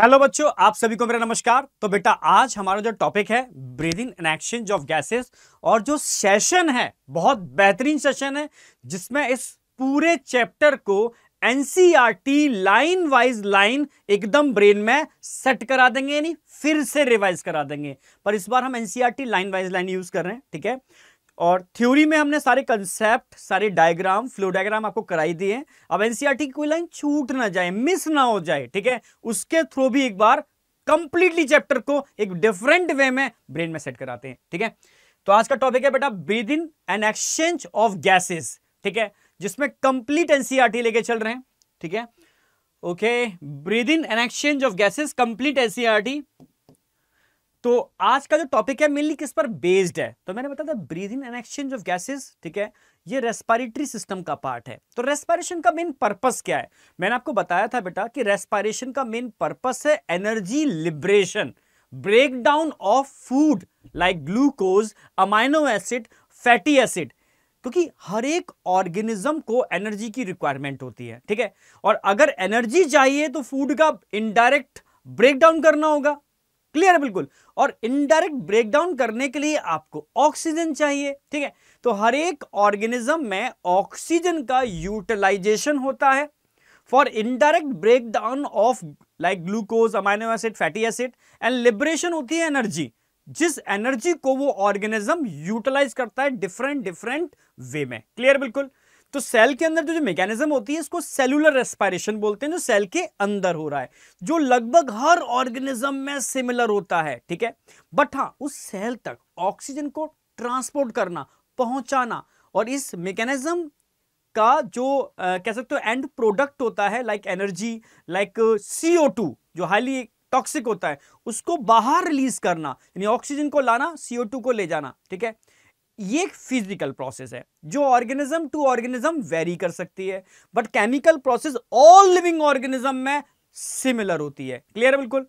Hello बच्चों आप सभी को मेरा नमस्कार तो बेटा आज हमारा जो टॉपिक है breathing and exchange of gases और जो सेशन है बहुत बेहतरीन सेशन है जिसमें इस पूरे चैप्टर को एनसीईआरटी लाइन वाइज लाइन एकदम ब्रेन में सेट करा देंगे यानी फिर से रिवाइज करा देंगे पर इस बार हम NCERT line wise line use कर रहे हैं ठीक है और थ्योरी में हमने सारे कंसेप्ट सारे डायग्राम फ्लो डायग्राम आपको कराई दिए अब एनसीईआरटी e की कोई लाइन छूट ना जाए मिस ना हो जाए ठीक है उसके थ्रू भी एक बार कंप्लीटली चैप्टर को एक डिफरेंट वे में ब्रेन में सेट कराते हैं ठीक है तो आज का टॉपिक है बेटा breathing and exchange of gases ठीक है जिसमें कंप्लीट एनसीआरटी e लेके चल रहे हैं ठीक है okay breathing and exchange of gases complete NCERT तो आज का जो टॉपिक है मेनली किस पर बेस्ड है तो मैंने बताया था breathing and exchange of gases ठीक है ये रेस्पायरेटरी सिस्टम का पार्ट है तो रेस्पायरेशन का मेन पर्पस क्या है मैंने आपको बताया था बेटा कि रेस्पायरेशन का मेन पर्पस है energy liberation down of food like glucose amino acid fatty acid क्योंकि हर एक ऑर्गेनिज्म को एनर्जी की रिक्वायरमेंट होती है ठीक है और अगर एनर्जी चाहिए तो फूड का इनडायरेक्ट ब्रेक डाउन करना होगा क्लियर है बिल्कुल और इनडायरेक्ट ब्रेकडाउन करने के लिए आपको ऑक्सीजन चाहिए ठीक है तो हर एक ऑर्गेनिज्म में ऑक्सीजन का यूटिलाइजेशन होता है for indirect breakdown of like glucose amino acid fatty acid and liberation होती है एनर्जी जिस एनर्जी को वो ऑर्गेनिज्म यूटिलाइज करता है डिफरेंट डिफरेंट वे में क्लियर बिल्कुल तो सेल के अंदर जो जो मैकेनिज्म होती है इसको सेलुलर रेस्पायरेशन बोलते हैं जो सेल के अंदर हो रहा है जो लगभग हर ऑर्गेनिज्म में सिमिलर होता है ठीक है बट हां उस सेल तक ऑक्सीजन को ट्रांसपोर्ट करना पहुंचाना और इस मैकेनिज्म का जो आ, कह सकते हो एंड प्रोडक्ट होता है like energy like CO two जो हाईली टॉक्सिक होता है उसको बाहर रिलीज करना यानी ऑक्सीजन को लाना सीओ टू को ले जाना ठीक है ये एक फिजिकल प्रोसेस है जो ऑर्गेनिज्म टू ऑर्गेनिज्म वेरी कर सकती है but chemical process all living organism में सिमिलर होती है क्लियर बिल्कुल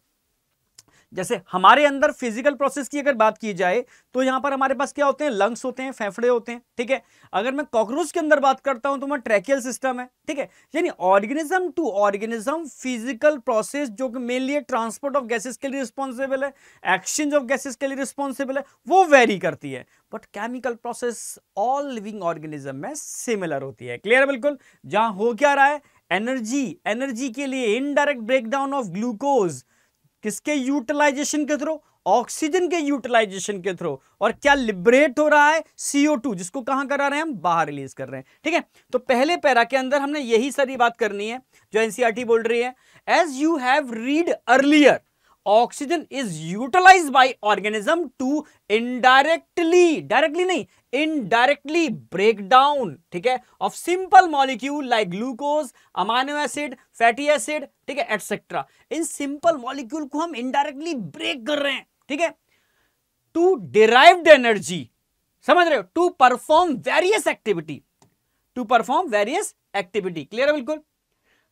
जैसे हमारे अंदर फिजिकल प्रोसेस की अगर बात की जाए तो यहां पर हमारे पास क्या होते हैं लंग्स होते हैं फेफड़े होते हैं ठीक है अगर मैं कॉकरोच के अंदर बात करता हूं तो मैं ट्रैकियल सिस्टम है ठीक है यानी organism to organism physical process जो कि मेनली ट्रांसपोर्ट ऑफ गैसेस के लिए रिस्पॉन्सिबल है एक्सचेंज ऑफ गैसेस के लिए रिस्पॉन्सिबल है वो वेरी करती है but chemical process all living organism में सिमिलर होती है क्लियर बिल्कुल जहां हो क्या रहा है एनर्जी एनर्जी के लिए इनडायरेक्ट ब्रेकडाउन ऑफ ग्लूकोज किसके यूटिलाइजेशन के थ्रू ऑक्सीजन के यूटिलाइजेशन के थ्रू और क्या लिबरेट हो रहा है सीओ टू जिसको कहां करा रहे हैं हम बाहर रिलीज कर रहे हैं ठीक है तो पहले पैरा के अंदर हमने यही सारी बात करनी है जो एनसीईआरटी e बोल रही है as you have read earlier oxygen is utilise by organism to indirectly directly नहीं इनडायरेक्टली ब्रेक डाउन ठीक है of simple molecule like glucose amino acid fatty acid ठीक है एटसेट्रा इन सिंपल मॉलिक्यूल को हम इनडायरेक्टली ब्रेक कर रहे हैं ठीक है टू डिराइव एनर्जी समझ रहे हो to perform various activity to perform various activity clear है बिल्कुल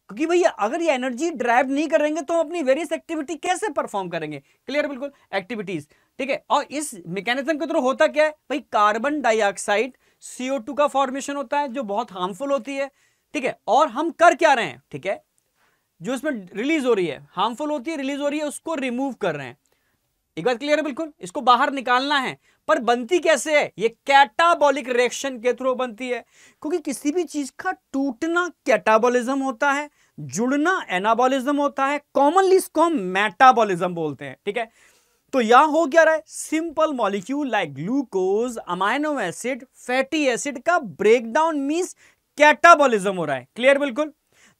क्योंकि भैया अगर ये एनर्जी ड्राइव नहीं करेंगे तो अपनी वेरियस एक्टिविटी कैसे परफॉर्म करेंगे क्लियर बिल्कुल एक्टिविटीज ठीक है और इस मैकेनिज्म के थ्रू होता क्या है भाई कार्बन डाइऑक्साइड टू का फॉर्मेशन होता है जो बहुत हार्मफुल होती है ठीक है और हम कर क्या रहे हैं ठीक है जो इसमें रिलीज हो रही है हार्मफुल होती है रिलीज हो रही है उसको रिमूव कर रहे हैं एक बात क्लियर है बिल्कुल इसको बाहर निकालना है पर बनती कैसे है ये कैटाबॉलिक रिएक्शन के थ्रू बनती है क्योंकि किसी भी चीज का टूटना कैटाबॉलिज्म होता है जुड़ना एनाबॉलिज्म होता है कॉमनली इसको हम मेटाबॉलिज्म बोलते हैं ठीक है तो यहां हो क्या रहा है simple molecule like glucose amino acid fatty acid का ब्रेकडाउन मींस कैटाबॉलिज्म हो रहा है क्लियर बिल्कुल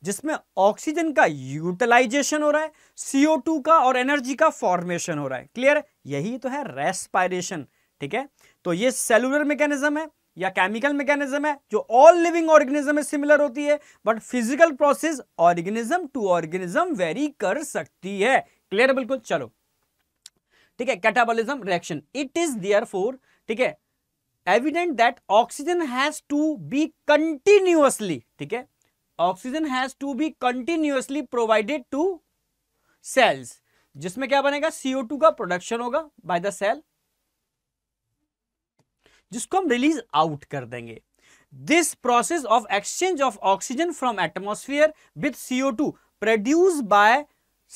जिसमें ऑक्सीजन का यूटिलाइजेशन हो रहा है टू का और एनर्जी का फॉर्मेशन हो रहा है क्लियर यही तो है रेस्पायरेशन ठीक है तो ये सेलुलर मैकेनिज्म है या केमिकल मैकेनिज्म है जो ऑल लिविंग ऑर्गेनिज्म में सिमिलर होती है but physical process organism to organism vary कर सकती है क्लियर बिल्कुल चलो ठीक है catabolism reaction it is therefore ठीक है evident that oxygen has to be continuously ठीक है oxygen has to be continuously provided to cells जिसमें क्या बनेगा टू का प्रोडक्शन होगा बाय द सेल जिसको हम रिलीज आउट कर देंगे this process of exchange of oxygen from atmosphere with CO two produce by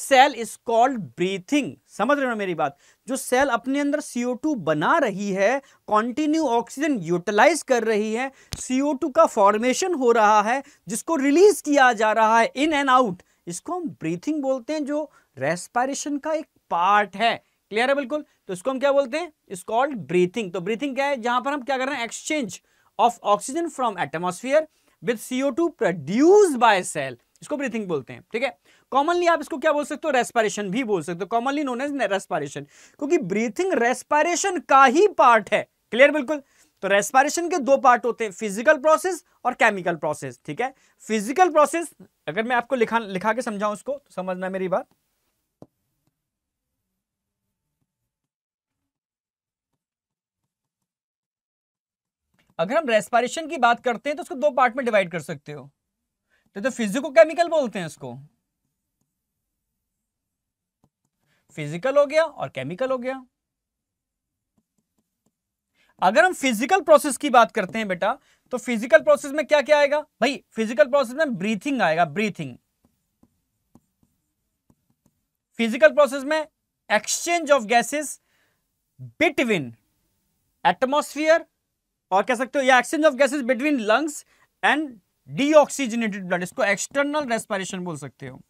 cell is called breathing समझ रहे हो मेरी बात जो सेल अपने अंदर CO2 बना रही है कॉन्टिन्यू ऑक्सीजन यूटिलाइज कर रही है CO2 का फॉर्मेशन हो रहा है जिसको रिलीज किया जा रहा है इन एंड आउट इसको हम ब्रीथिंग बोलते हैं जो रेस्पायरेशन का एक पार्ट है क्लियर है बिल्कुल तो इसको हम क्या बोलते हैं इस कॉल्ड ब्रीथिंग तो ब्रीथिंग क्या है जहां पर हम क्या कर रहे हैं exchange of oxygen from atmosphere with CO two produce by cell इसको ब्रीथिंग बोलते हैं ठीक है कॉमनली आप इसको क्या बोल सकते हो रेस्पायरेशन भी बोल सकते हो कॉमनली नोन एज रेस्पायरेशन क्योंकि ब्रीथिंग रेस्पायरेशन का ही पार्ट है क्लियर बिल्कुल तो रेस्पायरेशन के दो पार्ट होते हैं फिजिकल प्रोसेस और केमिकल प्रोसेस ठीक है फिजिकल प्रोसेस अगर मैं आपको लिखा लिखा के समझाऊं उसको तो समझना मेरी बात अगर हम रेस्पायरेशन की बात करते हैं तो उसको दो पार्ट में डिवाइड कर सकते हो तो, तो केमिकल बोलते हैं उसको फिजिकल हो गया और केमिकल हो गया अगर हम फिजिकल प्रोसेस की बात करते हैं बेटा तो फिजिकल प्रोसेस में क्या क्या आएगा भाई फिजिकल प्रोसेस में ब्रीथिंग आएगा ब्रीथिंग फिजिकल प्रोसेस में exchange of gases between atmosphere और कह सकते हो या exchange of gases between lungs and deoxygenated blood इसको एक्सटर्नल रेस्पिरेशन बोल सकते हो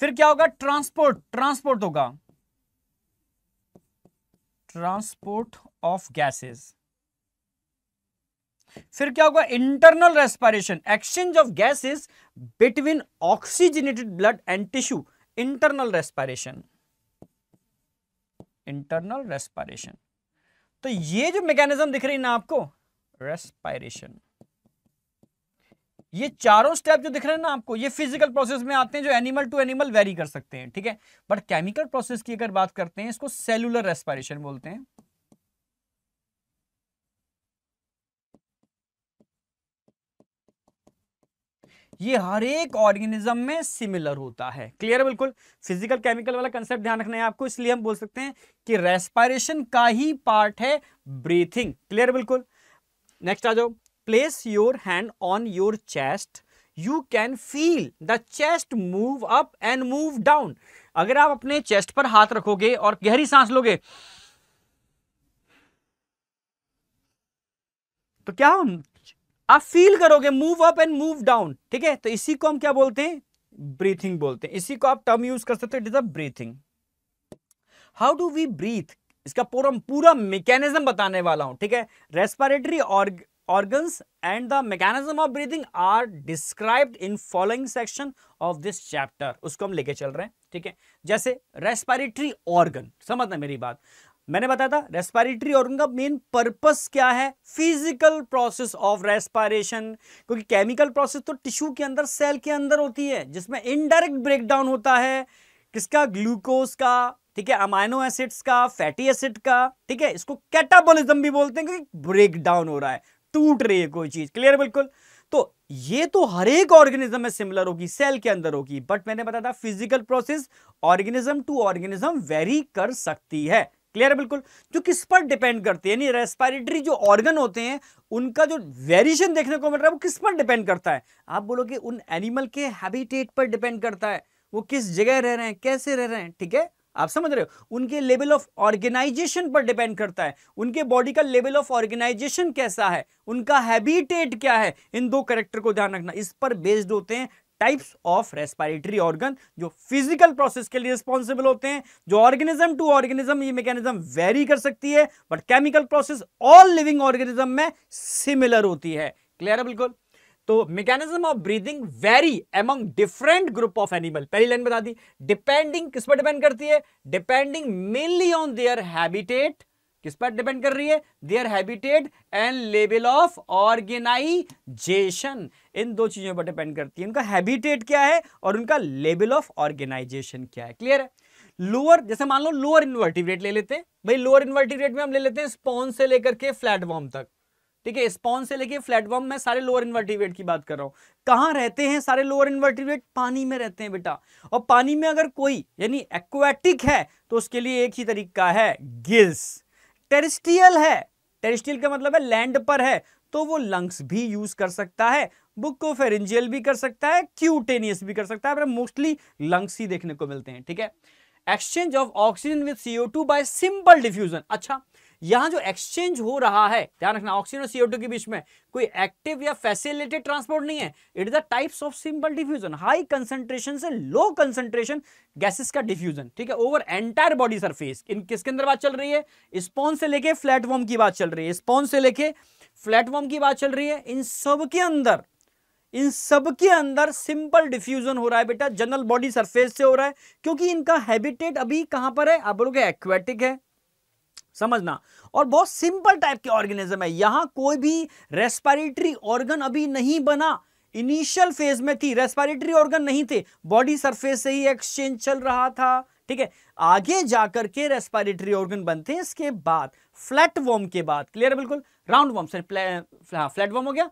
फिर क्या होगा ट्रांसपोर्ट ट्रांसपोर्ट होगा ट्रांसपोर्ट ऑफ गैसेस फिर क्या होगा internal respiration exchange of gases between oxygenated blood and tissue internal respiration internal respiration तो ये जो मैकेनिज्म दिख रही है ना आपको रेस्पायरेशन ये चारों स्टेप जो दिख रहे हैं ना आपको ये फिजिकल प्रोसेस में आते हैं जो एनिमल टू एनिमल वेरी कर सकते हैं ठीक है बट केमिकल प्रोसेस की अगर बात करते हैं इसको सेलुलर रेस्पायरेशन बोलते हैं ये हर एक ऑर्गेनिज्म में सिमिलर होता है क्लियर है बिल्कुल फिजिकल केमिकल वाला कंसेप्ट ध्यान रखना है आपको इसलिए हम बोल सकते हैं कि रेस्पायरेशन का ही पार्ट है ब्रीथिंग क्लियर बिल्कुल नेक्स्ट आ जाओ place your hand on your chest you can feel the chest move up and move down अगर आप अपने चेस्ट पर हाथ रखोगे और गहरी सांस लोगे तो क्या आप फील करोगे move up and move down ठीक है तो इसी को हम क्या बोलते हैं ब्रीथिंग बोलते हैं इसी को आप टर्म यूज कर सकते हो it is a breathing how do we breathe इसका पूरा पूरा मैकेनिज्म बताने वाला हूं ठीक है respiratory organs and the mechanism of breathing are described in following section of this chapter उसको हम लेके चल रहे हैं ठीक है जैसे रेस्पिरेटरी ऑर्गन समझना मेरी बात मैंने बताया था रेस्पायरेटरी और उनका मेन पर्पस क्या है फिजिकल प्रोसेस ऑफ रेस्पायरेशन क्योंकि केमिकल प्रोसेस तो टिश्यू के अंदर सेल के अंदर होती है जिसमें इनडायरेक्ट ब्रेकडाउन होता है किसका ग्लूकोज का ठीक है अमाइनो एसिड्स का फैटी एसिड का ठीक है इसको कैटाबोलिज्म भी बोलते हैं क्योंकि ब्रेकडाउन हो रहा है टूट रही है कोई चीज क्लियर बिल्कुल तो ये तो हर एक ऑर्गेनिज्म में सिमिलर होगी सेल के अंदर होगी बट मैंने बताया था physical process organism to organism vary कर सकती है क्लियर है बिल्कुल जो किस पर डिपेंड करते हैं यानी रेस्पिरेटरी जो ऑर्गन होते हैं उनका जो वेरिएशन देखने को मिल रहा है वो किस पर डिपेंड करता है आप बोलोगे उन एनिमल के हैबिटेट पर डिपेंड करता है वो किस जगह रह रहे हैं कैसे रह रहे हैं ठीक है आप समझ रहे हो उनके लेवल ऑफ ऑर्गेनाइजेशन पर डिपेंड करता है उनके बॉडी का लेवल ऑफ ऑर्गेनाइजेशन कैसा है उनका हैबिटेट क्या है इन दो करेक्टर को ध्यान रखना इस पर बेस्ड होते हैं टाइप्स ऑफ रेस्पायरेटरी ऑर्गन जो फिजिकल प्रोसेस के लिए रिस्पॉन्सिबल होते हैं जो ऑर्गेनिज्म टू ऑर्गेनिज्म ये मैकेनिज्म वेरी कर सकती है but chemical process all living organism में सिमिलर होती है क्लियर है बिल्कुल तो mechanism of breathing vary among different group of animal पहली लाइन बता दी डिपेंडिंग किस पर डिपेंड करती है depending mainly on their habitat किस पर डिपेंड कर रही है there habitat and level of organisation इन दो चीजों पर डिपेंड करती है उनका हैबिटेट क्या है और उनका लेवल ऑफ ऑर्गेनाइजेशन क्या है क्लियर है लोअर जैसे मान लो लोअर इन्वर्टिब्रेट ले लेते हैं भाई लोअर इन्वर्टिब्रेट में हम ले लेते हैं स्पॉन से लेकर के फ्लैटवॉर्म तक ठीक है स्पॉन से लेके फ्लैटवॉर्म में सारे लोअर इन्वर्टिब्रेट की बात कर रहा हूं कहां रहते हैं सारे लोअर इन्वर्टिब्रेट पानी में रहते हैं बेटा और पानी में अगर कोई यानी एक्वेटिक है तो उसके लिए एक ही तरीका है गिल्स टेरिस्ट्रियल है टेरिस्ट्रियल का मतलब है लैंड पर है तो वो लंग्स भी यूज कर सकता है बुक को फेरेंजियल भी कर सकता है क्यूटेनियस भी कर सकता है मोस्टली लंग्स ही देखने को मिलते हैं ठीक है exchange of oxygen with CO two by simple diffusion अच्छा यहां जो एक्सचेंज हो रहा है ध्यान रखना ऑक्सीजन और सीओटू के बीच में कोई एक्टिव या फैसिलिटेड ट्रांसपोर्ट नहीं है it is the types of simple diffusion high concentration से लो कंसेंट्रेशन गैसेस का डिफ्यूजन ठीक है over entire body surface in किसके अंदर बात चल रही है स्पॉन्स से लेके फ्लैटवॉर्म की बात चल रही है स्पॉन्स से लेके फ्लैटवॉर्म की बात चल रही है इन सब के अंदर इन सब के अंदर सिंपल डिफ्यूजन हो रहा है बेटा जनरल बॉडी सरफेस से हो रहा है क्योंकि इनका हैबिटेट अभी कहां पर है आप लोग एक्वेटिक है समझना और बहुत सिंपल टाइप के ऑर्गेनिज्म है यहां कोई भी रेस्पिरेटरी ऑर्गन अभी नहीं बना इनिशियल फेज में थी रेस्पिरेटरी ऑर्गन नहीं थे बॉडी सरफेस से ही एक्सचेंज चल रहा था ठीक है आगे जाकर के रेस्पिरेटरी ऑर्गन बनते हैं इसके बाद फ्लैट वॉर्म के बाद क्लियर बिल्कुल राउंड वॉर्म सर हाँ, फ्लैट वॉर्म हो गया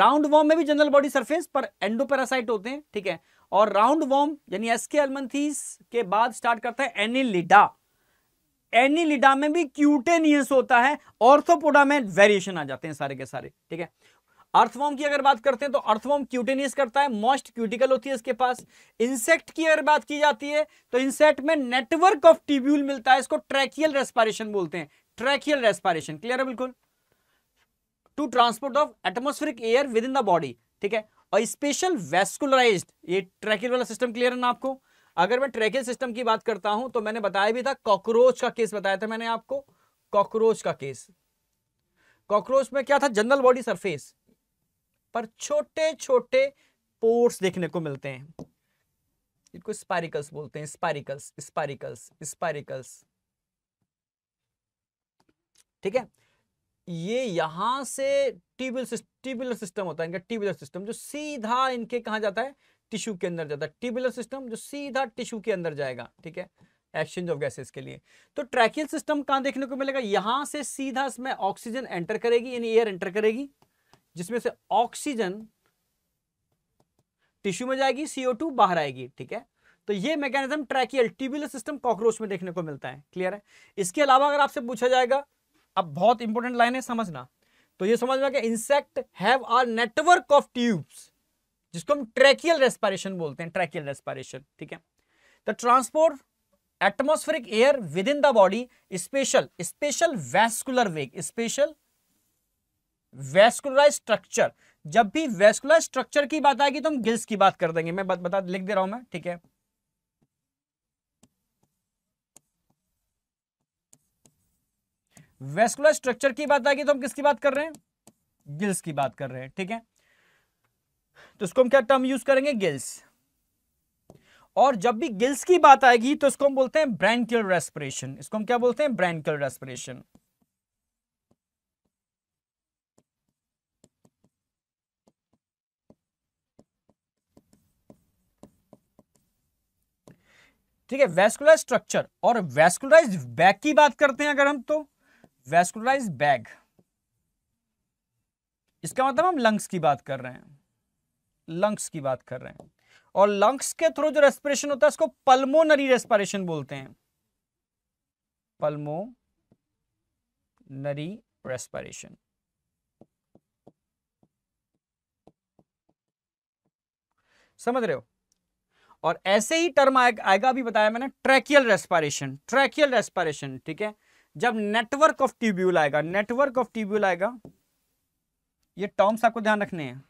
राउंड वॉर्म में भी जनरल बॉडी सरफेस पर एंडोपेरासाइट होते हैं ठीक है और राउंड वॉर्म यानी एसके अलमंथीस के बाद स्टार्ट करता है एनिलिडा एनिलिडा में भी क्यूटेनियस होता है ऑर्थोपोडा में वेरिएशन आ जाते हैं सारे के सारे ठीक है अर्थवॉर्म की अगर बात करते हैं तो अर्थवॉर्म क्यूटेनियस करता है मोस्ट क्यूटिकल होती है इसके पास इंसेक्ट की अगर बात की जाती है तो इंसेक्ट में नेटवर्क ऑफ टिब्यूल मिलता है इसको ट्रैकियल रेस्पारेशन बोलते हैं ट्रैकियल रेस्पारेशन क्लियर है बिल्कुल to transport of atmospheric air within the body ठीक है और स्पेशल वेस्कुलराइज ये ट्रैकियल वाला सिस्टम क्लियर है ना आपको अगर मैं ट्रैकिंग सिस्टम की बात करता हूं तो मैंने बताया भी था कॉकरोच का केस बताया था मैंने आपको कॉकरोच का केस कॉकरोच में क्या था जनरल बॉडी सरफेस पर छोटे छोटे पोर्स देखने को मिलते हैं इनको स्पारिकल्स बोलते हैं स्पारिकल्स स्पारिकल्स स्पारिकल्स ठीक है ये यहां से ट्यूबुलर सिस्टम होता है इनका ट्यूबुलर सिस्टम जो सीधा इनके कहा जाता है टिश्यू के अंदर जाता है ट्यूबुलर सिस्टम जो सीधा टिश्यू के अंदर जाएगा ठीक है एक्सचेंज ऑफ गैसेस के लिए तो ट्रैकियल सिस्टम कहां देखने को मिलेगा यहां से सीधा इसमें ऑक्सीजन एंटर करेगी यानी एयर एंटर करेगी जिसमें से ऑक्सीजन टिश्यू में जाएगी टू बाहर आएगी ठीक है तो ये mechanism tracheal tubular system cockroach में देखने को मिलता है क्लियर है इसके अलावा अगर आपसे पूछा जाएगा अब बहुत इंपॉर्टेंट लाइन है समझना तो ये समझना कि insect have are network of tubes जिसको हम ट्रैकियल रेस्पायरेशन बोलते हैं ट्रैकियल रेस्पायरेशन ठीक है the transport atmospheric air within the body special special vascular bag special vascularise structure जब भी वैस्कुलर स्ट्रक्चर की बात आएगी तो हम गिल्स की बात कर देंगे मैं बत, बता लिख दे रहा हूं मैं ठीक है वैस्कुलर स्ट्रक्चर की बात आएगी तो हम किसकी बात कर रहे हैं गिल्स की बात कर रहे हैं ठीक है तो इसको हम क्या टर्म यूज करेंगे गिल्स और जब भी गिल्स की बात आएगी तो इसको हम बोलते हैं ब्रैंकियल रेस्पिरेशन इसको हम क्या बोलते हैं ब्रैंकियल रेस्पिरेशन ठीक है वेस्कुलर स्ट्रक्चर और वेस्कुलराइज बैग की बात करते हैं अगर हम तो वेस्कुलराइज बैग इसका मतलब हम लंग्स की बात कर रहे हैं लंग्स की बात कर रहे हैं और लंग्स के थ्रू जो रेस्पिरेशन होता है उसको पल्मोनरी रेस्पिरेशन बोलते हैं पल्मोनरी रेस्पिरेशन समझ रहे हो और ऐसे ही टर्म आएगा अभी बताया मैंने ट्रैकियल रेस्पिरेशन ट्रैकियल रेस्पिरेशन ठीक है जब नेटवर्क ऑफ ट्यूब्यूल आएगा नेटवर्क ऑफ ट्यूब्यूल आएगा ये टर्म्स आपको ध्यान रखने हैं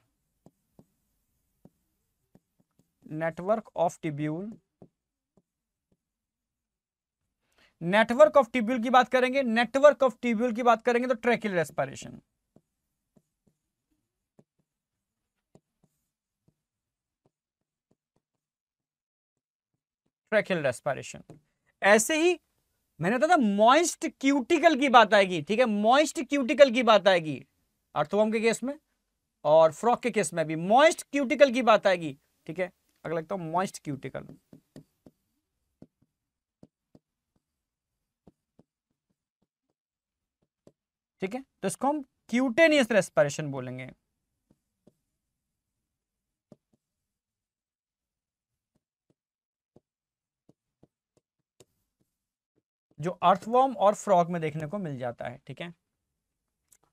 network of tubule network of tubule की बात करेंगे नेटवर्क ऑफ ट्यूब्यूल की बात करेंगे तो ट्रेकिल रेस्पायरेशन ट्रेकिल रेस्पायरेशन ऐसे ही मैंने बताया था मॉइस्ट क्यूटिकल की बात आएगी ठीक है मॉइस्ट क्यूटिकल की बात आएगी अर्थवम के केस में और फ्रॉक के केस में भी मॉइस्ट क्यूटिकल की बात आएगी ठीक है अगला लिखता हूँ मॉइस्ट क्यूटिकल ठीक है तो इसको हम क्यूटेनियस रेस्पिरेशन बोलेंगे जो अर्थवॉर्म और फ्रॉग में देखने को मिल जाता है ठीक है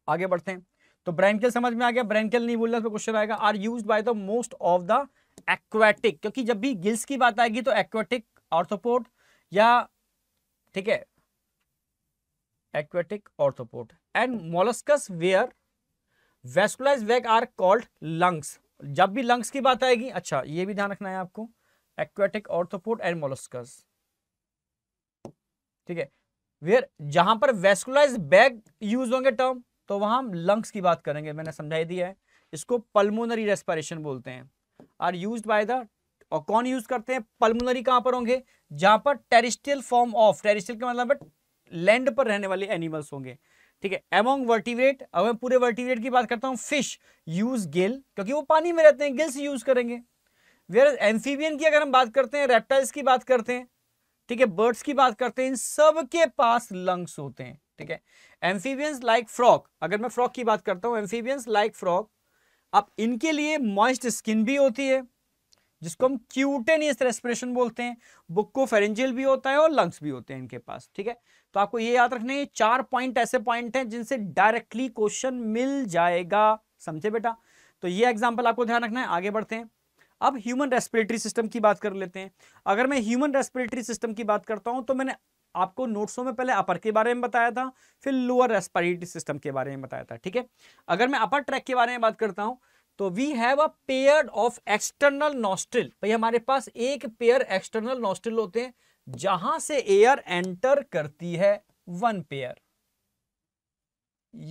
आगे बढ़ते हैं तो ब्रैंकेल समझ में आ गया ब्रैंकेल नहीं बोलना क्वेश्चन आएगा are use by the most of the aquatic क्योंकि जब भी गिल्स की बात आएगी तो एक्वेटिक ऑर्थोपोड या ठीक है aquatic arthropod and molluscs where vascularise bag are called lungs जब भी लंग्स की बात आएगी अच्छा ये भी ध्यान रखना है आपको एक्वेटिक ऑर्थोपोड एंड मोलस्कस ठीक है वेयर जहां पर वेस्कुलाइज बैग यूज होंगे टर्म तो वहां हम लंग्स की बात करेंगे मैंने समझाई दिया है इसको पल्मोनरी रेस्पिरेशन बोलते हैं आर यूज बाय द और कौन यूज करते हैं पल्मोनरी कहां पर होंगे जहां पर टेरिस्टियल फॉर्म ऑफ टेरिस्टियल का मतलब लैंड पर रहने वाले एनिमल्स होंगे ठीक है एमोंग वर्टिवेट अब मैं पूरे वर्टिवेट की बात करता हूं फिश यूज गिल क्योंकि वो पानी में रहते हैं गिल्स यूज करेंगे वेयर एम्फीबियन की अगर हम बात करते हैं रेप्टाइल्स की बात करते हैं ठीक है बर्ड्स की बात करते हैं इन सब के पास लंग्स होते हैं ठीक है एम्फीबियंस लाइक फ्रॉक अगर मैं फ्रॉक की बात करता हूँ एम्फीबियंस लाइक फ्रॉक अब इनके लिए मॉइस्ट स्किन भी होती है जिसको हम क्यूटेनियस रेस्पिरेशन बोलते हैं बुक्को फेरेंजियल भी होता है और लंग्स भी होते हैं इनके पास ठीक है तो आपको ये याद रखना है चार पॉइंट ऐसे पॉइंट हैं जिनसे डायरेक्टली क्वेश्चन मिल जाएगा समझे बेटा तो ये एग्जाम्पल आपको ध्यान रखना है आगे बढ़ते हैं अब ह्यूमन रेस्पिरेटरी सिस्टम की बात कर लेते हैं अगर मैं ह्यूमन रेस्पिरेटरी सिस्टम की बात करता हूं तो मैंने आपको नोट्सों में पहले अपर के बारे में बताया था फिर लोअर रेस्पायरेटरी सिस्टम के बारे में बताया था ठीक है अगर मैं अपर ट्रैक के बारे में बात करता हूँ तो we have a pair of external nostril भाई हमारे पास एक पेयर एक्सटर्नल नॉस्ट्रिल होते हैं जहां से एयर एंटर करती है वन पेयर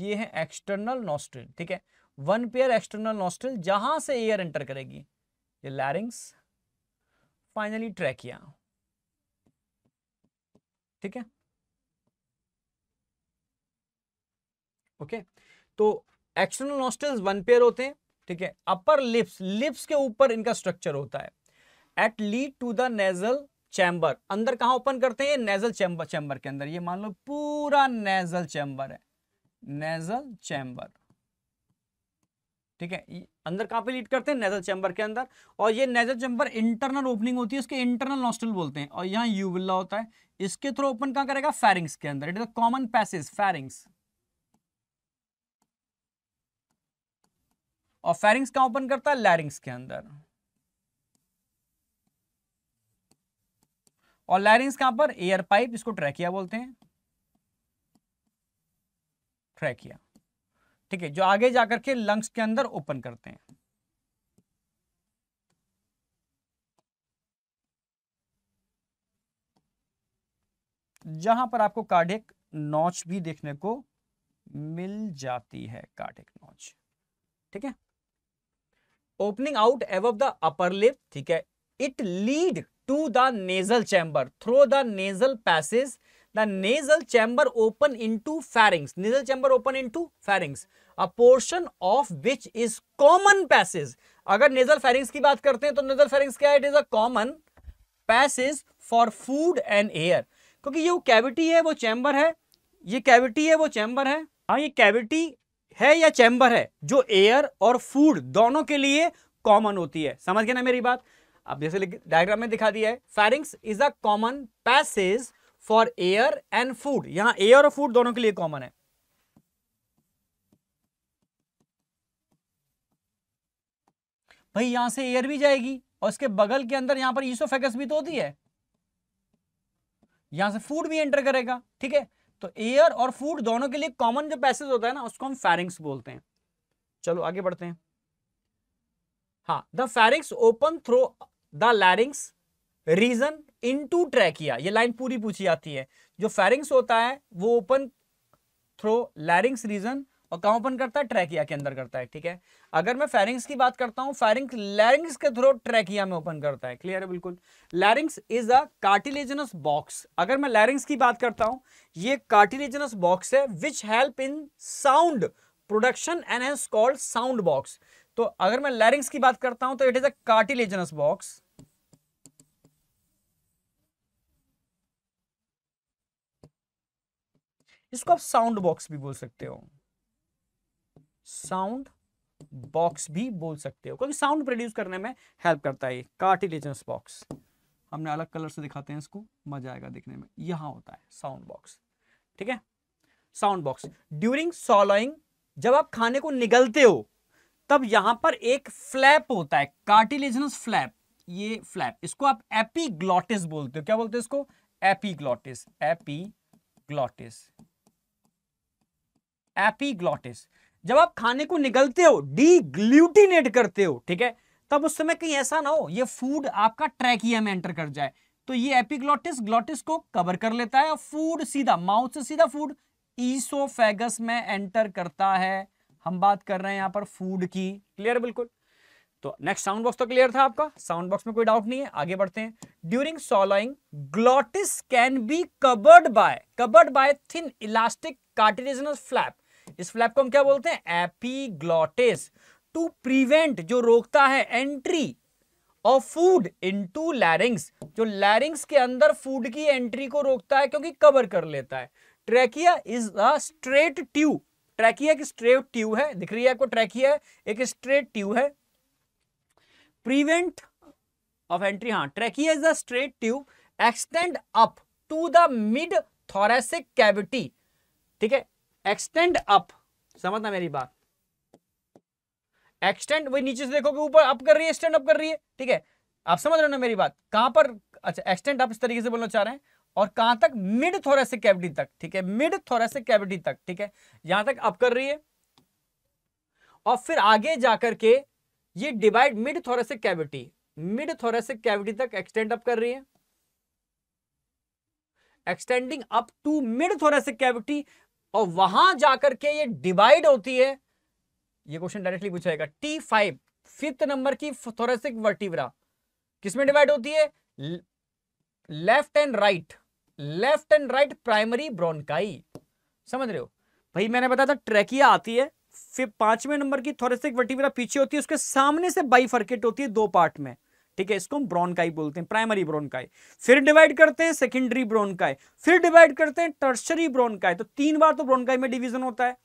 ये है एक्सटर्नल नॉस्ट्रिल ठीक है वन पेयर एक्सटर्नल नॉस्ट्रिल जहां से एयर एंटर करेगी ये लैरिंग्स फाइनली ट्रैकिया ठीक है ओके तो एक्सटर्नल नोस्टल्स वन पेयर होते हैं ठीक है अपर लिप्स लिप्स के ऊपर इनका स्ट्रक्चर होता है it lead to the nasal chamber अंदर कहां ओपन करते हैं नेजल चैम्बर चैम्बर के अंदर ये मान लो पूरा नेजल चैम्बर है नेजल चैम्बर ठीक है अंदर कहां पे लीड करते हैं नेजल चैम्बर के अंदर और ये नेजल चैम्बर इंटरनल ओपनिंग होती है उसके इंटरनल नॉस्टल बोलते हैं और यहां यूविल्ला होता है इसके थ्रू ओपन कहां करेगा फेरिंग्स के अंदर it is a common passage pharynx और फेरिंग्स कहां ओपन करता है लैरिंग्स के अंदर और लैरिंग्स कहां पर एयर पाइप इसको ट्रैकिया बोलते हैं ट्रैकिया ठीक है जो आगे जाकर के लंग्स के अंदर ओपन करते हैं जहां पर आपको कार्डिक नॉच भी देखने को मिल जाती है कार्डिक नोच ठीक है opening out of the upper lip ठीक है it lead to the nasal chamber through the nasal passage the nasal chamber open into pharynx nasal chamber open into pharynx a portion of which is common passage अगर nasal pharynx की बात करते हैं तो nasal pharynx क्या है it is a common passage for food and air क्योंकि ये वो कैविटी है वो चैम्बर है ये कैविटी है वो चैम्बर है हाँ ये कैविटी है या चैम्बर है जो एयर और फूड दोनों के लिए कॉमन होती है समझ गए ना मेरी बात अब जैसे डायग्राम में दिखा दिया है pharynx is a common passage for air and food यहां एयर और फूड दोनों के लिए कॉमन है भाई यहां से एयर भी जाएगी और उसके बगल के अंदर यहां पर ईसोफेगस भी तो होती है यहां से फूड भी एंटर करेगा ठीक है तो एयर और फूड दोनों के लिए कॉमन जो पैसेज होता है ना उसको हम फेरिंग्स बोलते हैं चलो आगे बढ़ते हैं हा the pharynx open through the larynx region into trachea ये लाइन पूरी पूछी जाती है जो फेरिंग्स होता है वो ओपन थ्रो लैरिंग्स रीजन और कहाँ ओपन करता है ट्रैकिया के अंदर करता है ठीक है अगर मैं फेरिंग्स की बात करता हूँ फेरिंग्स लैरिंग्स के थ्रू ट्रैकिया में ओपन करता है क्लियर है बिल्कुल larynx is a cartilaginous box अगर मैं लैरिंग्स की बात करता हूँ ये कार्टिलेजनस बॉक्स है which help in sound production and hence called sound box तो अगर मैं लैरिंग्स की बात करता हूं तो it is a cartilaginous box इसको आप साउंड बॉक्स भी बोल सकते हो साउंड बॉक्स भी बोल सकते हो क्योंकि साउंड प्रोड्यूस करने में हेल्प करता है कार्टिलेजनस बॉक्स हमने अलग कलर से दिखाते हैं इसको मजा आएगा देखने में यहां होता है साउंड बॉक्स ठीक है साउंड बॉक्स ड्यूरिंग सॉलोइंग जब आप खाने को निगलते हो तब यहां पर एक फ्लैप होता है कार्टिलेजनस फ्लैप ये फ्लैप इसको आप एपीग्लॉटिस बोलते हो क्या बोलते हो इसको एपीग्लॉटिस एपीग्लॉटिस एपीग्लॉटिस जब आप खाने को निकलते हो डी ग्लूटिनेट करते हो ठीक है तब उस समय कहीं ऐसा ना हो ये फूड आपका ट्रैकिया में एंटर कर जाए तो ये एपिग्लॉटिस ग्लॉटिस को कवर कर लेता है फूड सीधा माउथ से सीधा फूड ईसोफेगस में एंटर करता है हम बात कर रहे हैं यहाँ पर फूड की क्लियर बिल्कुल तो नेक्स्ट साउंड बॉक्स तो क्लियर था आपका साउंड बॉक्स में कोई डाउट नहीं है आगे बढ़ते हैं during swallowing glottis can be covered by covered by thin elastic cartilaginous flap इस फ्लैप को हम क्या बोलते हैं एपीग्लॉटिस टू प्रिवेंट जो रोकता है entry of food into larynx जो लैरिंग्स के अंदर फूड की एंट्री को रोकता है क्योंकि कवर कर लेता है trachea is a straight tube trachea एक स्ट्रेट ट्यूब है दिख रही है आपको ट्रैकिया है एक स्ट्रेट ट्यूब है प्रिवेंट ऑफ एंट्री हाँ trachea is a straight tube extend up to the mid thoracic cavity ठीक है एक्सटेंड अप समझना मेरी बात एक्सटेंड वही नीचे से देखो कि ऊपर अप कर रही है स्टैंड अप कर रही है ठीक है आप समझ रहे हो ना मेरी बात कहां पर अच्छा एक्सटेंड अप इस तरीके से बोलना चाह रहे हैं और कहां तक मिड थोरेसिक कैविटी तक ठीक है मिड थोरेसिक कैविटी तक ठीक है यहां तक अप कर रही है और फिर आगे जाकर के ये divide mid thoracic cavity mid thoracic cavity तक एक्सटेंड अप कर रही है extending up to mid thoracic cavity और वहां जाकर के ये डिवाइड होती है ये क्वेश्चन डायरेक्टली पूछा जाएगा टी फाइव फिफ्थ नंबर की थोरेसिक वर्टिब्रा किसमें डिवाइड होती है left and right left and right primary bronchi समझ रहे हो भाई मैंने बताया था ट्रेकिया आती है फिर पांचवें नंबर की थोरेसिक वर्टिब्रा पीछे होती है उसके सामने से बाईफर्केट होती है दो पार्ट में ठीक है इसको हम ब्रोनकाई बोलते हैं प्राइमरी ब्रोनकाई फिर डिवाइड करते हैं सेकेंडरी ब्रोनकाई फिर डिवाइड करते हैं टर्सरी ब्रोनकाई तो तीन बार तो ब्रोनकाई में डिवीजन होता है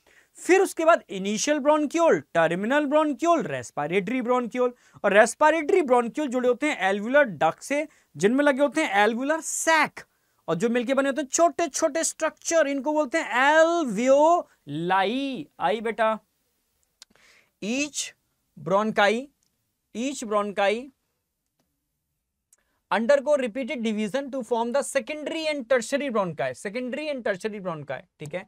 फिर उसके बाद initial bronchiole terminal bronchiole respiratory bronchiole और रेस्पायरेटरी ब्रोनक्यूल जुड़े होते हैं एल्वुलर डक से जिनमें लगे होते हैं एल्वुलर सैक और जो मिलके बने होते हैं छोटे छोटे स्ट्रक्चर इनको बोलते हैं एल्वियोलाई आई बेटा each bronchi each bronchi undergo repeated division to form the secondary and tertiary bronchi secondary and tertiary bronchi ठीक है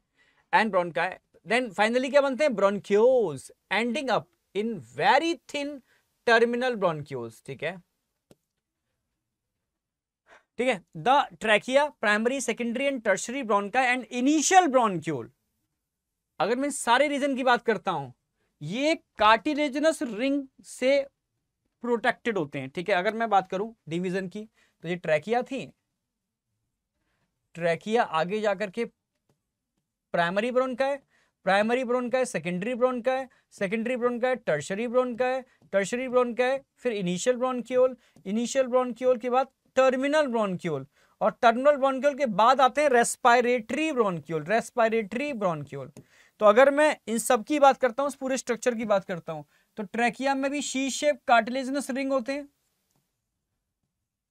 एंड ब्रॉनकाय देन फाइनली क्या बनते हैं bronchioles ending up in very thin terminal bronchioles ठीक है ठीक है the trachea primary secondary and tertiary bronchi and initial bronchiole अगर मैं सारे रीजन की बात करता हूं ये कार्टिलेजनस रिंग से प्रोटेक्टेड होते हैं ठीक है अगर मैं बात करूं डिवीजन की तो ये ट्रैकिया थी ट्रैकिया आगे जाकर के प्राइमरी ब्रोन का है प्राइमरी ब्रोन का है सेकेंडरी ब्रोन का है सेकेंडरी ब्रोन का है टर्शरी ब्रोन का है टर्शरी ब्रोन का है फिर इनिशियल ब्रोनक्योल इनिशियल ब्रोनक्योल के बाद टर्मिनल ब्रोनक्योल और टर्मिनल ब्रोनक्योल के बाद आते हैं रेस्पायरेटरी ब्रोनक्योल रेस्पायरेटरी ब्रोनक्योल तो अगर मैं इन सब की बात करता हूँ पूरे स्ट्रक्चर की बात करता हूँ तो ट्रेकिया में भी शी शेप कार्टिलेजनस रिंग होते हैं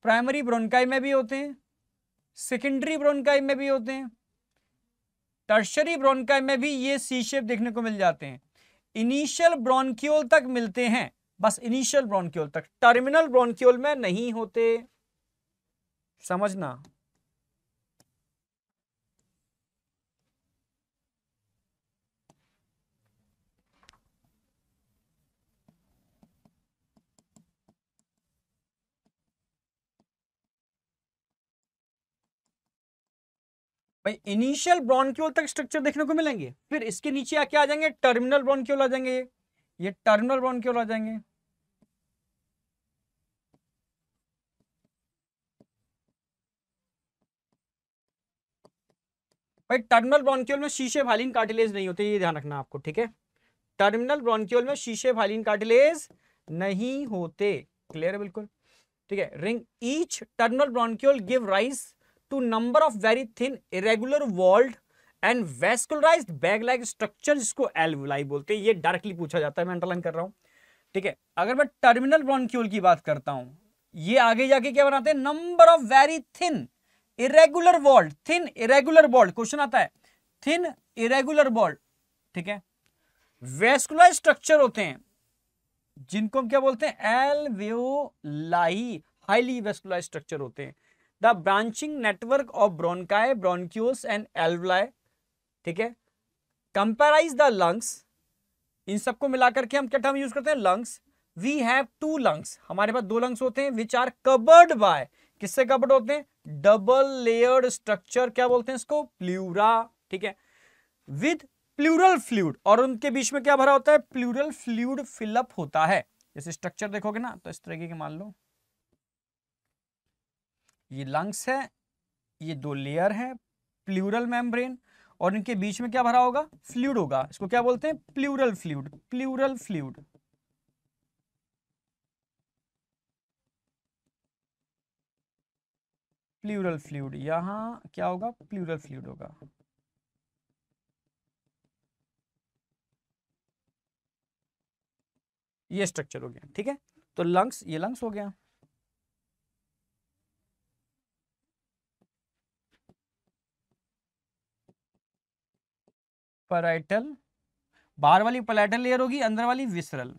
प्राइमरी ब्रोनकाई में भी होते हैं सेकेंडरी ब्रोनकाई में भी होते हैं टर्शरी ब्रोनकाई में भी ये सी शेप देखने को मिल जाते हैं इनिशियल ब्रोनक्योल तक मिलते हैं बस इनिशियल ब्रोनक्योल तक टर्मिनल ब्रोनक्योल में नहीं होते समझना इनिशियल ब्रॉन्क्यूल तक स्ट्रक्चर देखने को मिलेंगे फिर इसके नीचे आके आ जाएंगे टर्मिनल ब्रॉन्क्यूल आ जाएंगे ये टर्मिनल ब्रॉन्क्यूल आ जाएंगे भाई टर्मिनल ब्रॉन्क्यूल में शीशे भालिन कार्टिलेज नहीं होते ये ध्यान रखना आपको ठीक है टर्मिनल ब्रॉन्क्यूल में शीशे भालीन कार्टिलेज नहीं होते क्लियर है बिल्कुल ठीक है ring each terminal bronchiole give rise to number of very thin irregular walled and vascularise bag like structure जिसको एल्वुलाई बोलते हैं ये डायरेक्टली पूछा जाता है मैं अंडरलाइन कर रहा हूँ ठीक है अगर मैं टर्मिनल ब्रॉन्क्यूल की बात करता हूँ ये आगे जाके क्या बनाते हैं number of very thin irregular walled thin irregular walled question आता है थिन इरेगुलर वॉल्ड ठीक है वेस्कुलर स्ट्रक्चर होते हैं जिनको हम क्या बोलते हैं एलवेलाई हाईली वेस्कुलाइज स्ट्रक्चर होते हैं the branching network of bronchi bronchioles and alveoli ठीक है कंपेराइज द लंग्स इन सबको मिलाकर के हम क्या टर्म यूज करते हैं lungs we have two lungs हमारे पास दो लंग्स होते हैं विच आर कवर्ड बाय किससे कवर्ड होते हैं डबल लेयर्ड स्ट्रक्चर क्या बोलते हैं इसको प्लूरा ठीक है विद प्लूरल फ्लूड और उनके बीच में क्या भरा होता है प्लूरल फ्लूड फिलअप होता है जैसे स्ट्रक्चर देखोगे ना तो इस तरीके के मान लो ये लंग्स है ये दो लेयर हैं प्लूरल मेम्ब्रेन और इनके बीच में क्या भरा होगा फ्लूड होगा इसको क्या बोलते हैं pleural fluid pleural fluid pleural fluid यहां क्या होगा प्लूरल फ्लूड होगा ये स्ट्रक्चर हो गया ठीक है तो लंग्स ये लंग्स हो गया पराइटल बाहर वाली पलाइटल लेयर होगी अंदर वाली विसरल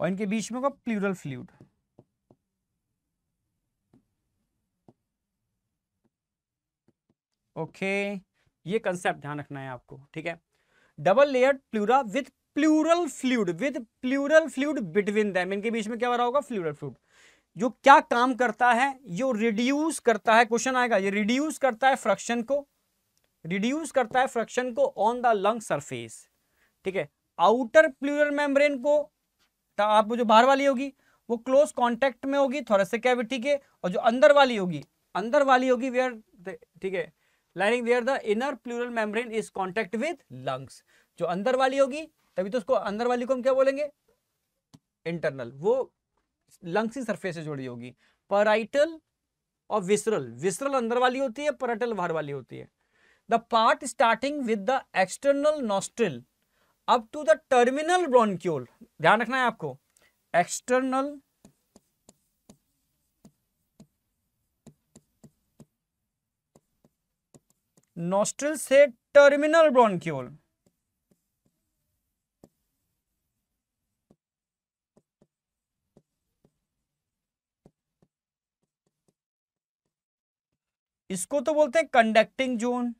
और इनके बीच में होगा प्लूरल फ्लूड ओके ये कंसेप्ट ध्यान रखना है आपको ठीक है double layer pleura with pleural fluid with pleural fluid between them इनके बीच में क्या हो रहा होगा फ्लूरल फ्लूड जो क्या काम करता है जो रिड्यूस करता है क्वेश्चन आएगा ये रिड्यूस करता है फ्रक्शन को रिड्यूस करता है फ्रक्शन को ऑन द लंग सरफेस ठीक है आउटर प्लूरल मेम्ब्रेन को आप जो बाहर वाली होगी वो क्लोज कॉन्टेक्ट में होगी थोरेसिक कैविटी के और जो अंदर वाली होगी अंदर वाली होगी वेयर ठीक है lining where the inner pleural membrane is contact with lungs जो अंदर वाली होगी तभी तो उसको अंदर वाली को हम क्या बोलेंगे इंटरनल वो लंग की सरफेस से जुड़ी होगी पराइटल और विसरल विसरल अंदर वाली होती है पराइटल बाहर वाली होती है the part starting with the external nostril up to the terminal bronchiole ध्यान रखना है आपको एक्सटर्नल नॉस्ट्रिल से टर्मिनल ब्रोनक्यूल इसको तो बोलते हैं कंडक्टिंग जोन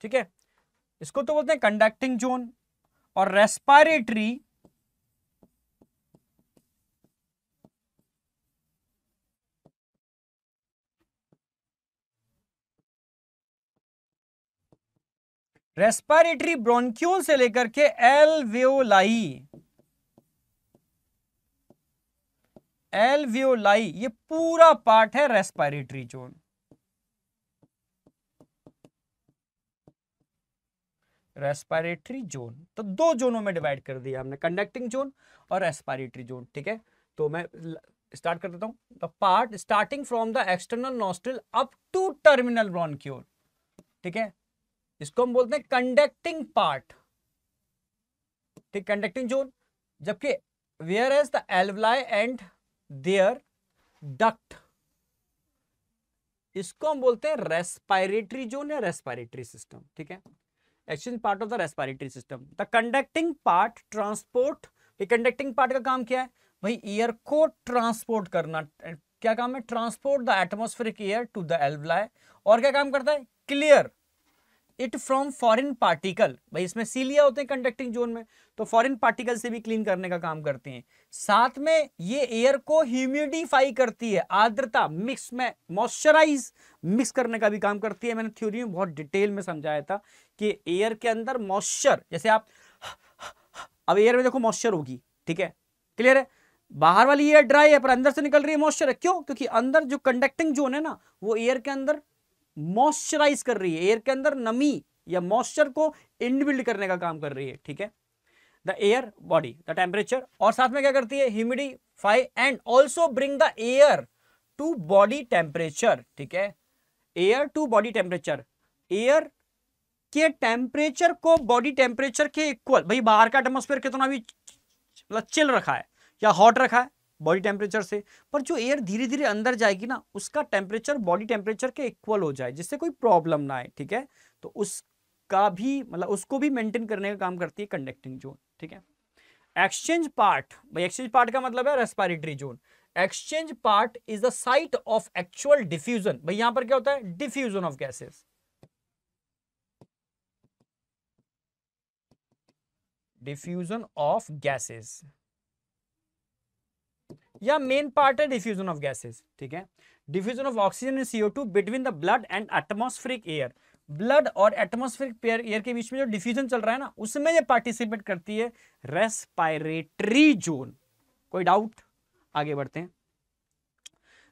ठीक है इसको तो बोलते हैं कंडक्टिंग जोन और रेस्पायरेटरी रेस्पायरेटरी ब्रोंक्यूल से लेकर के वेओलाई एलवियोलाई ये पूरा पार्ट है रेस्पायरेटरी जोन रेस्पायरेटरी जोन तो दो जोनों में डिवाइड कर दिया हमने कंडक्टिंग जोन और रेस्पायरेटरी जोन ठीक है तो मैं स्टार्ट कर देता हूं the part starting from the external nostril up to terminal bronchiole ठीक है इसको हम बोलते हैं कंडक्टिंग पार्ट ठीक कंडक्टिंग जोन जबकि whereas the alveoli and their duct इसको हम बोलते हैं रेस्पायरेटरी जोन या रेस्पायरेटरी सिस्टम ठीक है exchange part of the respiratory system the conducting part transport ये कंडक्टिंग पार्ट का काम क्या है भाई एयर को ट्रांसपोर्ट करना क्या काम है transport the atmospheric air to the alveoli और क्या काम करता है clear it from foreign particle भाई इसमें सीलिया होते हैं कंडक्टिंग जोन में तो फॉरिन पार्टिकल से भी क्लीन करने का काम करते हैं साथ में ये एयर को ह्यूमिडिफाई करती है आर्द्रता मिक्स में मॉइस्चराइज मिक्स करने का भी काम करती है मैंने थ्योरी में बहुत डिटेल में समझाया था कि एयर के अंदर मॉइस्चर जैसे आप अब एयर में देखो मॉइस्चर होगी ठीक है क्लियर है बाहर वाली एयर ड्राई है पर अंदर से निकल रही है मॉइस्चर है क्यों क्योंकि अंदर जो कंडक्टिंग जोन है ना वो एयर के अंदर मॉइस्चराइज कर रही है एयर के अंदर नमी या मॉइस्चर को इनबिल्ड करने का काम कर रही है ठीक है the air body the temperature और साथ में क्या करती है फाई and also bring the air to body temperature ठीक है air to body temperature air के टेम्परेचर को बॉडी टेम्परेचर के इक्वल भाई बाहर का एटमोस्फेयर कितना भी मतलब चिल रखा है या हॉट रखा है बॉडी टेम्परेचर से पर जो एयर धीरे धीरे अंदर जाएगी ना उसका टेम्परेचर बॉडी टेम्परेचर के इक्वल हो जाए जिससे कोई प्रॉब्लम ना आए ठीक है तो उसका भी मतलब उसको भी मेंटेन करने का काम करती है कंडक्टिंग जोन ठीक है एक्सचेंज पार्ट भाई एक्सचेंज पार्ट का मतलब है respiratory zone exchange part is the site of actual diffusion भाई यहां पर क्या होता है diffusion of gases diffusion of gases या मेन पार्ट है डिफ्यूजन ऑफ गैसेस ठीक है diffusion of oxygen and CO two between the blood and atmospheric air blood और एटमोस्फेरिक एयर के बीच में जो डिफ्यूजन चल रहा है ना उसमें ये पार्टिसिपेट करती है रेस्पायरेटरी जोन कोई डाउट आगे बढ़ते हैं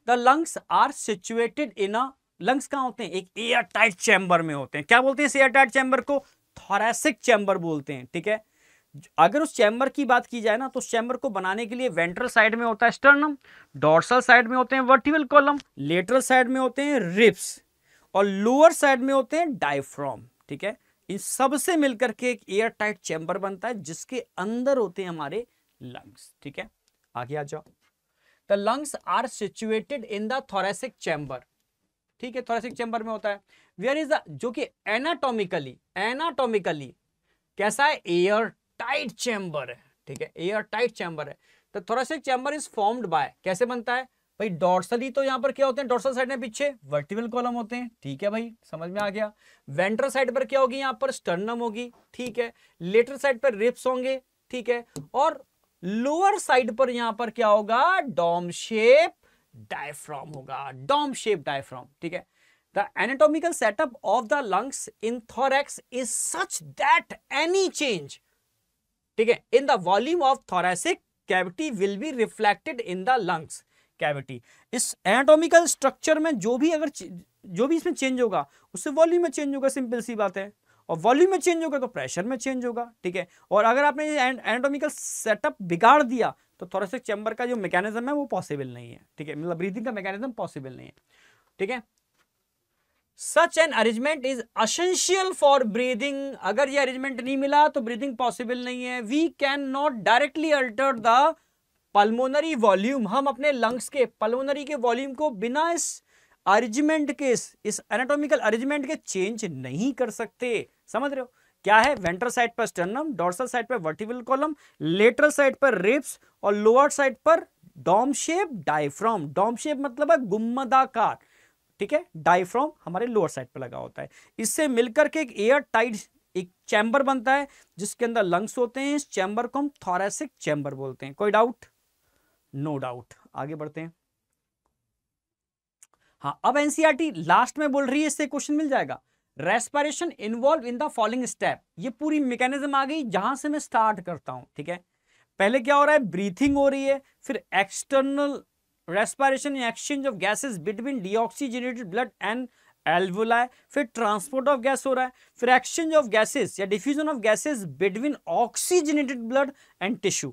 the lungs are situated in a lungs कहाँ होते हैं एक एयर टाइट चैम्बर में होते हैं क्या बोलते हैं इस एयर टाइट चैम्बर को थोरेसिक चैम्बर बोलते हैं ठीक है अगर उस चैम्बर की बात की जाए ना तो उस चैम्बर को बनाने के लिए वेंट्रल साइड में होता है स्टर्नम डोर्सल साइड में होते हैं वर्टिवल कॉलम लेटरल साइड में होते हैं रिप्स और लोअर साइड में होते हैं डायफ्रॉम ठीक है इन सबसे मिलकर के एक एयर टाइट चैम्बर बनता है जिसके अंदर होते हैं हमारे लंग्स ठीक है आगे आ जाओ the lungs are situated in the thoracic chamber ठीक है थोरेसिक चैम्बर में होता है वेयर इज द जो कि एनाटोमिकली एनाटोमिकली कैसा है एयर टाइट चैम्बर है ठीक है एयर टाइट चैम्बर है तो थोड़ा सा चैम्बर इज फॉर्म्ड बाय कैसे बनता है भाई ही तो यहाँ पर क्या होते हैं डॉर्सल साइड में पीछे वर्टिबल कॉलम होते हैं ठीक है भाई समझ में आ गया वेंट्रल साइड पर क्या होगी यहाँ पर स्टर्नम होगी ठीक है लेटर साइड पर रिप्स होंगे ठीक है और लोअर साइड पर यहाँ पर क्या होगा डॉम शेप डायफ्राम होगा डॉम शेप डायफ्राम ठीक है the anatomical setup of the lungs in thorax is such that any change ठीक है in the volume of thoracic cavity will be reflected in the lungs cavity इस anatomical structure में जो भी अगर जो भी इसमें चेंज होगा उससे वॉल्यूम में चेंज होगा सिंपल सी बात है और वॉल्यूम में चेंज होगा तो प्रेशर में चेंज होगा ठीक है और अगर आपने एनाटोमिकल सेटअप बिगाड़ दिया तो थोरेसिक चैम्बर का जो मैकेनिज्म है वो पॉसिबल नहीं है ठीक है मतलब ब्रीदिंग का मैकेनिज्म पॉसिबल नहीं है ठीक है such an arrangement is essential for breathing अगर ये अरेंजमेंट नहीं मिला तो ब्रीदिंग पॉसिबल नहीं है we can not directly alter the pulmonary volume हम अपने लंग्स के पल्मोनरी के वॉल्यूम को बिना इस अरेंजमेंट के इस एनाटोमिकल अरेंजमेंट के चेंज नहीं कर सकते समझ रहे हो क्या है वेंटर साइड पर स्टर्नम डोर्सल साइड पर वर्टिबल कॉलम लेटरल साइड पर रिप्स और लोअर साइड पर dome shape diaphragm dome shape मतलब है गुम्मदाकार ठीक है डाईफ्रॉम हमारे लोअर साइड पर लगा होता है इससे मिलकर के एक एयर टाइट एक चैम्बर बनता है जिसके अंदर लंग्स होते हैं इस चैम्बर को हम थोरेसिक चैम्बर बोलते हैं कोई डाउट नो डाउट आगे बढ़ते हैं हाँ अब एनसीईआरटी लास्ट e में बोल रही है इससे क्वेश्चन मिल जाएगा respiration involve in the following step ये पूरी मैकेनिज्म आ गई जहां से मैं स्टार्ट करता हूं ठीक है पहले क्या हो रहा है ब्रीथिंग हो रही है फिर external respiration exchange of gases between deoxygenated blood and alveoli फिर ट्रांसपोर्ट ऑफ गैस हो रहा है फिर एक्सचेंज ऑफ गैसेस या diffusion of gases between oxygenated blood and tissue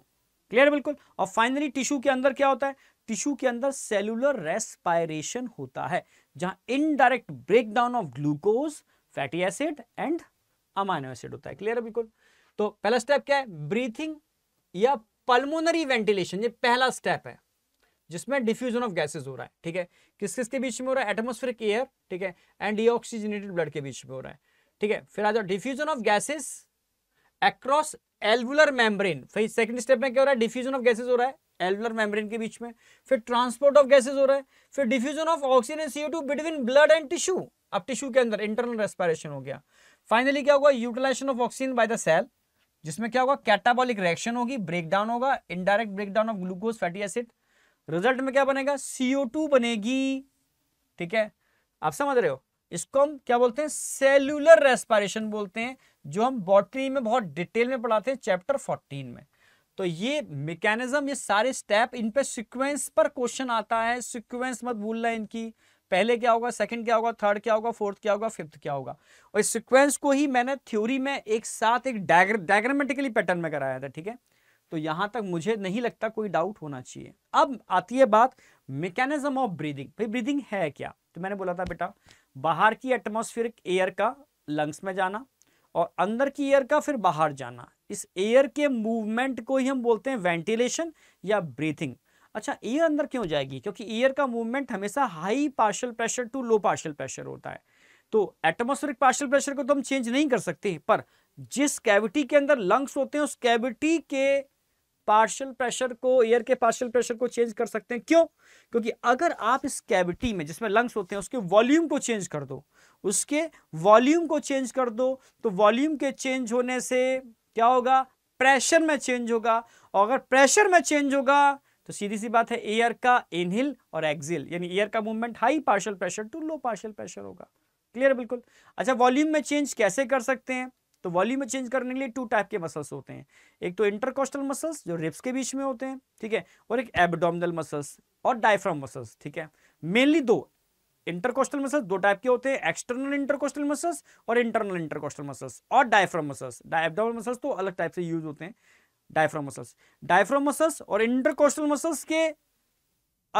clear बिल्कुल और फाइनली टिश्यू के अंदर क्या होता है टिश्यू के अंदर सेलुलर रेस्पायरेशन होता है जहां indirect breakdown of glucose fatty acid and amino acid होता है क्लियर है बिल्कुल तो पहला स्टेप क्या है ब्रीथिंग या पल्मोनरी वेंटिलेशन ये पहला स्टेप है जिसमें डिफ्यूजन ऑफ गैसेज हो रहा है ठीक है किस किस बीच में हो रहा है एटमोस्फेरिक एयर ठीक है एंड डीऑक्सीजनेटेड ब्लड के बीच में हो रहा है ठीक है फिर आ जाओ diffusion of gases across alveolar membrane फिर सेकंड स्टेप में क्या हो रहा है डिफ्यूजन ऑफ गैसेज हो रहा है एल्वुलर मेम्ब्रेन के बीच में फिर ट्रांसपोर्ट ऑफ गैसेज हो रहा है फिर diffusion of oxygen and CO between blood and tissue अब टिश्यू के अंदर इंटरनल रेस्पायरेशन हो गया फाइनली क्या होगा utilization of oxygen by the cell जिसमें क्या होगा कैटाबॉलिक रिएक्शन होगी ब्रेकडाउन होगा indirect breakdown of glucose fatty acid result में क्या बनेगा CO2 बनेगी ठीक है आप समझ रहे हो इसको हम क्या बोलते हैं सेलुलर रेस्पायरेशन बोलते हैं जो हम बॉटनी में बहुत डिटेल में पढ़ाते हैं चैप्टर 14 में तो ये मैकेनिज्म ये सारे स्टेप इन पे सीक्वेंस पर क्वेश्चन आता है सीक्वेंस मत भूलना इनकी पहले क्या होगा सेकंड क्या होगा थर्ड क्या होगा फोर्थ क्या होगा फिफ्थ क्या होगा और इस सिक्वेंस को ही मैंने थ्योरी में एक साथ एक डायग्रामेटिकली पैटर्न में कराया था ठीक है तो यहां तक मुझे नहीं लगता कोई डाउट होना चाहिए अब आती है बात मैकेनिज्म ऑफ ब्रीदिंग भाई ब्रीदिंग है क्या तो मैंने बोला था बेटा बाहर की एटमोस्फियर एयर का लंग्स में जाना और अंदर की एयर का फिर बाहर जाना इस एयर के मूवमेंट को ही हम बोलते हैं वेंटिलेशन या ब्रीथिंग अच्छा एयर अंदर क्यों जाएगी क्योंकि एयर का मूवमेंट हमेशा high partial pressure to low partial pressure होता है तो एटमोस्फेरिक पार्शियल प्रेशर को तो हम चेंज नहीं कर सकते पर जिस कैविटी के अंदर लंग्स होते हैं उस कैविटी के पार्शियल प्रेशर को एयर के पार्शियल प्रेशर को चेंज कर सकते हैं क्यों क्योंकि अगर आप इस कैविटी में जिसमें लंग्स होते हैं उसके वॉल्यूम को चेंज कर दो उसके वॉल्यूम को चेंज कर दो तो वॉल्यूम के चेंज होने से क्या होगा प्रेशर में चेंज होगा और अगर प्रेशर में चेंज होगा तो सीधी सी बात है एयर का इनहिल और एक्सिल यानी एयर का movement high partial pressure to low partial pressure होगा क्लियर बिल्कुल अच्छा वॉल्यूम में चेंज कैसे कर सकते हैं तो वॉल्यूम में चेंज करने के लिए टू टाइप के मसल्स होते हैं एक तो इंटरकोस्टल मसल्स जो रिप्स के बीच में होते हैं ठीक है और एक एबडोमिनल मसल्स और डायफ्राम मसल्स ठीक है मेनली दो इंटरकोस्टल मसल्स दो टाइप के होते हैं एक्सटर्नल इंटरकोस्टल मसल्स और इंटरनल इंटरकोस्टल मसल्स और डायफ्राम मसल्स एबडोमिनल मसल्स तो अलग टाइप से यूज होते हैं डायफ्राम मसल्स डायफ्राम मसल्स और इंटरकोस्टल मसल्स के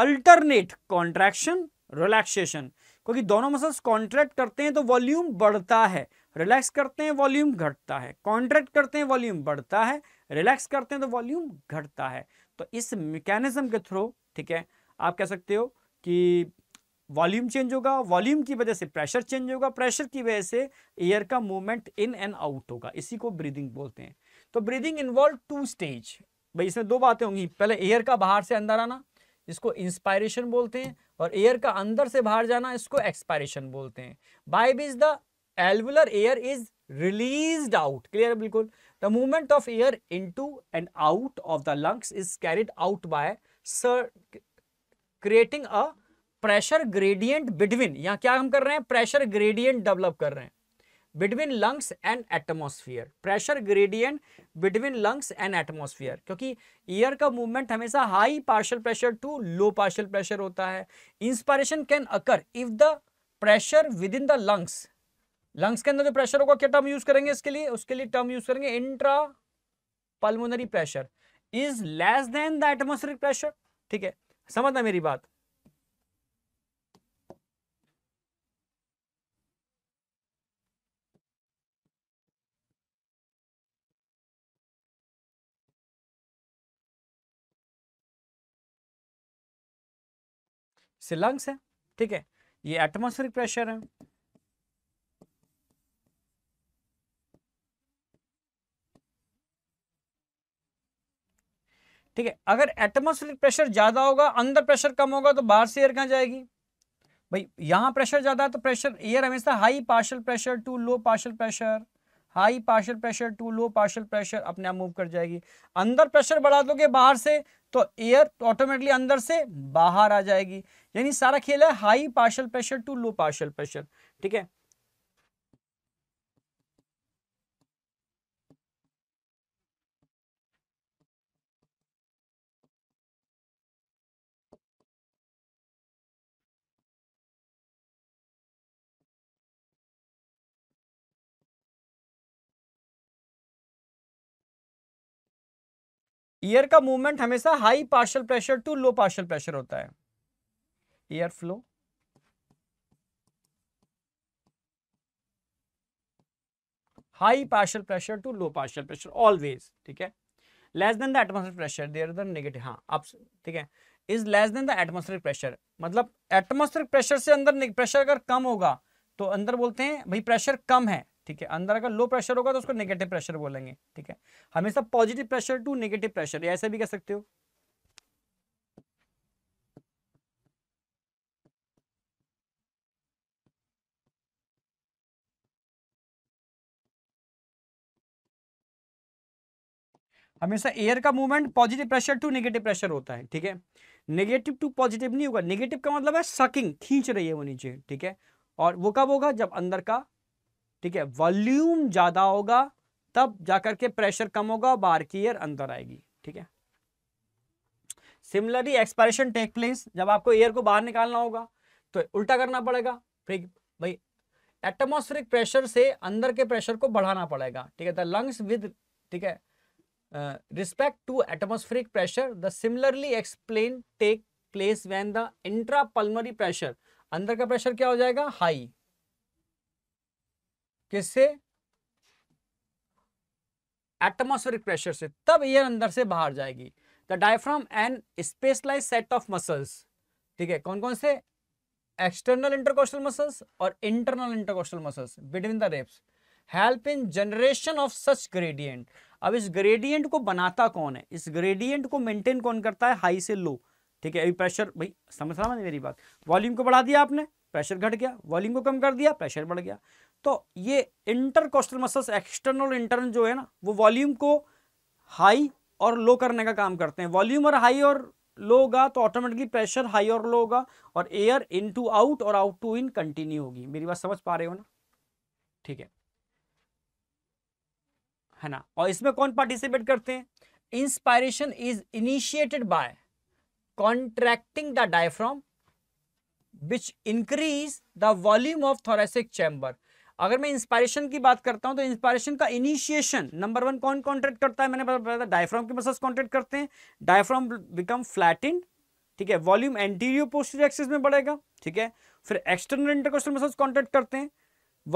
अल्टरनेट कॉन्ट्रैक्शन रिलैक्सेशन क्योंकि दोनों मसल्स कॉन्ट्रैक्ट करते हैं तो वॉल्यूम बढ़ता है रिलैक्स करते हैं वॉल्यूम घटता है कॉन्ट्रैक्ट करते हैं वॉल्यूम बढ़ता है रिलैक्स करते हैं तो वॉल्यूम घटता है तो इस मैकेनिज्म के थ्रू ठीक है आप कह सकते हो कि वॉल्यूम चेंज होगा वॉल्यूम की वजह से प्रेशर चेंज होगा प्रेशर की वजह से एयर का मूवमेंट इन एंड आउट होगा इसी को ब्रीदिंग बोलते हैं तो ब्रीदिंग इन्वॉल्व टू स्टेज भाई इसमें दो बातें होंगी पहले एयर का बाहर से अंदर आना इसको इंस्पायरेशन बोलते हैं और एयर का अंदर से बाहर जाना इसको एक्सपायरेशन बोलते हैं बाय बीज the alveolar air is release out clear है बिल्कुल the movement of air in into and out of the lungs is carried out by sir creating a pressure gradient between यहां क्या हम कर रहे हैं प्रेशर ग्रेडियंट डेवलप कर रहे हैं between lungs and atmosphere pressure gradient between lungs and atmosphere क्योंकि एयर का मूवमेंट हमेशा high partial pressure to low partial pressure होता है inspiration can occur if the pressure within the lungs lungs के अंदर जो प्रेशर होगा क्या टर्म यूज करेंगे इसके लिए उसके लिए टर्म यूज करेंगे intra pulmonary pressure is less than the atmospheric pressure ठीक है समझना मेरी बात से लंग्स है ठीक है ये एटमोस्फेरिक प्रेशर है ठीक है अगर एटमोस्फेरिक प्रेशर ज़्यादा होगा अंदर प्रेशर कम होगा तो बाहर से एयर कहाँ जाएगी भाई यहाँ प्रेशर ज़्यादा है तो प्रेशर एयर हमेशा high partial pressure to low partial pressure high partial pressure to low partial pressure अपने आप मूव कर जाएगी अंदर प्रेशर बढ़ा दोगे बाहर से तो एयर ऑटोमेटिकली अंदर से बाहर आ जाएगी यानी सारा खेल है high partial pressure to low partial pressure ठीक है एयर का मूवमेंट हमेशा high partial pressure to low partial pressure होता है air flow high partial pressure to low partial pressure always ठीक है less than the atmospheric pressure there then negative हाँ आप ठीक है is less than the atmospheric pressure मतलब atmospheric pressure से अंदर प्रेशर अगर कम होगा तो अंदर बोलते हैं भाई प्रेशर कम है ठीक है अंदर अगर लो प्रेशर होगा तो उसको नेगेटिव प्रेशर बोलेंगे ठीक है हमेशा positive pressure to negative pressure ऐसे भी कह सकते हो हमेशा एयर का movement positive pressure to negative pressure होता है ठीक है नेगेटिव टू पॉजिटिव नहीं होगा नेगेटिव का मतलब है सकिंग खींच रही है वो नीचे ठीक है और वो कब होगा जब अंदर का ठीक है वॉल्यूम ज़्यादा होगा तब जाकर के प्रेशर कम होगा और बाहर की एयर अंदर आएगी ठीक है सिमिलरली एक्सपायरेशन टेक प्लेस जब आपको एयर को बाहर निकालना होगा तो उल्टा करना पड़ेगा फिर भाई एटमोस्फेरिक प्रेशर से अंदर के प्रेशर को बढ़ाना पड़ेगा ठीक है द लंग्स विद ठीक है respect to atmospheric pressure the similarly explain take place when the intra pulmonary pressure अंदर का प्रेशर क्या हो जाएगा हाई किससे एटमोस्फेरिक प्रेशर से तब एयर अंदर से बाहर जाएगी the diaphragm and specialise set of muscles ठीक है कौन कौन से एक्सटर्नल इंटरकोस्टल मसल्स और internal intercostal muscles between the ribs help in generation of such gradient अब इस ग्रेडियंट को बनाता कौन है इस ग्रेडियंट को मेंटेन कौन करता है हाई से लो ठीक है अभी प्रेशर भाई समझ रहा मेरी बात वॉल्यूम को बढ़ा दिया आपने प्रेशर घट गया वॉल्यूम को कम कर दिया प्रेशर बढ़ गया तो ये इंटरकोस्टल मसल्स एक्सटर्नल इंटरनल जो है ना वो वॉल्यूम को हाई और लो करने का काम करते हैं वॉल्यूम और हाई और लो होगा तो ऑटोमेटिकली प्रेशर हाई और लो होगा और एयर इन टू आउट और आउट टू इन कंटिन्यू होगी मेरी बात समझ पा रहे हो ना ठीक है है ना और इसमें कौन पार्टिसिपेट करते हैं inspiration is initiated by contracting the diaphragm which increase the volume of thoracic chamber अगर मैं इंस्पायरेशन की बात करता हूं तो इंस्पायरेशन का इनिशिएशन नंबर वन कौन कॉन्ट्रैक्ट करता है मैंने बताया डायफ्राम के मसल्स कॉन्ट्रैक्ट करते हैं डायफ्राम बिकम फ्लैटेंड ठीक है वॉल्यूम एंटीरियर पोस्टीरियर एक्सिस में बढ़ेगा ठीक है फिर एक्सटर्नल इंटरकोस्टल मसल्स कॉन्ट्रैक्ट करते हैं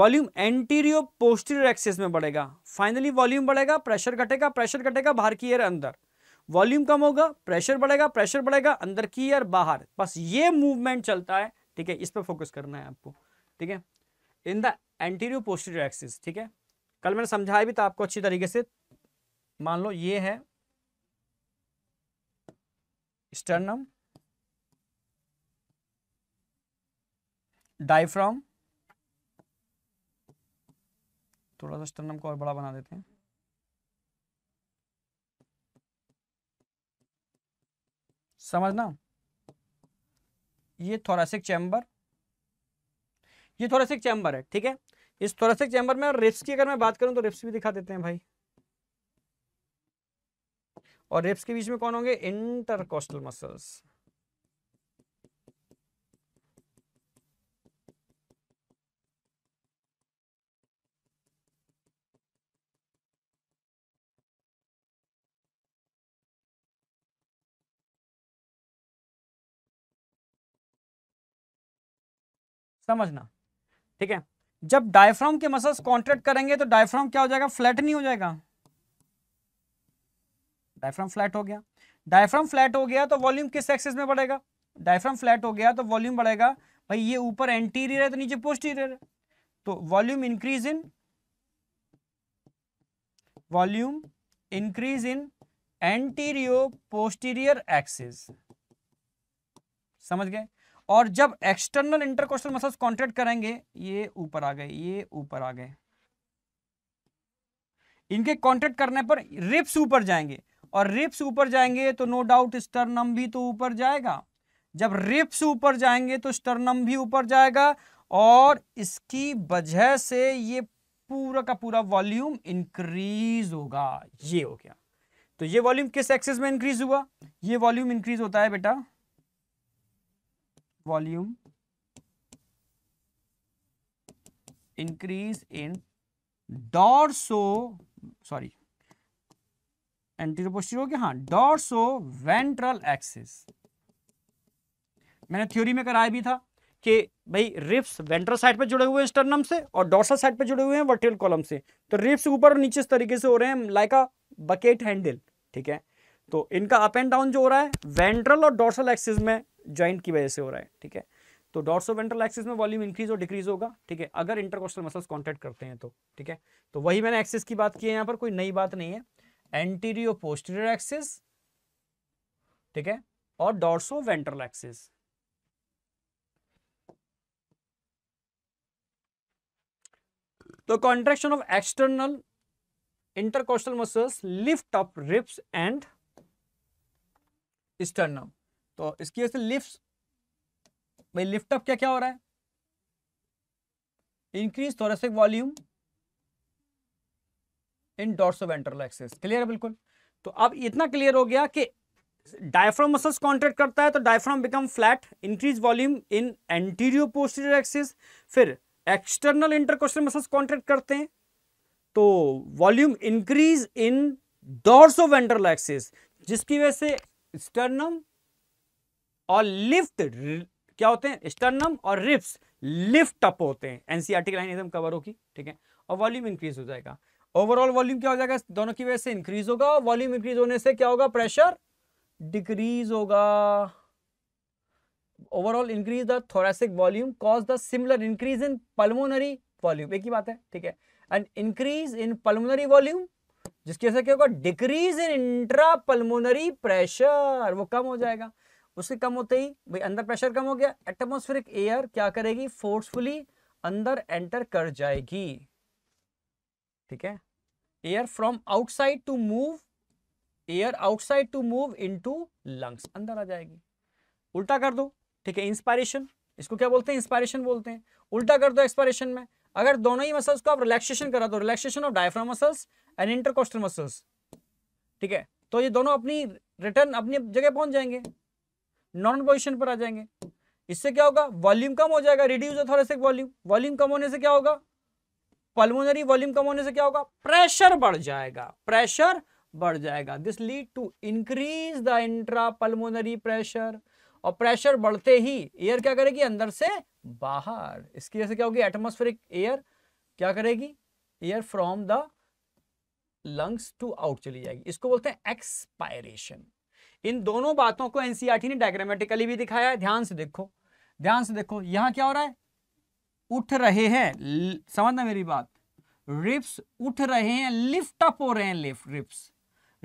वॉल्यूम एंटीरियो पोस्टीरियर एक्सिस में बढ़ेगा फाइनली वॉल्यूम बढ़ेगा प्रेशर घटेगा प्रेशर घटेगा बाहर की एयर अंदर वॉल्यूम कम होगा प्रेशर बढ़ेगा प्रेशर बढ़ेगा अंदर की एयर बाहर बस ये मूवमेंट चलता है ठीक है इस पर फोकस करना है आपको ठीक है in the antero posterior axis ठीक है कल मैंने समझाया भी था आपको अच्छी तरीके से मान लो ये है स्टर्नम डायफ्राम थोड़ा सा स्टर्नम को और बड़ा बना देते हैं समझना ये थोरासिक चैम्बर ये थोरासिक चैम्बर है ठीक है इस थोरेसिक चैम्बर में और रिप्स की अगर मैं बात करूं तो रिप्स भी दिखा देते हैं भाई और रिप्स के बीच में कौन होंगे इंटरकोस्टल मसल्स समझना ठीक है जब डायफ्राम के मसल्स कॉन्ट्रेक्ट करेंगे तो डायफ्राम क्या हो जाएगा फ्लैट नहीं हो जाएगा डायफ्राम फ्लैट हो गया डायफ्राम फ्लैट हो गया तो वॉल्यूम किस एक्सेस में बढ़ेगा डायफ्राम फ्लैट हो गया तो वॉल्यूम बढ़ेगा भाई ये ऊपर एंटीरियर है तो नीचे पोस्टीरियर है तो volume increase in volume increase in antero posterior axis समझ गए और जब एक्सटर्नल इंटरकोस्टल मसल्स कॉन्ट्रेक्ट करेंगे ये ऊपर आ गए ये ऊपर आ गए इनके कॉन्ट्रेक्ट करने पर रिप्स ऊपर जाएंगे और रिप्स ऊपर जाएंगे तो नो डाउट स्टर्नम भी तो ऊपर जाएगा जब रिप्स ऊपर जाएंगे तो स्टर्नम भी ऊपर जाएगा और इसकी वजह से ये पूरा का पूरा वॉल्यूम इंक्रीज होगा ये हो गया तो ये वॉल्यूम किस एक्सेस में इंक्रीज हुआ ये वॉल्यूम इंक्रीज होता है बेटा volume increase in dorso sorry anterior posterior हो हाँ डॉर्सो वेंट्रल एक्सिस मैंने थ्योरी में कराया भी था कि भाई रिप्स वेंट्रल साइड पर जुड़े हुए हैं स्टर्नम से और डॉर्सल साइड पर जुड़े हुए हैं वर्टिकल कॉलम से तो रिप्स ऊपर और नीचे इस तरीके से हो रहे हैं लाइक अ बकेट हैंडल ठीक है तो इनका अप एंड डाउन जो हो रहा है वेंट्रल और डॉर्सल एक्सिस में जॉइंट की वजह से हो रहा है ठीक है तो डॉट्स ऑफ वेंट्रल एक्सिस में वॉल्यूम इंक्रीज और डिक्रीज होगा ठीक है अगर इंटरकोस्टल मसल्स कॉन्टैक्ट करते हैं तो ठीक है तो वही मैंने एक्सिस की बात की है यहाँ पर कोई नई बात नहीं है एंटीरियो पोस्टीरियर एक्सिस ठीक है और डॉट्स ऑफ वेंट्रल एक्सिस तो contraction of external intercostal muscles lift up ribs and sternum तो इसकी वजह से लिफ्ट भाई लिफ्ट अप क्या क्या हो रहा है increase thoracic volume in dorso ventral axis clear है बिल्कुल तो अब इतना क्लियर हो गया कि डायफ्राम मसल्स कॉन्ट्रैक्ट करता है तो diaphragm become flat increase volume in antero posterior axis फिर एक्सटर्नल इंटरकोस्टल मसल्स कॉन्ट्रैक्ट करते हैं तो volume increase in dorso ventral axis जिसकी वजह से स्टर्नम और लिफ्ट क्या होते हैं स्टर्नम और रिप्स लिफ्ट अप होते हैं एनसीआरटी की लाइन एकदम कवर होगी ठीक है और वॉल्यूम इंक्रीज हो जाएगा ओवरऑल वॉल्यूम क्या हो जाएगा दोनों की वजह से इंक्रीज होगा और वॉल्यूम इंक्रीज होने से क्या होगा प्रेशर डिक्रीज होगा overall increase the thoracic volume cause the similar increase in pulmonary volume एक ही बात है ठीक है and increase in pulmonary volume जिसकी वजह से क्या होगा decrease in intra pulmonary pressure वो कम हो जाएगा उसके कम होते ही भाई अंदर प्रेशर कम हो गया एटमोस्फेरिक एयर क्या करेगी फोर्सफुली अंदर एंटर कर जाएगी ठीक है air from outside to move air outside to move into lungs अंदर आ जाएगी उल्टा कर दो ठीक है इंस्पायरेशन इसको क्या बोलते हैं इंस्पायरेशन बोलते हैं उल्टा कर दो एक्सपायरेशन में अगर दोनों ही मसल्स को आप रिलैक्सेशन करा दो relaxation of diaphragm muscles and intercostal muscles ठीक है तो ये दोनों अपनी रिटर्न अपनी जगह पहुंच जाएंगे नॉन पोजिशन पर आ जाएंगे इससे क्या होगा वॉल्यूम कम हो जाएगा रिड्यूस थोरेसिक वॉल्यूम वॉल्यूम कम होने से क्या होगा पल्मोनरी वॉल्यूम कम होने से क्या होगा प्रेशर बढ़ जाएगा प्रेशर बढ़ जाएगा this lead to increase the intra pulmonary pressure और प्रेशर बढ़ते ही एयर क्या करेगी अंदर से बाहर इसकी वजह से क्या होगी एटमोस्फेरिक एयर क्या करेगी air from the lungs to out चली जाएगी इसको बोलते हैं एक्सपायरेशन इन दोनों बातों को एनसीईआरटी e ने डायग्रामेटिकली भी दिखाया है ध्यान से देखो ध्यान से देखो यहां क्या हो रहा है उठ रहे हैं समझना मेरी बात रिप्स उठ रहे हैं लिफ्ट अप हो रहे हैं लिफ्ट रिप्स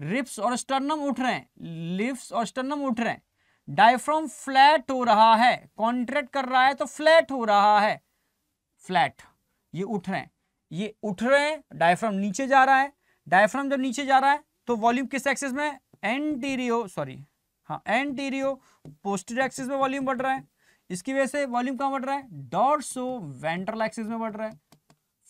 रिप्स और स्टर्नम उठ रहे हैं लिप्स और स्टर्नम उठ रहे हैं डायफ्राम फ्लैट हो रहा है कॉन्ट्रैक्ट कर रहा है तो फ्लैट हो रहा है फ्लैट ये उठ रहे हैं ये उठ रहे हैं डायफ्राम नीचे जा रहा है डायफ्राम जब नीचे जा रहा है तो वॉल्यूम किस एक्सेस में एंटीरियो सॉरी हाँ एंटीरियो पोस्टर एक्सिस में वॉल्यूम बढ़ रहा है इसकी वजह से वॉल्यूम कहाँ बढ़ रहा है डॉर्सो वेंट्रल एक्सिस में बढ़ रहा है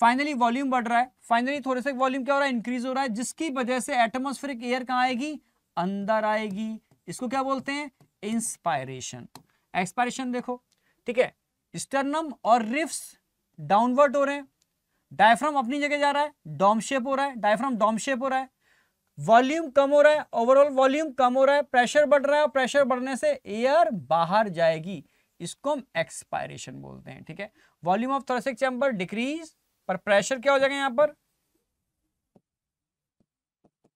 फाइनली वॉल्यूम बढ़ रहा है फाइनली थोड़े से वॉल्यूम क्या हो रहा है इंक्रीज हो रहा है जिसकी वजह से एटमोस्फेरिक एयर कहाँ आएगी अंदर आएगी इसको क्या बोलते हैं इंस्पायरेशन एक्सपायरेशन देखो ठीक है स्टर्नम और रिफ्स डाउनवर्ड हो रहे हैं डायफ्राम अपनी जगह जा रहा है डॉम शेप हो रहा है डायफ्राम डॉम शेप हो रहा है वॉल्यूम कम हो रहा है ओवरऑल वॉल्यूम कम हो रहा है प्रेशर बढ़ रहा है और प्रेशर बढ़ने से एयर बाहर जाएगी इसको हम एक्सपायरेशन बोलते हैं ठीक है volume of thoracic chamber decrease पर प्रेशर क्या हो जाएगा यहां पर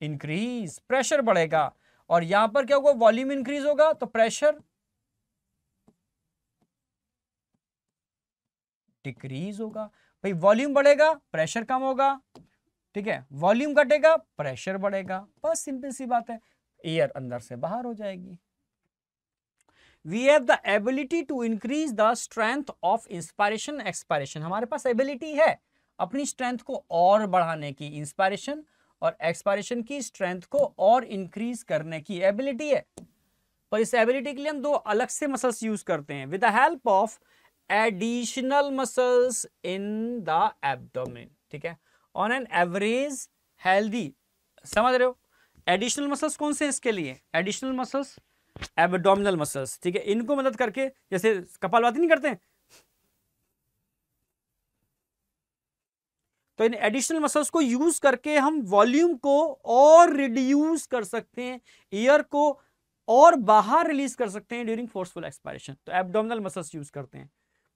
इंक्रीज प्रेशर बढ़ेगा और यहां पर क्या होगा वॉल्यूम इंक्रीज होगा तो प्रेशर डिक्रीज होगा भाई वॉल्यूम बढ़ेगा प्रेशर कम होगा ठीक है वॉल्यूम घटेगा प्रेशर बढ़ेगा बस सिंपल सी बात है एयर अंदर से बाहर हो जाएगी we have the ability to increase the strength of inspiration expiration हमारे पास एबिलिटी है अपनी स्ट्रेंथ को और बढ़ाने की इंस्पायरेशन और एक्सपायरेशन की स्ट्रेंथ को और इंक्रीज करने की एबिलिटी है पर इस एबिलिटी के लिए हम दो अलग से मसल्स यूज करते हैं with the help of additional muscles in the abdomen ठीक है ऑन एन एवरेज हेल्दी समझ रहे हो एडिशनल मसल्स कौन से हैं इसके लिए एडिशनल मसल्स एबडोमिनल मसल्स ठीक है इनको मदद करके जैसे कपालवाती नहीं करते हैं तो इन एडिशनल मसल्स को यूज करके हम वॉल्यूम को और रिड्यूस कर सकते हैं ईयर को और बाहर रिलीज कर सकते हैं ड्यूरिंग फोर्सफुल एक्सपायरेशन तो एबडोमिनल मसल्स यूज करते हैं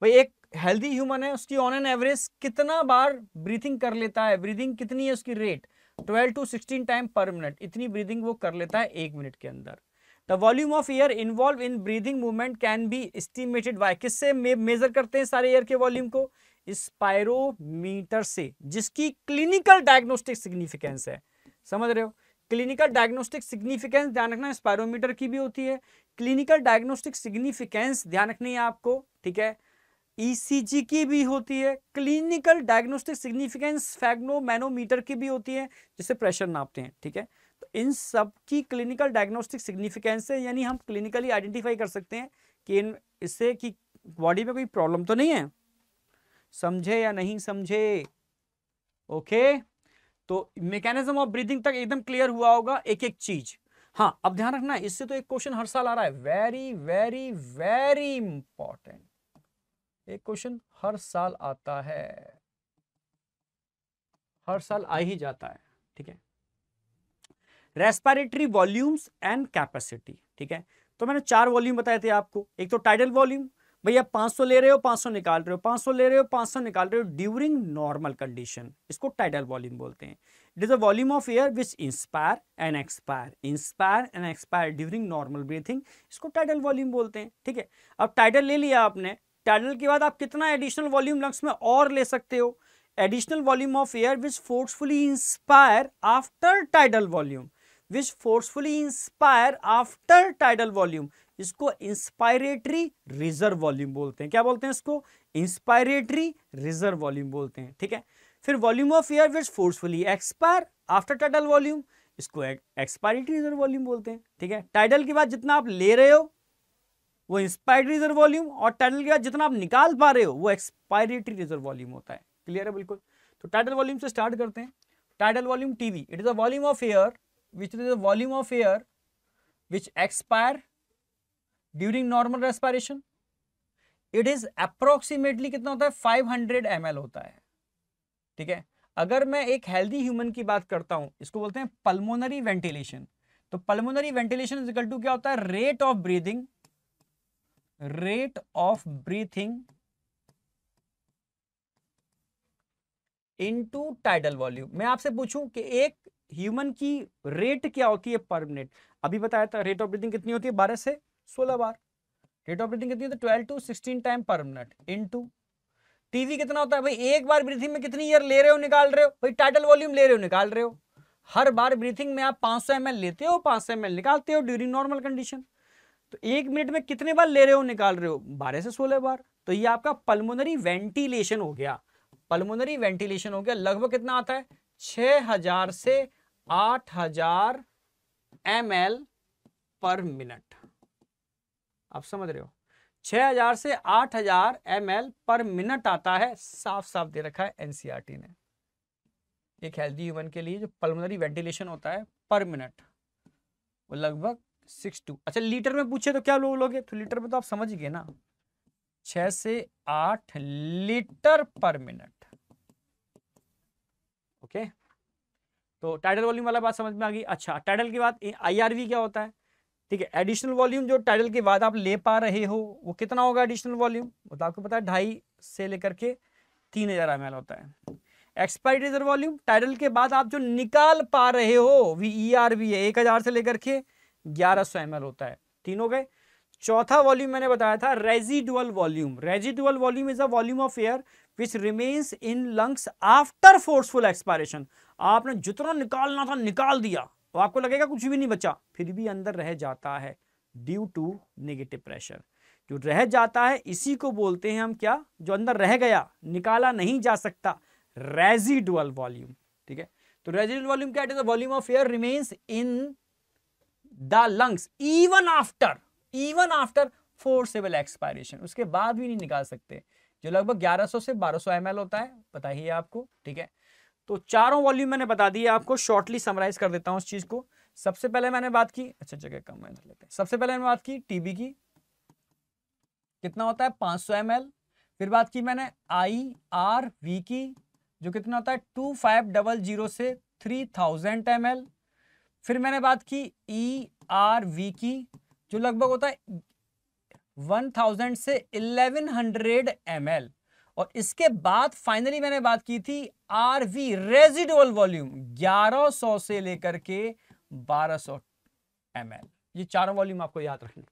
भाई एक हेल्दी ह्यूमन है उसकी ऑन एन एवरेज कितना बार ब्रीथिंग कर लेता है ब्रीथिंग कितनी है उसकी rate 12 to 16 time per minute इतनी ब्रीदिंग वो कर लेता है एक मिनट के अंदर the volume of air involve in breathing movement can be estimated by किससे मेजर करते हैं सारे एयर के वॉल्यूम को स्पायरोमीटर से जिसकी क्लिनिकल डायग्नोस्टिक सिग्निफिकेंस है समझ रहे हो क्लिनिकल डायग्नोस्टिक सिग्निफिकेंस ध्यान रखना स्पायरोमीटर की भी होती है क्लिनिकल डायग्नोस्टिक सिग्निफिकेंस ध्यान रखनी है आपको ठीक है ईसीजी e की भी होती है क्लिनिकल डायग्नोस्टिक सिग्निफिकेंस फैग्नोमैनोमीटर की भी होती है जिसे प्रेशर नापते हैं ठीक है तो इन सब की क्लिनिकल डायग्नोस्टिक सिग्निफिकेंस है यानी हम क्लिनिकली आइडेंटिफाई कर सकते हैं कि इन इससे कि बॉडी में कोई प्रॉब्लम तो नहीं है समझे या नहीं समझे ओके तो मैकेनिज्म ऑफ ब्रीदिंग तक एकदम क्लियर हुआ होगा एक एक चीज हाँ अब ध्यान रखना इससे तो एक क्वेश्चन हर साल आ रहा है वेरी वेरी वेरी इंपॉर्टेंट एक क्वेश्चन हर साल आता है हर साल आ ही जाता है ठीक है रेस्पिरेटरी वॉल्यूम्स एंड कैपेसिटी ठीक है तो मैंने चार वॉल्यूम बताए थे आपको एक तो टाइडल वॉल्यूम भैया 500 ले रहे हो 500 निकाल रहे हो 500 ले रहे हो 500 निकाल रहे हो ड्यूरिंग नॉर्मल कंडीशन इसको टाइडल वॉल्यूम बोलते हैं it is a volume of air which inspire and expire inspire and expire during normal breathing इसको टाइडल वॉल्यूम बोलते हैं ठीक है अब टाइडल ले लिया आपने टार्डल के बाद आप कितना एडिशनल वॉल्यूम लंग्स में और ले सकते हो additional volume of air which forcefully inspire after tidal volume which forcefully inspire after tidal volume इसको इंस्पायरेटरी रिजर्व वॉल्यूम बोलते हैं क्या बोलते हैं इसको इंस्पायरेटरी रिजर्व वॉल्यूम बोलते हैं ठीक है फिर volume of air which forcefully expire after tidal volume इसको एक्सपायरेटरी रिजर्व वॉल्यूम बोलते हैं ठीक है टाइडल के बाद जितना आप ले रहे हो वो इंस्पायर्ड रिजर्व वॉल्यूम और टाइटल के बाद जितना आप निकाल पा रहे हो वो एक्सपायरेटरी रिजर्व वॉल्यूम होता है क्लियर है बिल्कुल तो टाइटल वॉल्यूम से स्टार्ट करते हैं tidal volume TV it is a volume of air which is a volume of air which expire during normal respiration it is approximately कितना होता है 500 हंड्रेड होता है ठीक है अगर मैं एक हेल्दी ह्यूमन की बात करता हूं इसको बोलते हैं पल्मोनरी वेंटिलेशन तो pulmonary ventilation is equal to क्या होता है rate of breathing of breathing in into tidal volume मैं आपसे पूछूं कि एक ह्यूमन की रेट क्या होती है पर मिनट अभी बताया था रेट ऑफ ब्रीथिंग कितनी होती है बारह से सोलह बार रेट ऑफ ब्रीथिंग कितनी होती है twelve to sixteen time per minute into TV कितना होता है भाई एक बार ब्रीथिंग में कितनी ईयर ले रहे हो निकाल रहे हो भाई टाइटल वॉल्यूम ले रहे हो निकाल रहे हो हर बार ब्रीथिंग में आप 500 सौ लेते हो 500 सौ निकालते हो ड्यूरिंग नॉर्मल कंडीशन तो एक मिनट में कितने बार ले रहे हो निकाल रहे हो बारह से सोलह बार तो ये आपका पल्मोनरी वेंटिलेशन हो गया पल्मोनरी वेंटिलेशन हो गया लगभग कितना आता है छः हजार से आठ हजार एम पर मिनट आप समझ रहे हो 6000 से 8000 हजार एम पर मिनट आता है साफ साफ दे रखा है एनसीआरटी e ने एक हेल्दी ह्यूमन के लिए जो पल्मोनरी वेंटिलेशन होता है पर मिनट वो लगभग सिक्स टू अच्छा लीटर में पूछे तो क्या लोग लोगे तो लीटर में तो आप समझ गए ना छ से आठ लीटर पर मिनट ओके तो टाइडल वॉल्यूम वाला बात समझ में आ गई अच्छा टाइडल के बाद आईआरवी क्या होता है ठीक है एडिशनल वॉल्यूम जो टाइडल के बाद आप ले पा रहे हो वो कितना होगा एडिशनल वॉल्यूम वो तो आपको पता है ढाई से लेकर के तीन हजार एम होता है एक्सपायरी रिजर्व वॉल्यूम टाइडल के बाद आप जो निकाल पा रहे हो वी ई आर वी है एक हजार से लेकर के ग्यारह सौ होता है तीन हो गए चौथा वॉल्यूम मैंने बताया था residual volume residual volume is a volume of air which remains in lungs after forceful expiration आपने जितना निकालना था निकाल दिया तो आपको लगेगा कुछ भी नहीं बचा फिर भी अंदर रह जाता है ड्यू टू नेगेटिव प्रेशर जो रह जाता है इसी को बोलते हैं हम क्या जो अंदर रह गया निकाला नहीं जा सकता रेजिडुअल वॉल्यूम ठीक है तो रेजिडुअल वॉल्यूम क्या it is volume of air remains in the lungs even after even after forcible expiration उसके बाद भी नहीं निकाल सकते जो लगभग 1100 से 1200 सौ होता है पता ही है आपको ठीक है तो चारों वॉल्यूम मैंने बता दी आपको शॉर्टली समराइज कर देता हूं उस चीज़ को सबसे पहले मैंने बात की अच्छा जगह कम मैंने लेते हैं सबसे पहले मैंने बात की टीबी की कितना होता है 500 सौ फिर बात की मैंने आई आर वी की जो कितना होता है टू फाइव डबल जीरो से थ्री थाउजेंड एम एल फिर मैंने बात की ई आर वी की जो लगभग होता है 1000 से 1100 हंड्रेड एम और इसके बाद फाइनली मैंने बात की थी आर वी रेजिडोल वॉल्यूम 1100 से लेकर के 1200 सौ ये चारों वॉल्यूम आपको याद रखना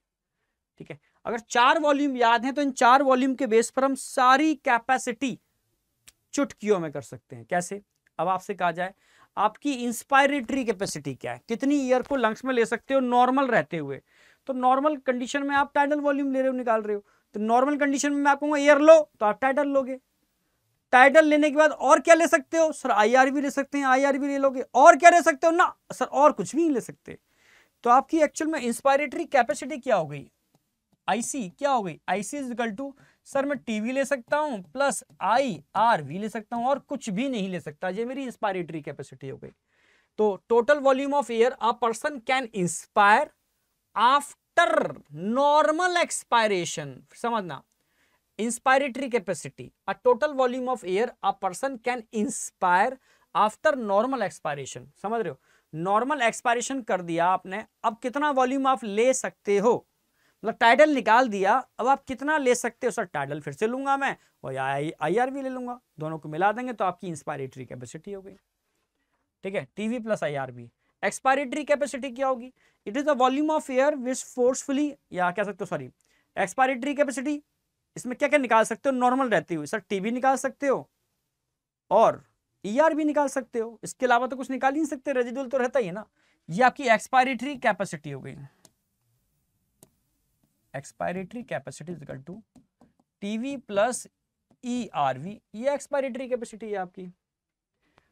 ठीक है अगर चार वॉल्यूम याद है तो इन चार वॉल्यूम के बेस पर हम सारी कैपेसिटी चुटकियों में कर सकते हैं कैसे अब आपसे कहा जाए आपकी इंस्पायरेटरी कैपेसिटी क्या है कितनी ईयर को लंग्स में ले सकते हो नॉर्मल रहते हुए तो नॉर्मल कंडीशन में आप टाइडल वॉल्यूम ले रहे हो निकाल रहे हो तो नॉर्मल कंडीशन में मैं आपको एयर लो तो आप टाइडल लोगे टाइडल लेने के बाद और क्या ले सकते हो सर आई भी ले सकते हैं आई भी ले लोगे और क्या ले सकते हो ना सर और कुछ भी नहीं ले सकते तो आपकी एक्चुअल में इंस्पायरेटरी कैपेसिटी क्या हो गई आईसी क्या हो गई IC is equal to sir मैं टीवी ले सकता हूं प्लस आई आर वी ले सकता हूं और कुछ भी नहीं ले सकता ये मेरी इंस्पायरेटरी कैपेसिटी हो गई तो total volume of air a person can inspire after normal expiration समझना inspiratory capacity a total volume of air a person can inspire after normal expiration समझ रहे हो नॉर्मल एक्सपायरेशन कर दिया आपने अब कितना वॉल्यूम आप ले सकते हो मतलब टाइडल निकाल दिया अब आप कितना ले सकते हो सर टाइडल फिर से लूंगा मैं और आई आई आर भी ले लूंगा दोनों को मिला देंगे तो आपकी इंस्पायरेटरी कैपेसिटी हो गई ठीक है T V plus I R V expiratory capacity क्या होगी it is the volume of air which forcefully या कह सकते हो सॉरी एक्सपायरेटरी कैपेसिटी इसमें क्या क्या निकाल सकते हो नॉर्मल रहती हुई सर टी निकाल सकते हो और ई आर भी निकाल सकते हो इसके अलावा तो कुछ निकाल ही नहीं सकते रेजिडुअल तो रहता ही है ना ये आपकी एक्सपायरेटरी कैपेसिटी हो गई है expiratory capacity is equal to TV plus E R V ये एक्सपायरेटरी कैपेसिटी है आपकी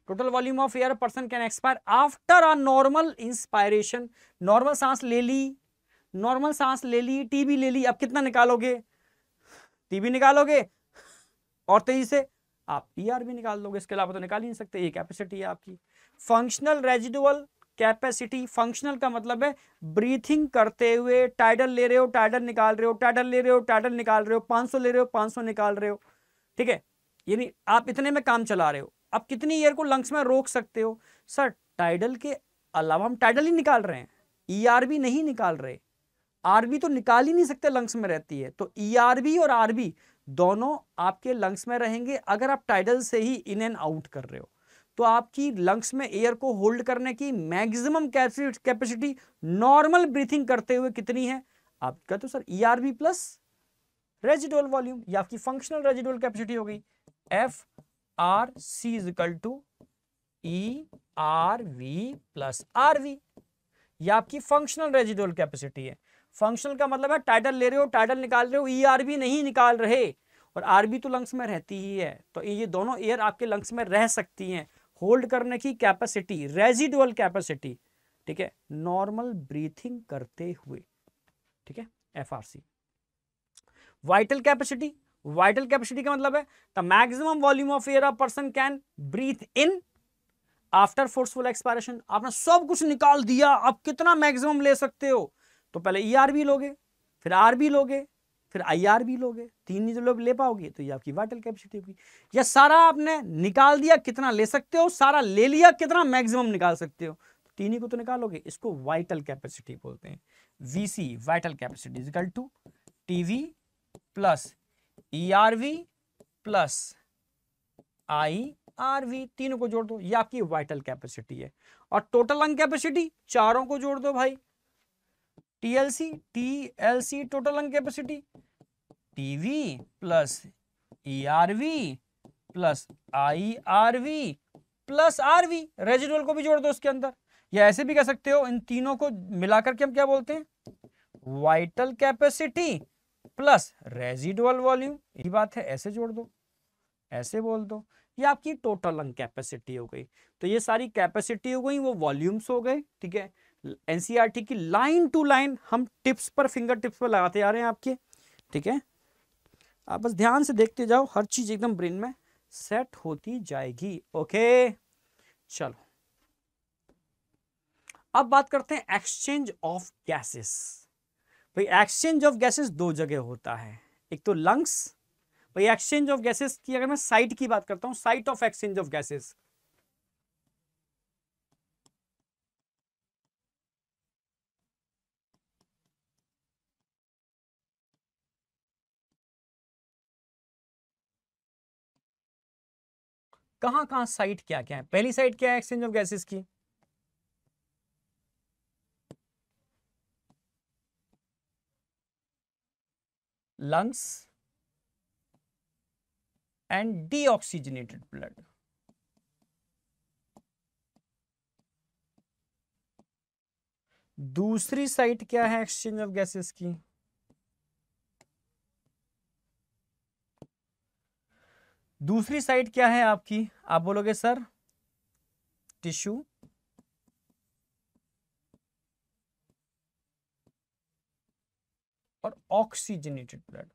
total volume of air person can expire after a normal inspiration normal सांस ले ली नॉर्मल सांस ले ली टीबी ले ली अब कितना निकालोगे टीबी निकालोगे और तेजी से आप ई e भी निकाल दोगे इसके अलावा तो निकाल ही नहीं सकते ये कैपेसिटी है आपकी फंक्शनल रेजिडुअल कैपेसिटी फंक्शनल का मतलब है ब्रीथिंग करते हुए टाइडल ले रहे हो टाइडल निकाल रहे हो टाइडल ले रहे हो टाइडल निकाल रहे हो 500 ले रहे हो 500 निकाल रहे हो ठीक है यानी आप इतने में काम चला रहे हो आप कितनी ईयर को लंग्स में रोक सकते हो सर टाइडल के अलावा हम टाइडल ही निकाल रहे हैं ई e नहीं निकाल रहे आर तो निकाल ही नहीं सकते लंग्स में रहती है तो ई e और आर दोनों आपके लंग्स में रहेंगे अगर आप टाइडल से ही इन एंड आउट कर रहे हो तो आपकी लंग्स में एयर को होल्ड करने की मैक्सिमम कैपेसिटी नॉर्मल ब्रीथिंग करते हुए कितनी है आपका तो sir E R V plus residual volume या आपकी फंक्शनल रेजिडोल कैपेसिटी हो गई F R C is equal to E R V plus R V यह आपकी फंक्शनल रेजिडोल कैपेसिटी है फंक्शनल का मतलब है टाइटल ले रहे हो टाइटल निकाल रहे हो ई e आर नहीं निकाल रहे और आरबी तो लंग्स में रहती ही है तो ये दोनों एयर आपके लंग्स में रह सकती हैं होल्ड करने की कैपेसिटी रेजिडुअल कैपेसिटी ठीक है नॉर्मल ब्रीथिंग करते हुए ठीक है FRC vital capacity vital capacity का मतलब है the maximum volume of air a person can breathe in after forceful expiration आपने सब कुछ निकाल दिया आप कितना मैक्सिमम ले सकते हो तो पहले ई e लोगे फिर आर लोगे फिर आई आर भी लोगे तीन जो लोग ले पाओगे तो ये आपकी वाइटल कैपेसिटी होगी यह सारा आपने निकाल दिया कितना ले सकते हो सारा ले लिया कितना मैक्सिमम निकाल सकते हो तो तीन ही को तो निकालोगे इसको वाइटल कैपेसिटी बोलते हैं VC vital capacity is equal to TV plus E R V plus I R V तीनों को जोड़ दो ये आपकी वाइटल कैपेसिटी है और टोटल लंग कैपेसिटी चारों को जोड़ दो भाई TLC TLC total lung capacity TV plus ERV plus IRV plus RV residual को भी जोड़ दो उसके अंदर या ऐसे भी कह सकते हो इन तीनों को मिलाकर के हम क्या बोलते हैं vital capacity plus residual volume यही बात है ऐसे जोड़ दो ऐसे बोल दो ये आपकी टोटल लंग कैपेसिटी हो गई तो ये सारी कैपेसिटी हो गई वो वॉल्यूम्स हो गए ठीक है एनसीईआरटी e की लाइन टू लाइन हम टिप्स पर फिंगर टिप्स पर लगाते जा रहे हैं आपके ठीक है आप बस ध्यान से देखते जाओ हर चीज एकदम ब्रेन में सेट होती जाएगी ओके चलो अब बात करते हैं एक्सचेंज ऑफ गैसेस भाई एक्सचेंज ऑफ गैसेस दो जगह होता है एक तो लंग्स भाई एक्सचेंज ऑफ गैसेस की अगर मैं साइट की बात करता हूँ site of exchange of gases कहां कहां साइट क्या क्या है पहली साइट क्या है एक्सचेंज ऑफ गैसेस की लंग्स एंड डीऑक्सीजनेटेड ब्लड दूसरी साइट क्या है एक्सचेंज ऑफ गैसेस की दूसरी साइड क्या है आपकी आप बोलोगे सर टिश्यू और ऑक्सीजनेटेड ब्लड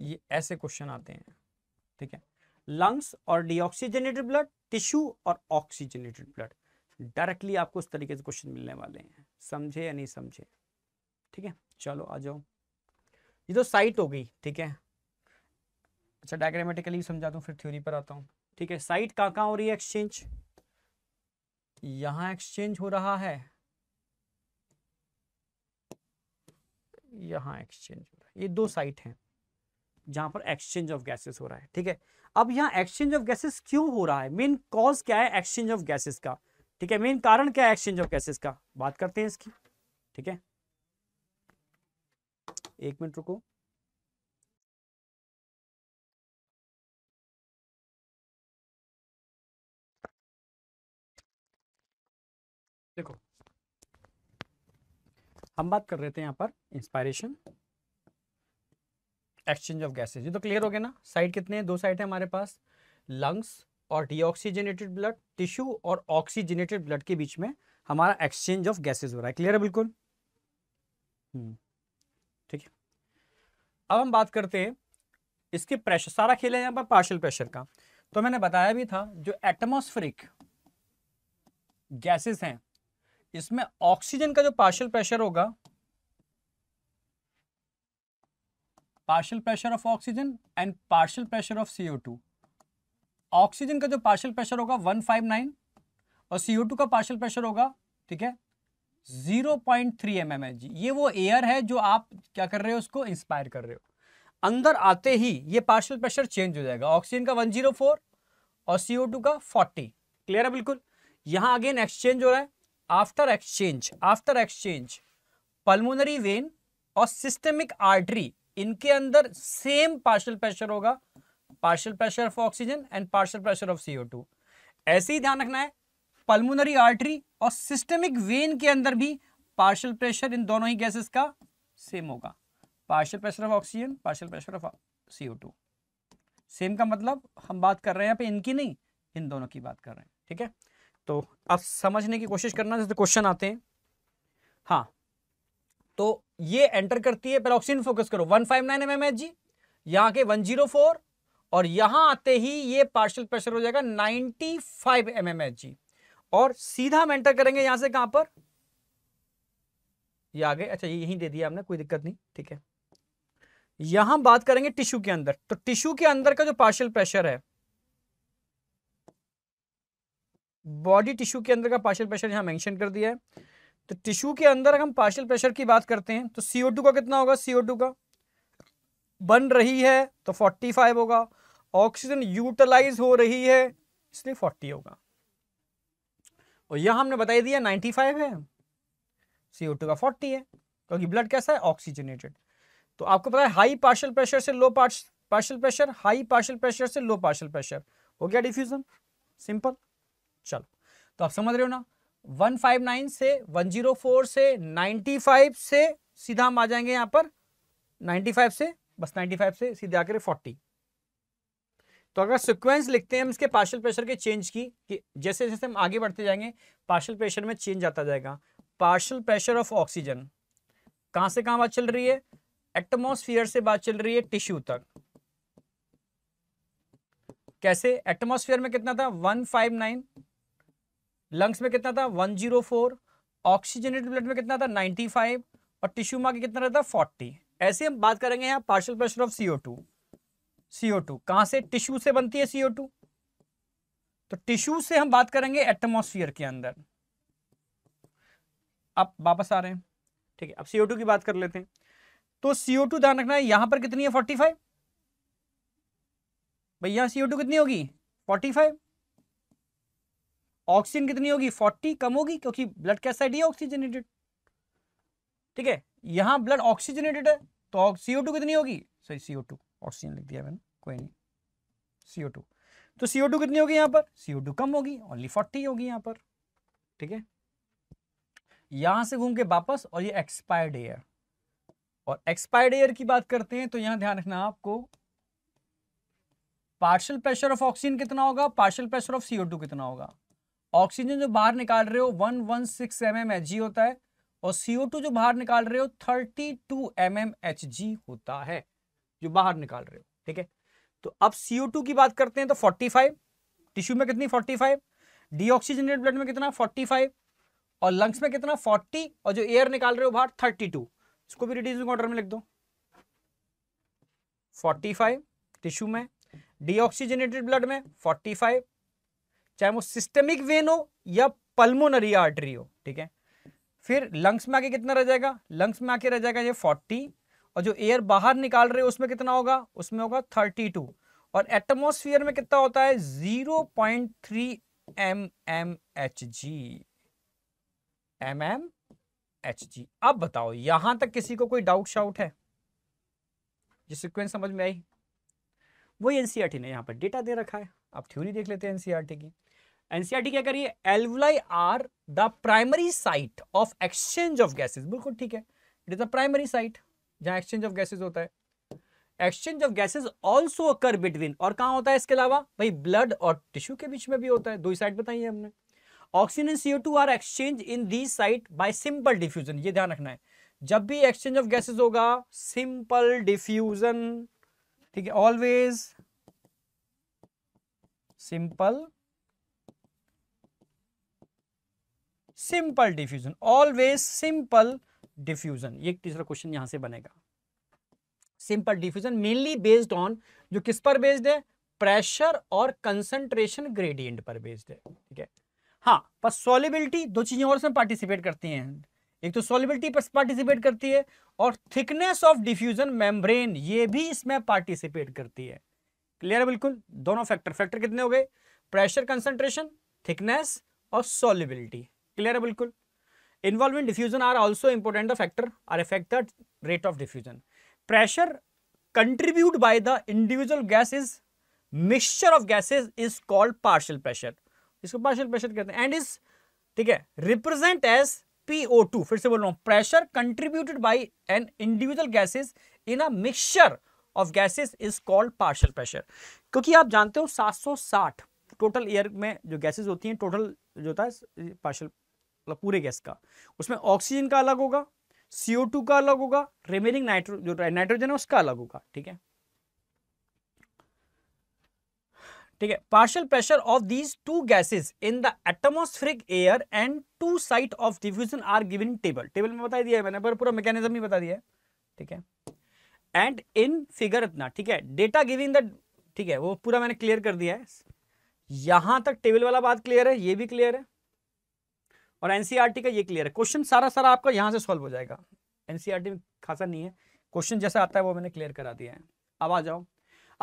ये ऐसे क्वेश्चन आते हैं ठीक है लंग्स और डीऑक्सीजनेटेड ब्लड टिश्यू और ऑक्सीजनेटेड ब्लड डायरेक्टली आपको उस तरीके से क्वेश्चन मिलने वाले हैं समझे या नहीं समझे ठीक है चलो आ जाओ ये तो साइट हो गई ठीक है अच्छा डायग्रामेटिकली समझा दू फिर थ्योरी पर आता हूँ ठीक है साइट कहाँ कहाँ हो रही है एक्सचेंज यहाँ एक्सचेंज हो रहा है यहाँ एक्सचेंज हो रहा है ये दो साइट हैं जहाँ पर एक्सचेंज ऑफ गैसेस हो रहा है ठीक है अब यहाँ एक्सचेंज ऑफ गैसेस क्यों हो रहा है मेन कॉज क्या है एक्सचेंज ऑफ गैसेस का ठीक है मेन कारण क्या है एक्सचेंज ऑफ गैसेस का बात करते हैं इसकी ठीक है एक मिनट रुको देखो हम बात कर रहे थे यहां पर इंस्पायरेशन एक्सचेंज ऑफ गैसेज ये तो क्लियर हो गया ना साइड कितने हैं दो साइड है हमारे पास लंग्स और डीऑक्सीजनेटेड ब्लड टिश्यू और ऑक्सीजनेटेड ब्लड के बीच में हमारा एक्सचेंज ऑफ गैसेज हो रहा है क्लियर है बिल्कुल हम्म ठीक है अब हम बात करते हैं इसके प्रेशर सारा खेल है यहाँ पर पार्शियल प्रेशर का तो मैंने बताया भी था जो एटमोस्फेरिक गैसेस हैं इसमें ऑक्सीजन का जो पार्शियल प्रेशर होगा partial pressure of oxygen and partial pressure of CO two oxygen का जो पार्शियल प्रेशर होगा 159 और सीओ टू का पार्शियल प्रेशर होगा ठीक है zero point three M M H G ये वो एयर है जो आप क्या कर रहे हो उसको इंस्पायर कर रहे हो अंदर आते ही ये पार्शियल प्रेशर चेंज हो जाएगा ऑक्सीजन का 104 और सी का 40 क्लियर है बिल्कुल यहां अगेन एक्सचेंज हो रहा है after exchange after exchange pulmonary vein और सिस्टमिक आर्टरी इनके अंदर सेम पार्शियल प्रेशर होगा partial pressure of oxygen and partial pressure of CO two ऐसे ही ध्यान रखना है पल्मोनरी आर्टरी और सिस्टमिक वेन के अंदर भी पार्शल प्रेशर इन दोनों ही गैसेस का सेम होगा partial pressure of oxygen partial pressure of C same का मतलब हम बात कर रहे हैं यहाँ पे इनकी नहीं इन दोनों की बात कर रहे हैं ठीक है तो अब समझने की कोशिश करना जैसे क्वेश्चन आते हैं हाँ तो ये एंटर करती है पर ऑक्सीजन फोकस करो one five nine M H G यहाँ के वन जीरो फोर और यहाँ आते ही ये पार्शल प्रेशर हो जाएगा ninety five M M H G और सीधा हम एंटर करेंगे यहां से कहां पर ये आगे अच्छा ये यहीं दे दिया हमने कोई दिक्कत नहीं ठीक है यहां बात करेंगे टिश्यू के अंदर तो टिश्यू के अंदर का जो पार्शियल प्रेशर है बॉडी टिश्यू के अंदर का पार्शियल प्रेशर यहां मेंशन कर दिया है तो टिश्यू के अंदर हम पार्शियल प्रेशर की बात करते हैं तो सीओ का कितना होगा सीओ का बन रही है तो 45 होगा ऑक्सीजन यूटिलाइज हो रही है इसलिए 40 होगा और यह हमने बताई दिया 95 है सी का 40 है क्योंकि ब्लड कैसा है ऑक्सीजनेटेड तो आपको पता है हाई पार्शल प्रेशर से low partial pressure high partial pressure से लो पार्शल प्रेशर हो गया डिफ्यूजन सिंपल चलो तो आप समझ रहे हो ना 159 से 104 से 95 से सीधा हम आ जाएंगे यहां पर 95 से बस 95 से सीधे आकर 40 तो अगर सिक्वेंस लिखते हैं हम इसके पार्शल प्रेशर के चेंज की कि जैसे जैसे हम आगे बढ़ते जाएंगे पार्शल प्रेशर में चेंज आता जाएगा पार्शल प्रेशर ऑफ ऑक्सीजन कहां से कहां बात चल रही है एटमोसफियर से बात चल रही है टिश्यू तक कैसे एटमोसफियर में कितना था 159 लंग्स में कितना था 104 ऑक्सीजनेटेड ब्लड में कितना था 95 और टिश्यू माँ कितना रहता 40 ऐसे हम बात करेंगे यहाँ partial pressure of CO two CO two कहां से टिश्यू से बनती है सीओ टू तो टिश्यू से हम बात करेंगे एटमोस्फियर के अंदर आप वापस आ रहे हैं ठीक है अब सीओ टू की बात कर लेते हैं तो सीओ टू ध्यान रखना है यहां पर कितनी है फोर्टी फाइव भाई यहां सीओ टू कितनी होगी फोर्टी फाइव ऑक्सीजन कितनी होगी फोर्टी कम होगी क्योंकि ब्लड कैसा है ऑक्सीजनेटेड ठीक है यहां ब्लड ऑक्सीजनेटेड है तो सीओ टू कितनी होगी सही सीओ टू ऑक्सीजन लिख दिया मैंने कोई नहीं सीओ टू तो सीओ टू कितनी होगी यहाँ पर सीओ टू कम होगी ओनली फोर्टी होगी यहाँ पर ठीक है यहां से घूम के वापस और ये एक्सपायर्ड एयर और एक्सपायर्ड एयर की बात करते हैं तो यहां ध्यान रखना आपको पार्शियल प्रेशर ऑफ ऑक्सीजन कितना होगा partial pressure of CO two कितना होगा ऑक्सीजन जो बाहर निकाल रहे हो one one six M M H G होता है और सीओ टू जो बाहर निकाल रहे हो thirty two M M H G होता है जो बाहर निकाल रहे हो ठीक है तो अब CO2 की बात करते हैं तो 45 टिश्यू में कितनी 45 डीऑक्सीजनेटेड ब्लड में कितना 45 और लंग्स में कितना 40 और जो एयर निकाल रहे हो बाहर 32 इसको भी रिड्यूसिंग ऑर्डर में लिख दो 45 टिश्यू में डीऑक्सीजनेटेड ब्लड में 45 चाहे वो सिस्टमिक वेन हो या पल्मोनरी आर्टरी हो ठीक है फिर लंग्स में आके कितना रह जाएगा लंग्स में आके रह जाएगा ये फोर्टी और जो एयर बाहर निकाल रहे हो उसमें कितना होगा उसमें होगा थर्टी टू और एटमोस्फियर में कितना होता है zero point three M M H G M M H G अब बताओ यहां तक किसी को कोई डाउट शाउट है जो सिक्वेंस समझ में आई वही एनसीईआरटी e ने यहाँ पर डेटा दे रखा है आप थ्योरी देख लेते हैं एनसीईआरटी e की एनसीईआरटी e क्या करिए alveoli are the primary site of exchange of gases बिल्कुल ठीक है it is the primary site जहां एक्सचेंज ऑफ गैसेज होता है exchange of gases also occur between और कहा होता है इसके अलावा भाई ब्लड और टिश्यू के बीच में भी होता है दो ही साइड बताइए हमने oxygen CO two are exchange in the site by simple diffusion ये ध्यान रखना है जब भी एक्सचेंज ऑफ गैसेज होगा सिंपल डिफ्यूजन ठीक है always simple simple diffusion always simple diffusion ये तीसरा क्वेश्चन यहां से बनेगा simple diffusion mainly based on जो किस पर बेस्ड है प्रेशर और कंसंट्रेशन ग्रेडियंट पर बेस्ड है ठीक है हाँ पर सोलिबिलिटी दो चीजें और इसमें पार्टिसिपेट करती हैं एक तो सोलिबिलिटी पर पार्टिसिपेट करती है और थिकनेस ऑफ डिफ्यूजन मेम्ब्रेन ये भी इसमें पार्टिसिपेट करती है क्लियर है बिल्कुल दोनों फैक्टर फैक्टर कितने हो गए प्रेशर कंसंट्रेशन थिकनेस और सोलिबिलिटी क्लियर है बिल्कुल involved in diffusion are also important the factor or affect the rate of diffusion pressure contributed by the individual gas is mixture of gases is called partial pressure इसको partial pressure कहते हैं and is ठीक है represent as PO2 फिर से बोल रहा हूँ pressure contributed by an individual gases in a mixture of gases is called partial pressure क्योंकि आप जानते हो 760 टोटल एयर में जो गैसेस होती हैं टोटल जो होता है पार्शल मतलब पूरे गैस का उसमें ऑक्सीजन का अलग होगा सीओ टू का अलग होगा रिमेनिंग नाइट्रो जो नाइट्रोजन है उसका अलग होगा ठीक है ठीक है partial pressure of these two gases in the atmospheric air and two site of diffusion are given table table में बता दिया है मैंने पर पूरा मैकेनिज्म ही बता दिया है ठीक है एंड इन फिगर इतना ठीक है डेटा गिविंग द ठीक है वो पूरा मैंने क्लियर कर दिया है यहां तक टेबल वाला बात क्लियर है ये भी क्लियर है और एनसीईआरटी e का ये क्लियर है क्वेश्चन सारा सारा आपका यहाँ से सॉल्व हो जाएगा एनसीआर e में खासा नहीं है क्वेश्चन जैसा आता है वो मैंने क्लियर करा दिया है अब आ जाओ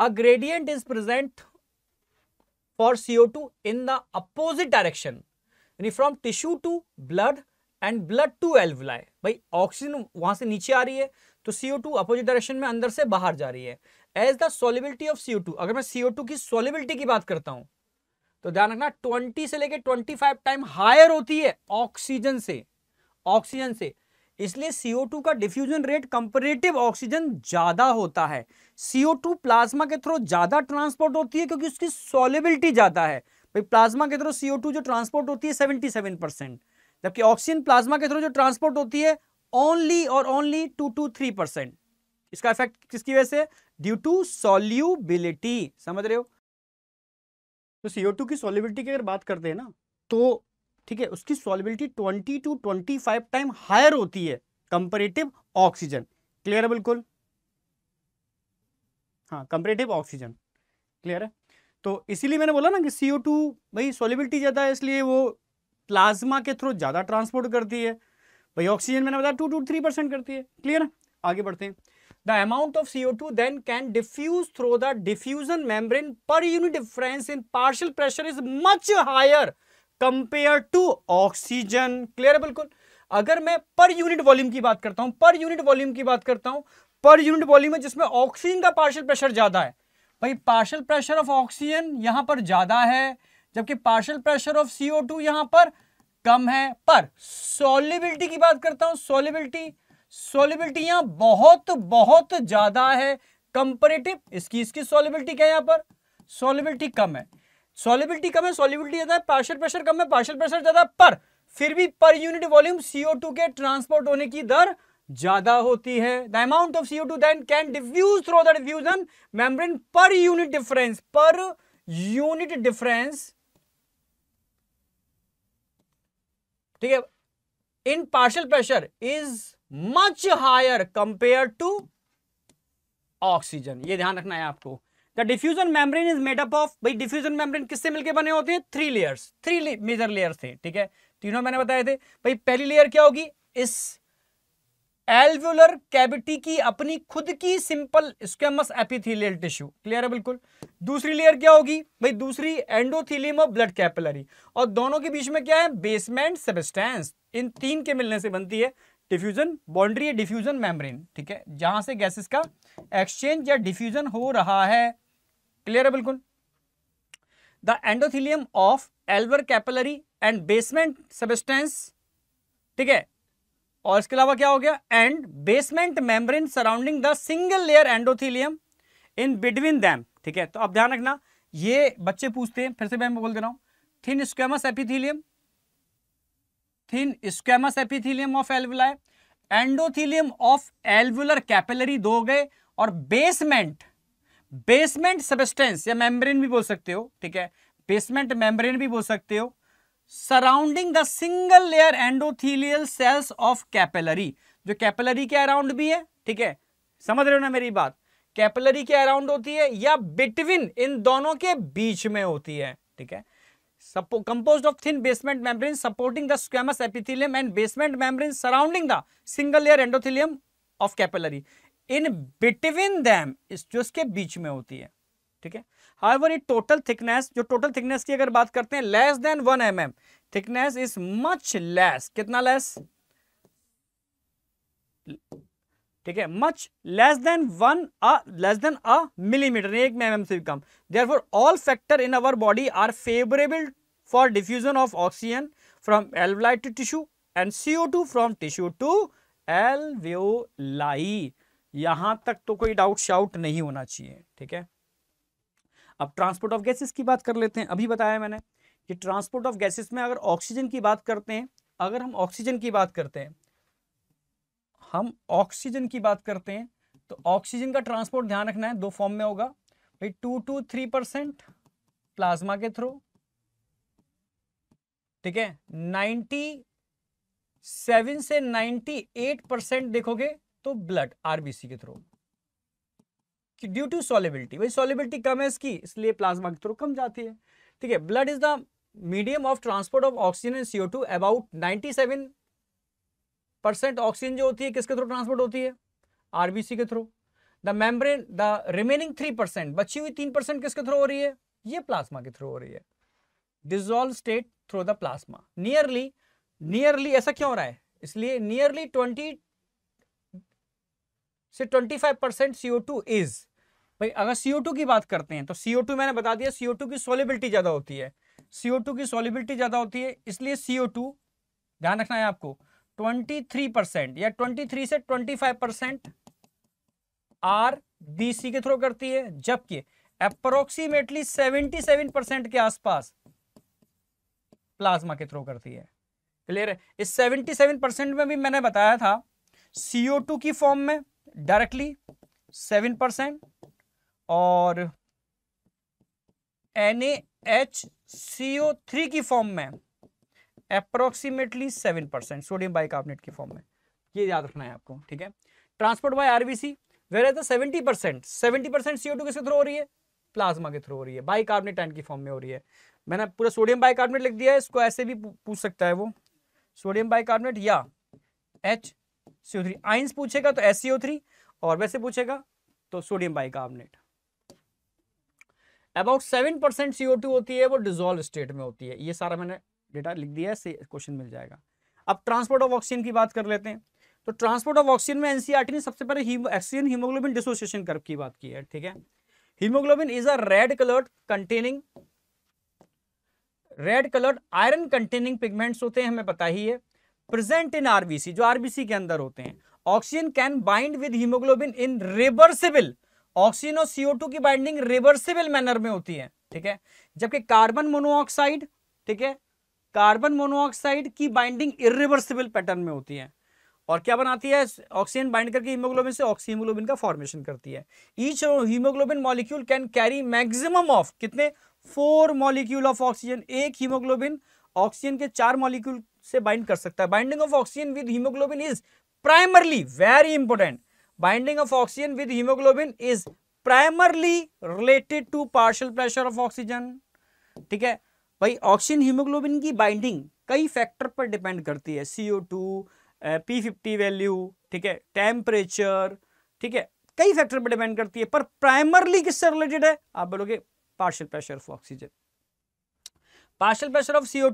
a gradient is present for CO two in the opposite direction यानी from tissue to blood and blood to alveoli भाई ऑक्सीजन वहां से नीचे आ रही है तो सीओ टू अपोजिट डायरेक्शन में अंदर से बाहर जा रही है as the solubility of CO two अगर मैं सीओ टू की सोलिबिलिटी की बात करता हूँ तो ध्यान रखना 20 से लेकर 25 टाइम हायर होती है ऑक्सीजन से ऑक्सीजन से इसलिए CO2 का डिफ्यूजन रेट कंपेरेटिव ऑक्सीजन ज्यादा होता है CO2 प्लाज्मा के थ्रू ज्यादा ट्रांसपोर्ट होती है क्योंकि उसकी सोलिबिलिटी ज्यादा है भाई प्लाज्मा के थ्रू CO2 जो ट्रांसपोर्ट होती है 77 परसेंट जबकि ऑक्सीजन प्लाज्मा के थ्रू जो ट्रांसपोर्ट होती है ओनली और only two to three percent इसका इफेक्ट किसकी वजह से ड्यू टू सोल्यूबिलिटी समझ रहे हो तो सी की सॉलिबिलिटी की अगर बात करते हैं ना तो ठीक है उसकी सॉलिबिलिटी 20 टू 25 टाइम हायर होती है कंपेरेटिव ऑक्सीजन क्लियर है बिल्कुल हाँ कंपेरेटिव ऑक्सीजन क्लियर है तो इसीलिए मैंने बोला ना कि सी भाई सॉलिबिलिटी ज़्यादा है इसलिए वो प्लाज्मा के थ्रू ज़्यादा ट्रांसपोर्ट करती है भाई ऑक्सीजन मैंने बताया टू टू थ्री परसेंट करती है क्लियर है आगे बढ़ते हैं the amount of CO2 then can diffuse through the diffusion membrane per unit difference in partial pressure is much higher compared to oxygen clear है बिल्कुल अगर मैं per unit volume की बात करता हूँ per unit volume की बात करता हूँ per unit volume है जिसमें ऑक्सीजन का partial pressure ज़्यादा है भाई partial pressure of oxygen यहाँ पर ज़्यादा है जबकि partial pressure of CO2 यहाँ पर कम है पर solubility की बात करता हूँ solubility सोलिबिलिटियां बहुत बहुत ज्यादा है कंपेरेटिव इसकी इसकी सोलिबिलिटी क्या है यहां पर सोलिबिलिटी कम है सोलिबिलिटी कम है सोलिबिलिटी ज्यादा है पार्शल प्रेशर कम है पार्शल प्रेशर ज्यादा पर फिर भी पर यूनिट वॉल्यूम सीओ के ट्रांसपोर्ट होने की दर ज्यादा होती है the amount of CO two then can diffuse through the diffusion membrane per unit difference per unit difference ठीक है in partial pressure is much higher compare to oxygen ये ध्यान रखना है आपको the diffusion membrane is made up of भाई diffusion membrane किससे मिलके बने होते हैं three layers three major layers थे ठीक है तीनों मैंने बताए थे भाई पहली लेयर क्या होगी इस एल्वुलर कैविटी की अपनी खुद की simple squamous epithelial tissue clear है बिल्कुल दूसरी लेयर क्या होगी भाई दूसरी एंडोथिलियम और ब्लड कैपिलरी और दोनों के बीच में क्या है बेसमेंट सबस्टेंस इन तीन के मिलने से बनती है डिफ्यूजन बाउंड्री या डिफ्यूजन मेम्ब्रेन ठीक है जहां से गैसेस का एक्सचेंज या डिफ्यूजन हो रहा है क्लियर है बिल्कुल the endothelium of alveolar capillary and basement substance ठीक है और इसके अलावा क्या हो गया and basement membrane surrounding the single layer endothelium in between them ठीक है तो अब ध्यान रखना ये बच्चे पूछते हैं फिर से मैं बोल दे रहा हूं thin squamous epithelium thin squamous epithelium of alveoli endothelium of alveolar capillary दो गए और बेसमेंट बेसमेंट सबस्टेंस या मेम्ब्रेन भी बोल सकते हो ठीक है बेसमेंट मेम्ब्रेन भी बोल सकते हो surrounding the single layer endothelial cells of capillary जो कैपिलरी के अराउंड भी है ठीक है समझ रहे हो ना मेरी बात कैपिलरी के अराउंड होती है या बिटवीन इन दोनों के बीच में होती है ठीक है composed of thin basement membrane supporting the squamous epithelium and basement membrane surrounding the single layer endothelium of capillary in between them जो इसके बीच में होती है ठीक है हाउ ये टोटल थिकनेस जो टोटल थिकनेस की अगर बात करते हैं less than one M M thickness is much less कितना लेस ठीक है much less than one less than a millimetre एक एम mm एम से भी कम therefore all factor in our body are favourable for diffusion of oxygen from alveoli to tissue and CO2 from tissue to alveoli. यहां तक तो कोई doubt shout नहीं होना चाहिए ठीक है अब ट्रांसपोर्ट ऑफ गैसेस की बात कर लेते हैं अभी बताया मैंने कि ट्रांसपोर्ट ऑफ गैसेस में अगर ऑक्सीजन की बात करते हैं अगर हम ऑक्सीजन की बात करते हैं हम ऑक्सीजन की बात करते हैं तो ऑक्सीजन का ट्रांसपोर्ट ध्यान रखना है दो फॉर्म में होगा भाई two to three percent plasma के थ्रू ठीक है 97 से 98 परसेंट देखोगे तो ब्लड आरबीसी के थ्रू ड्यू टू सॉलिबिलिटी भाई सॉलिबिलिटी कम है इसकी इसलिए प्लाज्मा के थ्रू कम जाती है ठीक है blood is the medium of transport of oxygen CO two about ninety seven percent oxygen जो होती है किसके थ्रू ट्रांसपोर्ट होती है आरबीसी के through the membrane the remaining three percent बची हुई तीन परसेंट किसके थ्रू हो रही है ये प्लाज्मा के थ्रू हो रही है dissolve state through the plasma nearly nearly ऐसा क्यों हो रहा है इसलिए नियरली ट्वेंटी से twenty five percent CO two is भाई अगर सीओ टू की बात करते हैं तो सीओ टू मैंने बता दिया सीओ टू की सोलिबिलिटी ज़्यादा होती है सीओ टू की सोलिबिलिटी ज़्यादा होती है इसलिए सीओ टू ध्यान रखना है आपको ट्वेंटी थ्री परसेंट या ट्वेंटी थ्री से twenty five percent R B C के थ्रू करती है जबकि अप्रोक्सीमेटली सेवन परसेंट के आसपास प्लाज्मा के थ्रू करती है क्लियर है इस सेवेंटी सेवन परसेंट में भी मैंने बताया था सी टू की फॉर्म में डायरेक्टली सेवन परसेंट और एन एच सी थ्री की फॉर्म में approximately seven percent sodium bicarbonate की फॉर्म में ये याद रखना है आपको ठीक है transport by RBC whereas seventy percent seventy percent CO two किसके थ्रू हो रही है प्लाज्मा के थ्रू हो रही है बाइकार्बोनेट एंड की फॉर्म में हो रही है मैंने पूरा सोडियम बाइकार्बोनेट लिख दिया है इसको ऐसे भी पूछ सकता है वो सोडियम बाइकार्बोनेट या H C O three ions पूछेगा तो एस सी ओ थ्री और वैसे पूछेगा तो sodium bicarbonate about seven percent C O two होती है वो डिजोल्व स्टेट में होती है ये सारा मैंने डेटा लिख दिया है क्वेश्चन मिल जाएगा अब ट्रांसपोर्ट ऑफ ऑक्सीजन की बात कर लेते हैं तो ट्रांसपोर्ट ऑफ ऑक्सीजन में एनसीईआरटी e ने सबसे पहले ऑक्सीजन हीमोग्लोबिन डिसोसिएशन कर्व की बात की है ठीक है haemoglobin is a red coloured containing red coloured iron containing pigments होते हैं हमें पता ही है प्रेजेंट इन आरबीसी जो आरबीसी के अंदर होते हैं oxygen can bind with haemoglobin in reversible oxygen और सीओ की बाइंडिंग रिवर्सिबल मैनर में होती है ठीक है जबकि कार्बन मोनोऑक्साइड ठीक है कार्बन मोनोऑक्साइड की बाइंडिंग इरिवर्सिबल पैटर्न में होती है और क्या बनाती है ऑक्सीजन बाइंड करके हीमोग्लोबिन से ऑक्सीहीमोग्लोबिन का फॉर्मेशन करती है each haemoglobin molecule can carry maximum of कितने फोर मॉलिक्यूल ऑफ ऑक्सीजन एक हीमोग्लोबिन ऑक्सीजन के चार मॉलिक्यूल से बाइंड कर सकता है binding of oxygen with haemoglobin is primarily very important binding of oxygen with haemoglobin is primarily related to partial pressure of oxygen ठीक है भाई ऑक्सीजन हीमोग्लोबिन की बाइंडिंग कई फैक्टर पर डिपेंड करती है C O two P fifty value ठीक है टेम्परेचर ठीक है कई फैक्टर पर डिपेंड करती है पर प्राइमरली किससे रिलेटेड है आप बोलोगे partial pressure of oxygen partial pressure of CO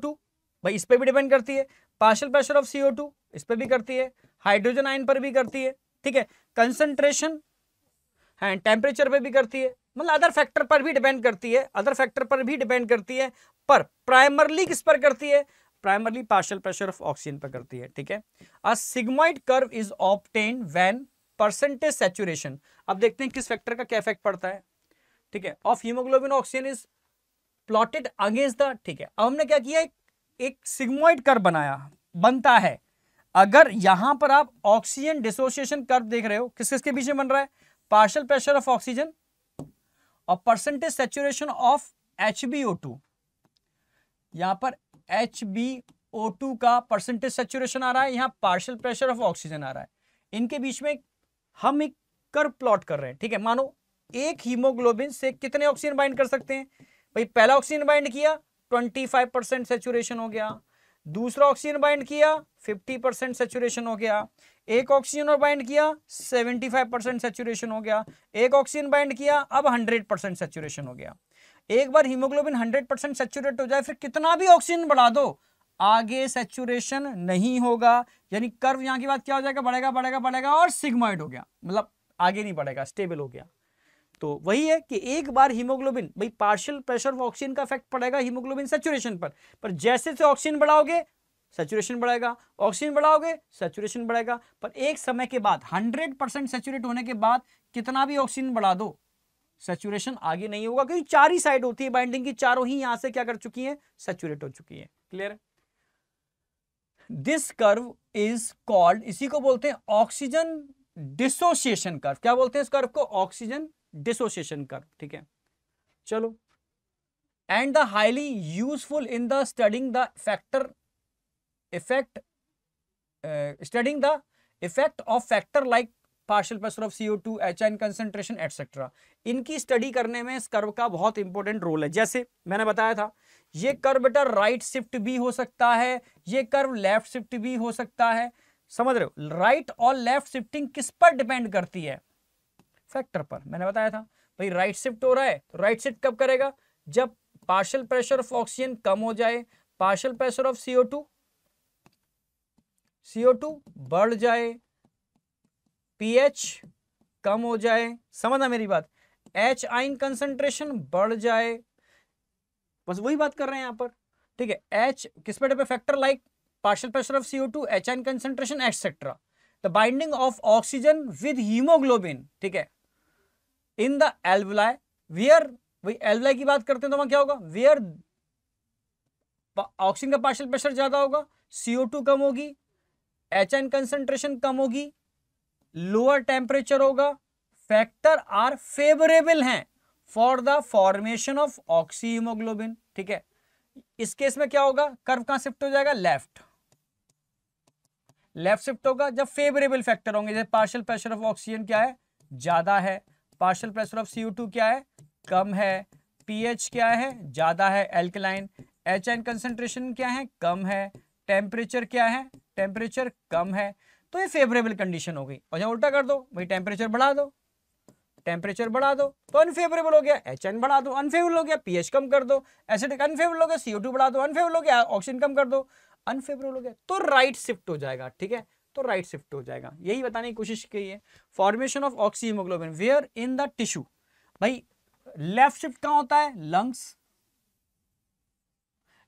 भाई इस पर भी डिपेंड करती है पार्शियल प्रेशर ऑफ सीओ इस पर भी करती है हाइड्रोजन आयन पर भी करती है ठीक है कंसंट्रेशन एंड टेम्परेचर पे भी करती है मतलब अदर फैक्टर पर भी डिपेंड करती है अदर फैक्टर पर भी डिपेंड करती है पर प्राइमरली किस पर करती है primarily partial pressure of oxygen पर करती है ठीक है a sigmoid curve is obtained when percentage saturation अब देखते हैं किस फैक्टर का क्या इफेक्ट पड़ता है ठीक है of haemoglobin oxygen is plotted against the ठीक है अब हमने क्या किया एक, एक सिग्मोइड कर बनाया बनता है अगर यहां पर आप ऑक्सीजन डिसोसिएशन कर देख रहे हो किस किसके बीच में बन रहा है पार्शल प्रेशर ऑफ ऑक्सीजन और percentage saturation of H B O two यहां पर एच बी ओ टू का परसेंटेज सेचुरेशन आ रहा है यहां पार्शल प्रेशर ऑफ ऑक्सीजन आ रहा है इनके बीच में हम एक कर्व प्लॉट कर रहे हैं ठीक है मानो एक हीमोग्लोबिन से कितने ऑक्सीजन बाइंड कर सकते हैं भाई पहला ऑक्सीजन बाइंड किया 25 परसेंट सेचुरेशन हो गया दूसरा ऑक्सीजन बाइंड किया 50 परसेंट सेचुरेशन हो गया एक ऑक्सीजन और बाइंड किया 75 परसेंट सेचुरेशन हो गया एक ऑक्सीजन बाइंड किया अब 100 परसेंट सेचुरेशन हो गया एक बार हीमोग्लोबिन 100 परसेंट सेचुरेट हो जाए फिर कितना भी ऑक्सीजन बढ़ा दो आगे सेचुरेशन नहीं होगा यानी कर्व यहाँ की बात क्या हो जाएगा बढ़ेगा बढ़ेगा बढ़ेगा और सिग्माइड हो गया मतलब आगे नहीं बढ़ेगा स्टेबल हो गया तो वही है कि एक बार हीमोग्लोबिन भाई पार्शियल प्रेशर ऑफ ऑक्सीजन का इफेक्ट पड़ेगा हीमोग्लोबिन सेचुरेशन पर पर जैसे जैसे ऑक्सीजन बढ़ाओगे सेचुरेशन बढ़ेगा ऑक्सीजन बढ़ाओगे सेचुरेशन बढ़ेगा पर एक समय के बाद 100 परसेंट सेचुरेट होने के बाद कितना भी ऑक्सीजन बढ़ा दो सेचुरेशन आगे नहीं होगा क्योंकि चार ही साइड होती है बाइंडिंग की चारों ही यहां से क्या कर चुकी है सेचुरेट हो चुकी है clear this curve is called इसी को बोलते हैं ऑक्सीजन डिसोसिएशन कर्व क्या बोलते हैं इस कर्व को ऑक्सीजन डिसोसिएशन कर्व ठीक है चलो and the highly useful in the studying the factor effect studying the effect of factor like partial pressure of CO two H N concentration etcetera इनकी study करने में इस कर्व का बहुत इंपॉर्टेंट रोल है जैसे मैंने बताया था ये कर्व बेटा राइट शिफ्ट भी हो सकता है ये कर्व लेफ्ट शिफ्ट भी हो सकता है समझ रहे हो राइट और लेफ्ट शिफ्टिंग किस पर डिपेंड करती है फैक्टर पर मैंने बताया था भाई राइट शिफ्ट हो रहा है तो राइट शिफ्ट कब करेगा जब पार्शियल प्रेशर ऑफ ऑक्सीजन कम हो जाए partial pressure of CO two CO two बढ़ जाए पीएच कम हो जाए समझना मेरी बात एच आइन कंसेंट्रेशन बढ़ जाए बस वही बात कर रहे हैं यहां पर ठीक है एच किस पे पे factor like partial pressure of CO two H ion concentration etcetera the binding of oxygen with haemoglobin ठीक है इन द एल्वलाय वेयर वही एल्वलाय की बात करते हैं तो वहां क्या होगा वेयर ऑक्सीजन का पार्शियल प्रेशर ज्यादा होगा सीओ टू कम होगी एच एन कंसेंट्रेशन कम होगी लोअर टेम्परेचर होगा फैक्टर आर फेवरेबल हैं for the formation of oxy haemoglobin ठीक है इस केस में क्या होगा कर्व कहां शिफ्ट हो जाएगा लेफ्ट लेफ्ट शिफ्ट होगा जब फेवरेबल फैक्टर होंगे जैसे पार्शियल प्रेशर ऑफ ऑक्सीजन क्या है ज्यादा है पार्शल प्रेशर ऑफ सी क्या है कम है पीएच क्या है ज़्यादा है एल्कलाइन एच एन कंसेंट्रेशन क्या है कम है टेम्परेचर क्या है टेम्परेचर कम है तो ये फेवरेबल कंडीशन हो गई और अच्छा, जहां उल्टा कर दो भाई टेम्परेचर बढ़ा दो टेम्परेचर बढ़ा दो तो अनफेवरेबल हो गया एच एन बढ़ा दो अनफेवरेबल हो गया पीएच कम कर दो एसिडिक अनफेवरेबल हो गया सीओ टू बढ़ा दो अनफेवरेबल हो गया ऑक्सीजन कम कर दो अनफेवरेबल हो गया तो राइट शिफ्ट हो जाएगा ठीक है तो राइट शिफ्ट हो जाएगा यही बताने की कोशिश की है formation of oxy where in the tissue भाई लेफ्ट शिफ्ट कहां होता है लंग्स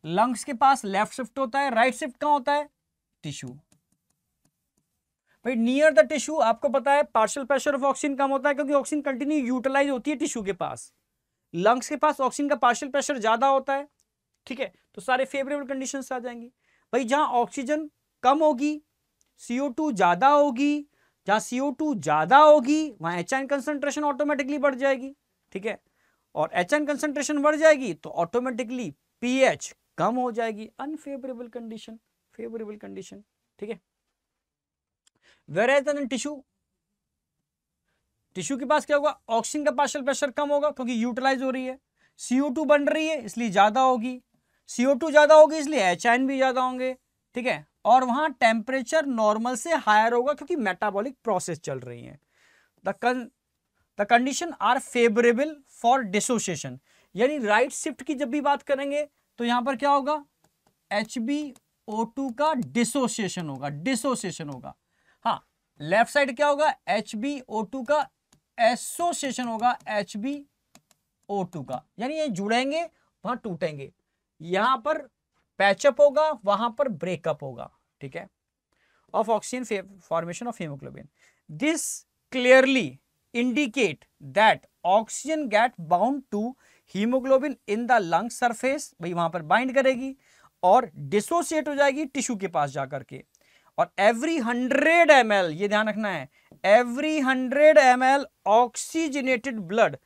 लंग्स के पास लेफ्ट शिफ्ट होता है राइट शिफ्ट कहां होता है टिश्यू भाई नियर द टिश्यू आपको पता है पार्शियल प्रेशर ऑफ ऑक्सीजन कम होता है क्योंकि ऑक्सीजन कंटिन्यू यूटिलाइज होती है टिश्यू के पास लंग्स के पास ऑक्सीजन का पार्शियल प्रेशर ज़्यादा होता है ठीक है तो सारे फेवरेबल कंडीशंस आ जाएंगी भाई जहां ऑक्सीजन कम होगी CO2 ज़्यादा होगी सीओ CO2 ज़्यादा होगी वहां एच आइन कंसेंट्रेशन ऑटोमेटिकली बढ़ जाएगी ठीक है और एच आइन कंसेंट्रेशन बढ़ जाएगी तो ऑटोमेटिकली पीएच कम हो जाएगी अनफेवरेबल कंडीशन फेवरेबल कंडीशन ठीक है whereas in tissue tissue के पास क्या होगा ऑक्सीजन का पार्शल प्रेशर कम होगा क्योंकि यूटिलाइज हो रही है सीओ टू बन रही है इसलिए ज़्यादा होगी सीओ टू ज़्यादा होगी इसलिए एच भी ज़्यादा होंगे ठीक है और वहां टेम्परेचर नॉर्मल से हायर होगा क्योंकि मेटाबॉलिक प्रोसेस चल रही है the condition are favourable for dissociation यानी राइट शिफ्ट की जब भी बात करेंगे तो यहां पर क्या होगा एच बी ओ टू का डिसोसिएशन होगा डिसोसिएशन होगा हाँ लेफ्ट साइड क्या होगा एच बी ओ टू का एसोसिएशन होगा एच बी ओ टू का यानी ये जुड़ेंगे वहां टूटेंगे यहां पर पैचअप होगा वहां पर ब्रेकअप होगा ठीक है of oxygen formation of haemoglobin this clearly indicate that oxygen get bound to haemoglobin in the lung surface भाई वहां पर बाइंड करेगी और डिसोसिएट हो जाएगी टिश्यू के पास जाकर के और एवरी हंड्रेड एम एल ये ध्यान रखना है every hundred M L oxygenated blood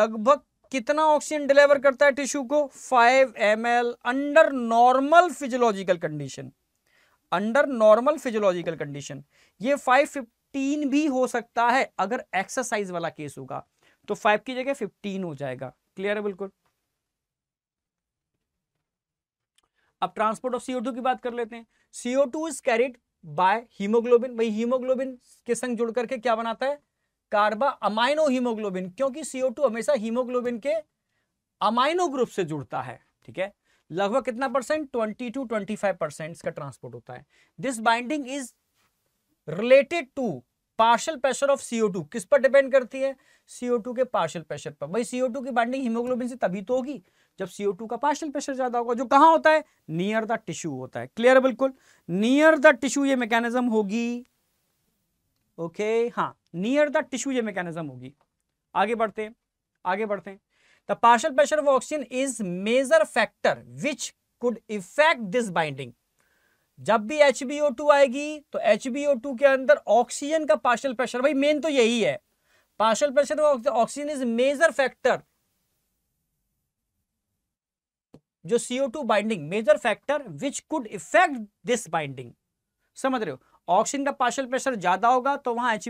लगभग कितना ऑक्सीजन डिलीवर करता है टिश्यू को 5 M under normal physiological condition under normal physiological condition ये 515 भी हो सकता है अगर एक्सरसाइज वाला केस होगा तो 5 की जगह 15 हो जाएगा क्लियर है बिल्कुल अब ट्रांसपोर्ट ऑफ सीओ की बात कर लेते हैं CO two is carried by haemoglobin भाई हीमोग्लोबिन के संग जुड़ करके क्या बनाता है कार्बा अमाइनो हीमोग्लोबिन क्योंकि CO2 हमेशा हीमोग्लोबिन के अमाइनो ग्रुप से जुड़ता है ठीक है लगभग कितना percent twenty to twenty five percent का ट्रांसपोर्ट होता है this binding is related to partial pressure of CO2 किस पर डिपेंड करती है CO2 के पार्शियल प्रेशर पर भाई CO2 की बाइंडिंग हीमोग्लोबिन से तभी तो होगी जब CO2 का पार्शियल प्रेशर ज्यादा होगा जो कहां होता है नियर द टिश्यू होता है क्लियर बिल्कुल नियर द टिश्यू ये मैकेनिज्म होगी ओके okay, हाँ नियर द टिश्यू ये मैकेनिज्म होगी आगे बढ़ते हैं आगे बढ़ते हैं the partial pressure of oxygen is major factor which could affect this binding जब भी एच आएगी तो एच के अंदर ऑक्सीजन का पार्शल प्रेशर भाई मेन तो यही है partial pressure of oxygen is major factor जो CO2 binding major factor which could affect this binding समझ रहे हो ऑक्सीजन का पार्शल प्रेशर ज़्यादा होगा तो वहां एच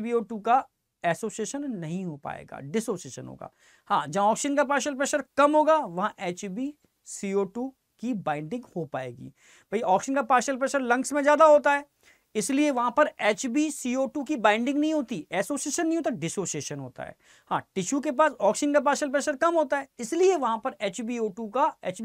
का एसोसिएशन नहीं हो पाएगा डिसोसिएशन होगा हाँ जहां ऑक्सीजन का पार्शल प्रेशर कम होगा वहां एच की बाइंडिंग हो पाएगी भाई ऑक्सीजन का पार्शल प्रेशर लंग्स में ज़्यादा होता है इसलिए वहां पर एच बी की बाइंडिंग नहीं होती एसोसिएशन नहीं होता डिसोसिएशन होता है हाँ टिश्यू के पास ऑक्सीजन का पार्शल प्रेशर कम होता है इसलिए वहां पर एच का एच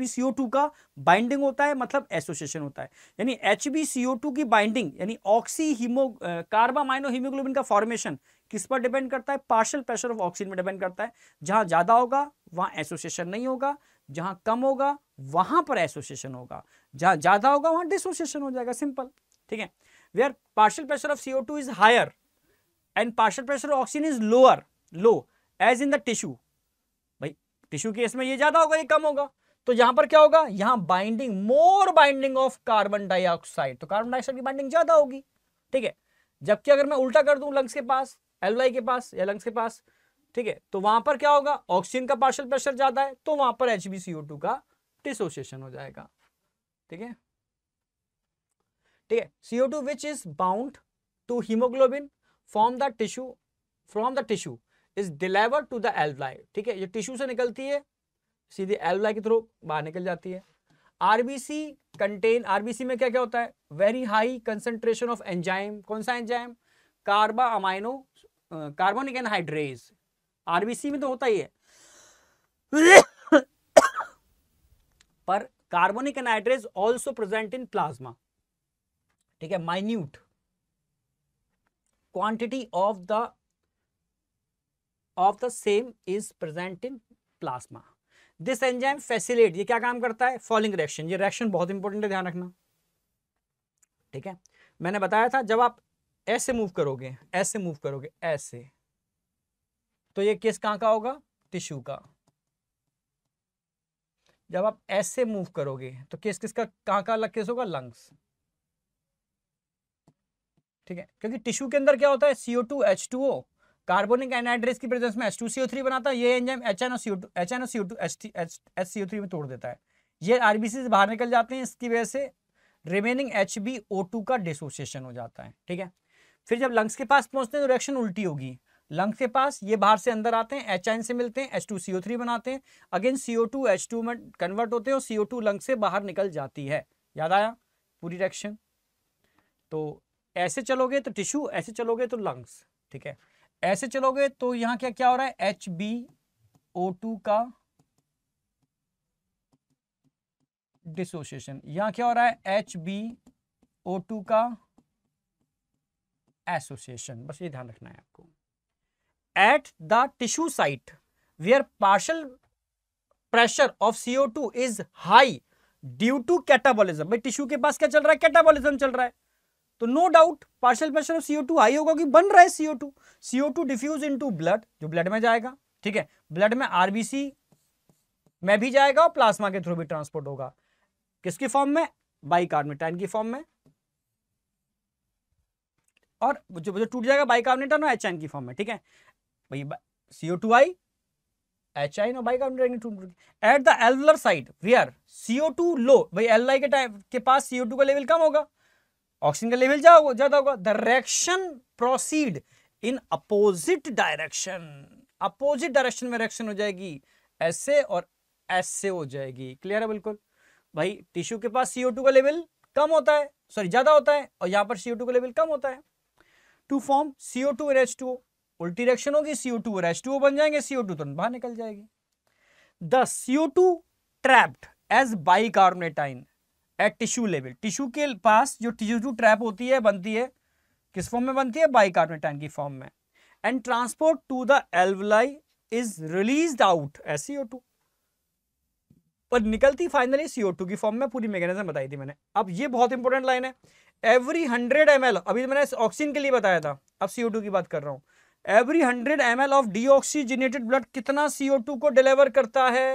का बाइंडिंग होता है मतलब एसोसिएशन होता है यानी एच की बाइंडिंग यानी ऑक्सी हीमो कार्बामाइनो हीमोग्लोबिन का फॉर्मेशन किस पर डिपेंड करता है पार्शल प्रेशर ऑफ ऑक्सीजन पर डिपेंड करता है जहां ज़्यादा होगा वहां एसोसिएशन नहीं होगा जहां कम होगा वहां पर एसोसिएशन होगा जहां ज़्यादा होगा वहां डिसोसिएशन हो जाएगा सिंपल ठीक है where partial pressure of CO2 is higher and partial pressure of oxygen is lower, low as in the tissue. भाई tissue केस में ये ज्यादा होगा ये कम होगा तो यहां पर क्या होगा यहां binding more binding of carbon dioxide तो कार्बन डाइऑक्साइड की बाइंडिंग ज्यादा होगी ठीक है जबकि अगर मैं उल्टा कर दूं लंग्स के पास एलवाई के पास या लंग्स के पास ठीक है तो वहां पर क्या होगा ऑक्सीजन का पार्शियल प्रेशर ज्यादा है तो वहां पर एच का डिसोसिएशन हो जाएगा ठीक है ठीक है CO two which is bound to haemoglobin from the tissue from the tissue is deliver to the alveoli ठीक है ये टिश्यू से निकलती है सीधे एल्वलाई के थ्रू बाहर निकल जाती है आरबीसी कंटेन आरबीसी में क्या क्या होता है very high concentration of enzyme कौन सा enzyme carba amino carbonic anhydrase RBC में तो होता ही है पर carbonic anhydrase also present in plasma ठीक है minute quantity of the of the same is present in plasma this enzyme facilitate ये क्या काम करता है फॉलिंग रिएक्शन ये रिएक्शन बहुत इंपॉर्टेंट है ध्यान रखना ठीक है मैंने बताया था जब आप ऐसे मूव करोगे ऐसे मूव करोगे ऐसे तो ये केस कहां का होगा टिश्यू का जब आप ऐसे मूव करोगे तो केस किसका कहां का अलग केस होगा लंग्स ठीक है क्योंकि टिश्यू के अंदर क्या होता है CO two H two O carbonic anhydrase की प्रेजेंस में एच टू सीओ थ्री बनाता है ये enzyme H N O CO two H N O CO two H three H H C three में तोड़ देता है ये आरबीसी से बाहर निकल जाते हैं इसकी वजह से remaining H B O two का डिसोसिएशन हो जाता है ठीक है फिर जब लंग्स के पास पहुंचते हैं तो रिएक्शन उल्टी होगी लंग्स के पास ये बाहर से अंदर आते हैं एच एन से मिलते हैं एच टू सीओ थ्री बनाते हैं again CO two H two में कन्वर्ट होते हैं और सीओ टू लंग्स से बाहर निकल जाती है याद आया पूरी रिएक्शन तो ऐसे चलोगे तो टिश्यू ऐसे चलोगे तो लंग्स ठीक है ऐसे चलोगे तो यहां क्या क्या हो रहा है एच बी ओ टू का डिसोसिएशन यहां क्या हो रहा है एच बी ओ टू का एसोसिएशन बस ये ध्यान रखना है आपको at the tissue site where partial pressure of CO two is high due to catabolism tissue के पास क्या चल रहा है कैटाबॉलिज्म चल रहा है तो no doubt partial pressure of CO two high होगा कि बन रहा है CO two CO two diffuse into blood जो ब्लड में जाएगा ठीक है ब्लड में आरबीसी में भी जाएगा और प्लाज्मा के थ्रू भी ट्रांसपोर्ट होगा किसकी फॉर्म में बाइकार्बोनेटाइन की फॉर्म में और जो जो टूट जाएगा बाइकार्बोनेटाइन और एच की फॉर्म में ठीक है भाई सीओ टू आई एच आई और बाइकार्बोनेट टूट at the alveolar side where CO two low भाई एल आई के टाइम के पास सीओ टू का लेवल कम होगा ऑक्सीजन का लेवल ज्यादा होगा direction proceed in opposite direction opposite direction में रिएक्शन हो जाएगी ऐसे और ऐसे हो जाएगी क्लियर है बिल्कुल भाई टिश्यू के पास सीओ का लेवल कम होता है सॉरी ज्यादा होता है और यहां पर सीओ का लेवल कम होता है टू फॉर्म सीओ टू और एच टू उल्टी रिएक्शन होगी सीओ टू और एच टू बन जाएंगे सीओ टू तुरंत बाहर निकल जाएगी the CO two trapped as by bicarbonate ion at tissue level tissue के पास जो टिश्यू ट्रैप होती है बनती है किस फॉर्म में बनती है बाइकार्बोनेटाइन की फॉर्म में and transport to the alveoli is release out as C O two पर निकलती फाइनली सीओ टू की फॉर्म में पूरी मैकेनिज्म बताई थी मैंने अब ये बहुत इंपॉर्टेंट लाइन है एवरी हंड्रेड एम अभी तो मैंने ऑक्सीजन के लिए बताया था अब सीओ टू की बात कर रहा हूँ every hundred M of deoxygenated blood कितना सीओ टू को डिलीवर करता है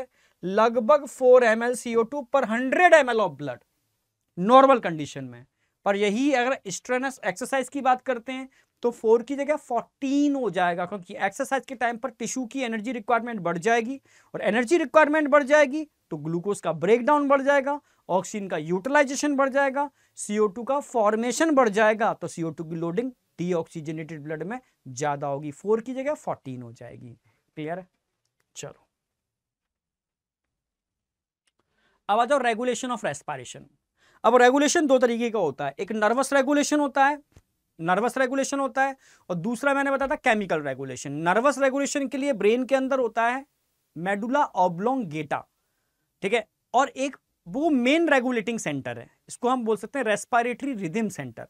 लगभग four M L CO two पर hundred M of blood normal condition में पर यही अगर स्ट्रेनस एक्सरसाइज की बात करते हैं तो फोर की जगह फोर्टीन हो जाएगा क्योंकि एक्सरसाइज के टाइम पर टिश्यू की एनर्जी रिक्वायरमेंट बढ़ जाएगी और एनर्जी रिक्वायरमेंट बढ़ जाएगी तो ग्लूकोज का ब्रेकडाउन बढ़ जाएगा ऑक्सीजन का यूटिलाइजेशन बढ़ जाएगा टू का फॉर्मेशन बढ़ जाएगा तो टू की लोडिंग डीऑक्सीजनेटेड ब्लड में ज़्यादा होगी फोर की जगह फोर्टीन हो जाएगी क्लियर है चलो अब आ जाओ रेगुलेशन ऑफ रेस्पायरेशन अब रेगुलेशन दो तरीके का होता है एक नर्वस रेगुलेशन होता है नर्वस रेगुलेशन होता है और दूसरा मैंने बताया था केमिकल रेगुलेशन नर्वस रेगुलेशन के लिए ब्रेन के अंदर होता है मेडुला गेटा ठीक है और एक वो मेन रेगुलेटिंग सेंटर है इसको हम बोल सकते हैं रेस्पायरेटरी रिदिम सेंटर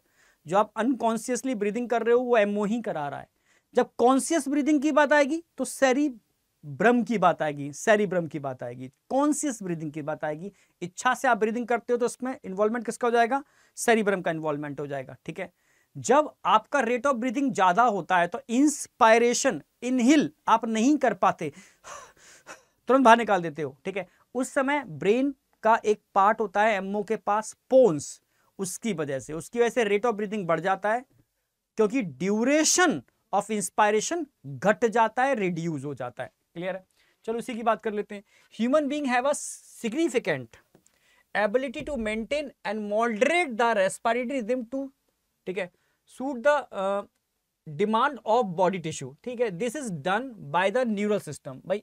जो आप अनकॉन्सियसली ब्रीदिंग कर रहे हो वो एमओ ही करा रहा है जब कॉन्सियस ब्रीदिंग की बात आएगी तो सेरी ब्रह्म की बात आएगी सैरी ब्रह्म की बात आएगी कॉन्सियस ब्रीदिंग की बात आएगी इच्छा से आप ब्रीदिंग करते हो तो उसमें इन्वॉल्वमेंट किसका हो जाएगा सैरी ब्रह्म का इन्वॉल्वमेंट हो जाएगा ठीक है जब आपका रेट ऑफ ब्रीदिंग ज़्यादा होता है तो इंस्पायरेशन इनहिल आप नहीं कर पाते तुरंत बाहर निकाल देते हो ठीक है उस समय ब्रेन का एक पार्ट होता है एमओ के पास पोन्स उसकी वजह से उसकी वजह से रेट ऑफ ब्रीदिंग बढ़ जाता है क्योंकि ड्यूरेशन ऑफ इंस्पायरेशन घट जाता है रिड्यूज हो जाता है क्लियर है चलो उसी की बात कर लेते हैं human being have a significant ability to maintain and moderate the respiratory rhythm to ठीक है suit the demand of body tissue ठीक है this is done by the neural system भाई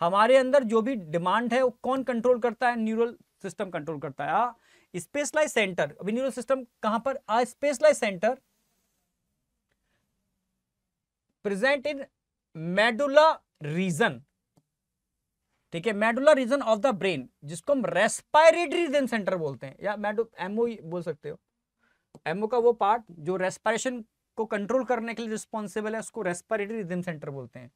हमारे अंदर जो भी डिमांड है वो कौन कंट्रोल करता है न्यूरल सिस्टम कंट्रोल करता है स्पेशलाइज हाँ, सेंटर अभी न्यूरल सिस्टम कहां पर a specialised centre present in medulla region ठीक है medullar region of the brain जिसको हम रेस्पायरेटरी रीजन सेंटर बोलते हैं या मेडो एमओ e बोल सकते हो एमओ e का वो पार्ट जो रेस्पायरेशन को कंट्रोल करने के लिए रिस्पॉन्सिबल है उसको रेस्पायरेटरी रीजन सेंटर बोलते हैं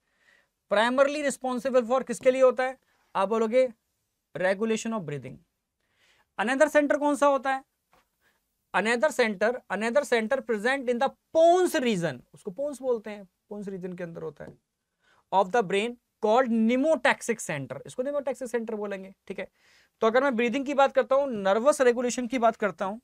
प्राइमरली रिस्पॉन्सिबल फॉर किसके लिए होता है आप बोलोगे regulation of breathing another centre कौन सा होता है another centre another centre present in the pons region उसको पोन्स बोलते हैं पोन्स रीजन के अंदर होता है of the brain called pneumotaxic centre इसको निमोटैक्सिक सेंटर बोलेंगे ठीक है तो अगर मैं ब्रीदिंग की बात करता हूं नर्वस रेगुलेशन की बात करता हूं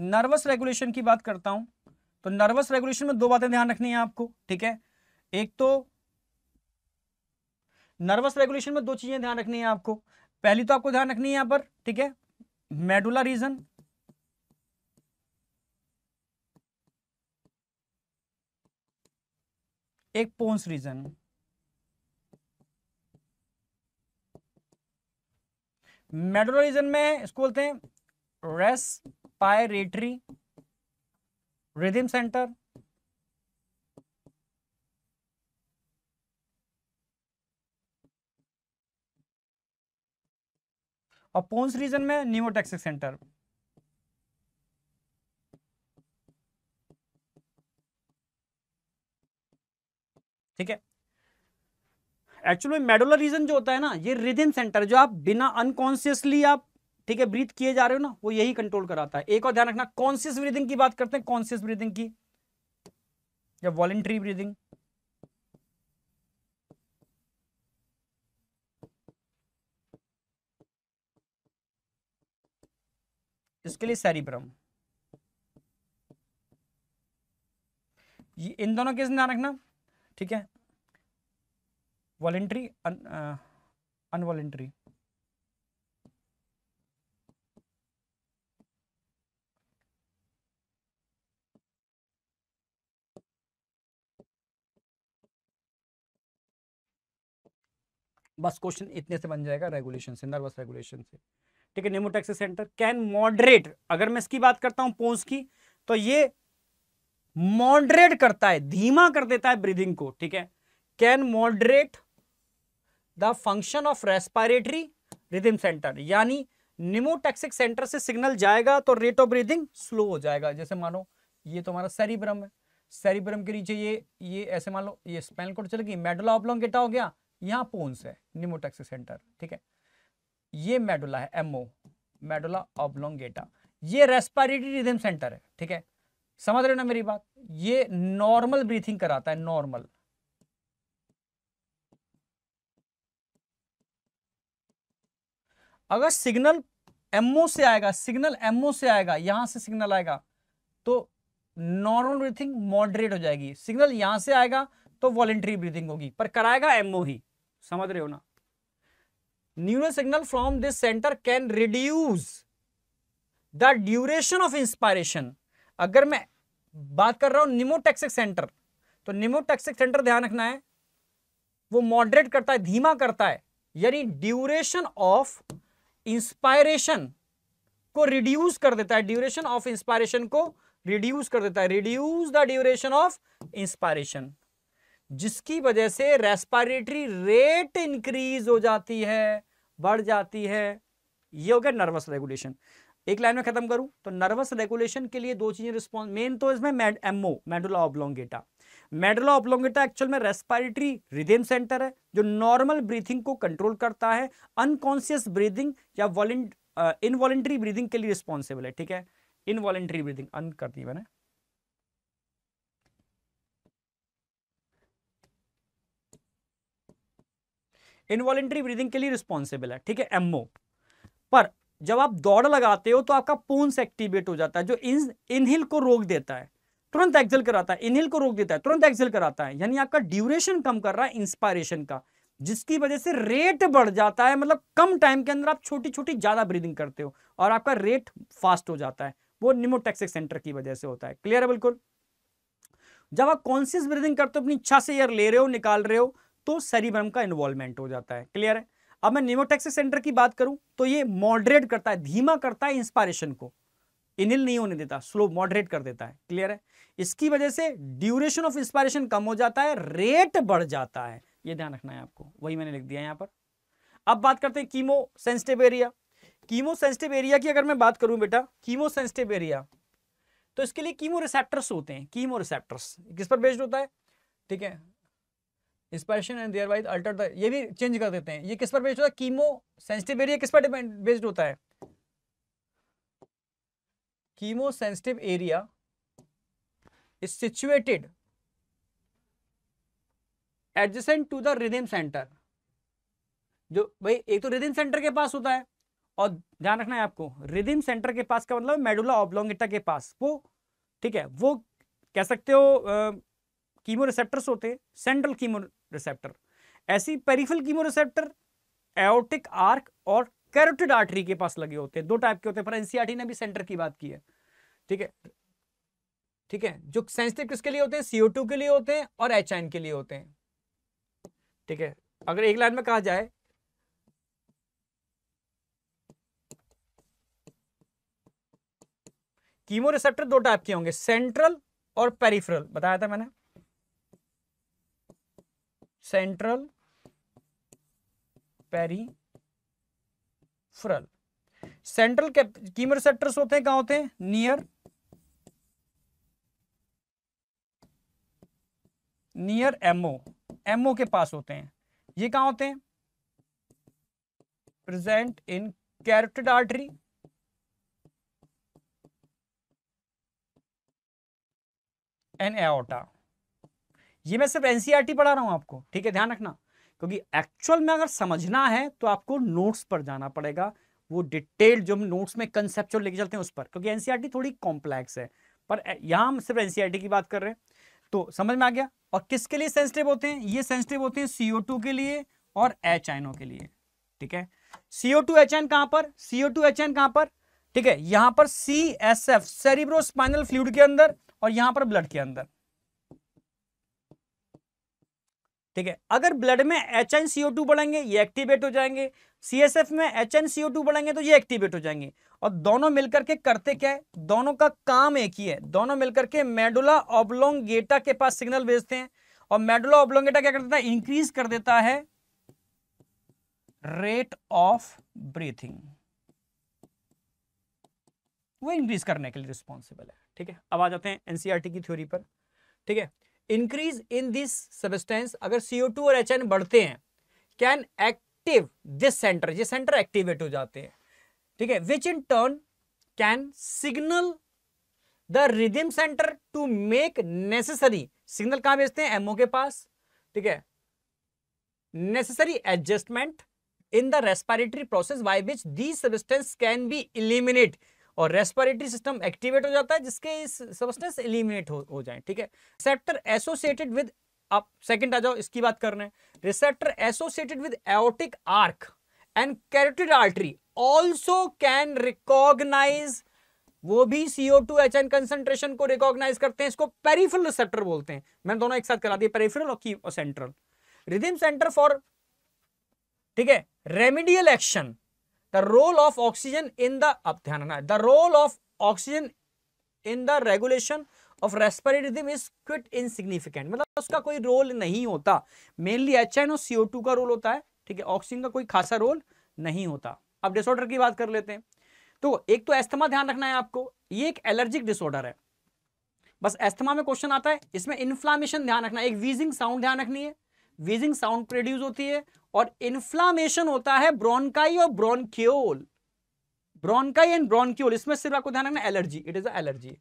नर्वस रेगुलेशन की बात करता हूं तो नर्वस रेगुलेशन में दो बातें ध्यान रखनी है आपको ठीक है एक तो नर्वस रेगुलेशन में दो चीजें ध्यान रखनी है आपको पहली तो आपको ध्यान रखनी है यहां पर ठीक है मेडुला रीजन एक पोन्स रीजन मेडुलर रीजन में इसको बोलते हैं रेस्पायरेटरी रिदिम सेंटर और पोन्स रीजन में न्यूमोटेक्सिक सेंटर ठीक है एक्चुअल में मेडोलर रीजन जो होता है ना ये रिदिन सेंटर जो आप बिना अनकॉन्सियसली आप ठीक है ब्रीथ किए जा रहे हो ना वो यही कंट्रोल कराता है एक और ध्यान रखना कॉन्सियस ब्रीदिंग की बात करते हैं कॉन्सियस ब्रीदिंग की या वॉलेंट्री ब्रीदिंग इसके लिए सैरिब्रम इन दोनों के ध्यान रखना ठीक है वॉलेंट्री अनवॉलेंट्री uh, बस क्वेश्चन इतने से बन जाएगा रेगुलेशन से नर्वस रेगुलेशन से ठीक है नेमोटेक्सिस सेंटर कैन मॉडरेट अगर मैं इसकी बात करता हूं पोन्स की तो ये मॉडरेट करता है धीमा कर देता है ब्रीदिंग को ठीक है can moderate the function of respiratory rhythm centre यानी निमोटेक्सिक सेंटर से सिग्नल जाएगा तो रेट ऑफ ब्रीदिंग स्लो हो जाएगा जैसे मानो ये तो हमारा सेरिब्रम है सेरिब्रम के नीचे ये ये ऐसे मान लो ये स्पेल कोड चल गई मेडुला ऑब्लोंगेटा हो गया यहाँ पोन्स है निमोटेक्सिक सेंटर ठीक है ये मेडुला है एमओ मेडुला ऑब्लोंगेटा ये रेस्पायरेटरी रिदम सेंटर है ठीक है समझ रहे हो ना मेरी बात ये नॉर्मल ब्रीथिंग कराता है नॉर्मल अगर सिग्नल एमओ से आएगा सिग्नल एमओ से आएगा यहां से सिग्नल आएगा तो नॉर्मल ब्रीथिंग मॉडरेट हो जाएगी सिग्नल यहां से आएगा तो वॉलेंट्री ब्रीथिंग होगी पर कराएगा एमओ ही समझ रहे हो ना neural signal from this centre can reduce the duration of inspiration अगर मैं बात कर रहा हूं निमोटेक्सिक सेंटर तो निमोटेक्सिक सेंटर ध्यान रखना है वो मॉडरेट करता है धीमा करता है यानी ड्यूरेशन ऑफ इंस्पायरेशन को रिड्यूस कर देता है ड्यूरेशन ऑफ इंस्पायरेशन को रिड्यूस कर देता है reduce the duration of inspiration जिसकी वजह से रेस्पायरेटरी रेट इंक्रीज हो जाती है बढ़ जाती है ये हो गया नर्वस रेगुलेशन एक लाइन में खत्म करूं तो नर्वस रेगुलेशन के लिए दो चीजें रिस्पॉन्स मेन तो इसमें मेड MO medulla oblongata medulla oblongata actual में रेस्पायरेटरी रिदेम सेंटर है जो नॉर्मल ब्रीथिंग को कंट्रोल करता है अनकॉन्सियस ब्रीदिंग या इनवॉलेंट्री ब्रीदिंग के लिए रिस्पॉन्सिबल है ठीक है इनवॉलेंट्री ब्रीदिंग अन कर दी मैंने इनवॉलेंट्री ब्रीदिंग के लिए रिस्पॉन्सिबल है ठीक है एमओ पर जब आप दौड़ लगाते हो तो आपका पोन्स एक्टिवेट हो जाता है जो इन इनहिल को रोक देता है तुरंत एक्सेल कराता है इनहिल को रोक देता है तुरंत एक्सेल कराता है यानी आपका ड्यूरेशन कम कर रहा है इंस्पायरेशन का जिसकी वजह से रेट बढ़ जाता है मतलब कम टाइम के अंदर आप छोटी छोटी ज़्यादा ब्रीदिंग करते हो और आपका रेट फास्ट हो जाता है वो निमोटेक्सिक सेंटर की वजह से होता है क्लियर है बिल्कुल जब आप कॉन्सियस ब्रीदिंग करते हो अपनी इच्छा से एयर ले रहे हो निकाल रहे हो तो सेरिब्रम का इन्वॉल्वमेंट हो जाता है क्लियर है अब मैं निमोटेक्सिस सेंटर की बात करूं तो ये मॉडरेट करता है धीमा करता है इंस्पायरेशन को इनिल नहीं होने देता स्लो मॉडरेट कर देता है क्लियर है इसकी वजह से ड्यूरेशन ऑफ इंस्पायरेशन कम हो जाता है रेट बढ़ जाता है ये ध्यान रखना है आपको वही मैंने लिख दिया यहां पर अब बात करते हैं chemosensitive area chemosensitive area की अगर मैं बात करूं बेटा कीमो सेंसिटिव एरिया तो इसके लिए कीमो रिसेप्टर्स होते हैं कीमो रिसेप्टर्स किस पर बेस्ड होता है ठीक है inspiration and there wise alter the ये भी चेंज कर देते हैं ये किस पर बेस्ड होता है कीमो सेंसिटिव एरिया किस पर डिपेंड बेस्ड होता है chemosensitive area is situated adjacent to the rhythm centre जो भाई एक तो रिदिम सेंटर के पास होता है और ध्यान रखना है आपको रिदिम सेंटर के पास का मतलब मेडुला ऑब्लोंगिटा के पास वो ठीक है वो कह सकते हो कीमो रिसेप्टर्स होते हैं सेंट्रल कीमो रिसेप्टर ऐसी पेरिफल कीमोरिसेप्टर एओटिक आर्क और कैरोटिड आर्टरी के पास लगे होते हैं दो टाइप के होते हैं पर एनसीआरटी e ने भी सेंटर की बात की है ठीक है ठीक है जो सेंसिटिव किसके लिए होते हैं सीओ टू के लिए होते हैं और एच के लिए होते हैं ठीक है अगर एक लाइन में कहा जाए कीमो रिसेप्टर दो टाइप के होंगे सेंट्रल और पेरीफ्रल बताया था मैंने central peripheral central chemoreceptors होते हैं कहा होते हैं नियर नियर एमओ एमओ के पास होते हैं ये कहा होते हैं present in carotid artery and aorta ये मैं सिर्फ एनसीईआरटी e पढ़ा रहा हूँ आपको ठीक है ध्यान रखना क्योंकि एक्चुअल में अगर समझना है तो आपको नोट्स पर जाना पड़ेगा वो डिटेल जो हम नोट्स में कंसेप्चुअल लेके चलते हैं उस पर क्योंकि एनसीईआरटी e थोड़ी कॉम्प्लेक्स है पर यहां हम सिर्फ एनसीईआरटी e की बात कर रहे हैं तो समझ में आ गया और किसके लिए सेंसिटिव होते हैं ये सेंसिटिव होते हैं सीओ के लिए और एच के लिए ठीक है सीओ टू एच एन कहां पर सीओ टू एच एन कहां पर ठीक है यहां पर C S F cerebrospinal fluid के अंदर और यहां पर ब्लड के अंदर ठीक है अगर ब्लड में H and C O two बढ़ेंगे ये एक्टिवेट हो जाएंगे सी एस एफ में H and C O two बढ़ेंगे तो ये एक्टिवेट हो जाएंगे और दोनों मिलकर के करते क्या है दोनों का काम एक ही है दोनों मिलकर के मेडुला ऑब्लोंगेटा के पास सिग्नल भेजते हैं और मेडुला ऑब्लोंगेटा क्या कर देता है इंक्रीज कर देता है रेट ऑफ ब्रीथिंग वो इंक्रीज करने के लिए रिस्पॉन्सिबल है ठीक है अब आ जाते हैं एनसीआरटी e की थ्योरी पर ठीक है इंक्रीज इन दिस सबस्टेंस अगर सीओ टू और एच बढ़ते हैं कैन एक्टिव दिस सेंटर ये सेंटर एक्टिवेट हो जाते हैं ठीक है which in turn can signal the rhythm centre to make necessary signal कहां भेजते हैं एमओ के पास ठीक है necessary adjustment in the respiratory process by which the substance can be eliminate और रेस्पिरेटरी सिस्टम एक्टिवेट हो जाता है जिसके इस सबस्टेंस एलिमिनेट हो, हो जाए ठीक है रिसेप्टर एसोसिएटेड विद आप सेकंड आ जाओ इसकी बात कर रहे हैं receptor associated with aortic arch and carotid artery also can recognise वो भी CO two H N concentration को रिकॉग्नाइज करते हैं इसको पेरिफेरल रिसेप्टर बोलते हैं मैंने दोनों एक साथ करा दिया पेरिफेरल और की सेंट्रल रिदिम सेंटर फॉर ठीक है remedial action the role of oxygen in the अब ध्यान रखना the role of oxygen in the regulation of respiratory is quite insignificant मतलब उसका कोई रोल नहीं होता mainly H N O CO two का रोल होता है ठीक है ऑक्सीजन का कोई खासा रोल नहीं होता अब डिसऑर्डर की बात कर लेते हैं तो एक तो एस्थमा ध्यान रखना है आपको ये एक एलर्जिक डिसऑर्डर है बस एस्थमा में क्वेश्चन आता है इसमें इन्फ्लामेशन ध्यान रखना एक वीजिंग साउंड ध्यान रखनी है वीजिंग साउंड प्रोड्यूस होती है और इन्फ्लामेशन होता है ब्रोनकाई और ब्रोनक्योल ब्रोनकाई एंड ब्रोनक्योल इसमें सिर्फ आपको ध्यान रखना एलर्जी इट इज एलर्जी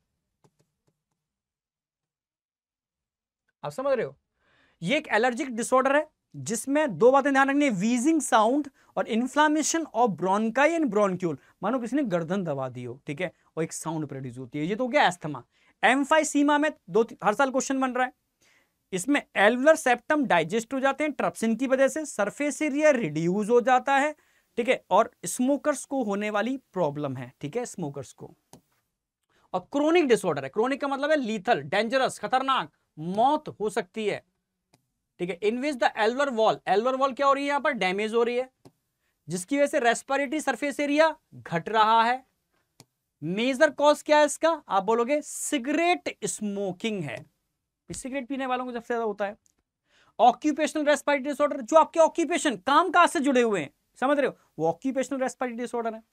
आप समझ रहे हो ये एक एलर्जिक डिसऑर्डर है जिसमें दो बातें ध्यान रखनी है वीजिंग साउंड और inflammation of bronchi and bronchiole मानो किसी ने गर्दन दबा दी हो ठीक है और एक साउंड प्रोड्यूस होती है ये तो हो गया एस्थमा सीमा में दो हर साल क्वेश्चन बन रहा है इसमें एल्वलर सेप्टम डाइजेस्ट हो जाते हैं ट्रप्सिन की वजह से सरफेस एरिया रिड्यूज हो जाता है ठीक है और स्मोकर्स को होने वाली प्रॉब्लम है ठीक है स्मोकर्स को और क्रोनिक डिसऑर्डर है क्रोनिक का मतलब है लीथल डेंजरस खतरनाक मौत हो सकती है ठीक है in which the alveolar wall alveolar wall क्या हो रही है यहां पर डैमेज हो रही है जिसकी वजह से रेस्पिरेटरी सरफेस एरिया घट रहा है मेजर कॉज क्या है इसका आप बोलोगे सिगरेट स्मोकिंग है सिगरेट पीने वालों को सबसे ज्यादा होता है ऑक्यूपेशनल रेस्पायरेटरी डिसऑर्डर जो आपके ऑक्यूपेशन काम काज से जुड़े हुए हैं समझ रहे हो वो ऑक्यूपेशनल रेस्पायरेटरी डिसऑर्डर है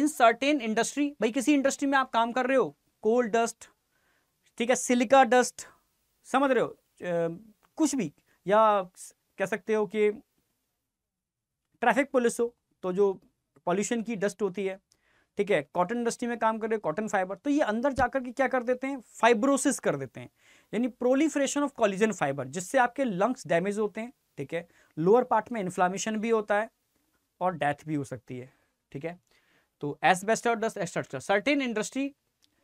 इन सर्टेन इंडस्ट्री भाई किसी इंडस्ट्री में आप काम कर रहे हो कोल डस्ट ठीक है सिलिका डस्ट समझ रहे हो आ, कुछ भी या कह सकते हो कि ट्रैफिक पुलिस हो तो जो पॉल्यूशन की डस्ट होती है ठीक है कॉटन इंडस्ट्री में काम कर रहे कॉटन फाइबर तो ये अंदर जाकर के क्या कर देते हैं फाइब्रोसिस कर देते हैं यानी प्रोलीफ्रेशन ऑफ कॉलिजन फाइबर जिससे आपके लंग्स डैमेज होते हैं ठीक है लोअर पार्ट में इन्फ्लामेशन भी होता है और डेथ भी हो सकती है ठीक है तो एसबेस्ट और डस्ट एक्सेट्रा सर्टेन इंडस्ट्री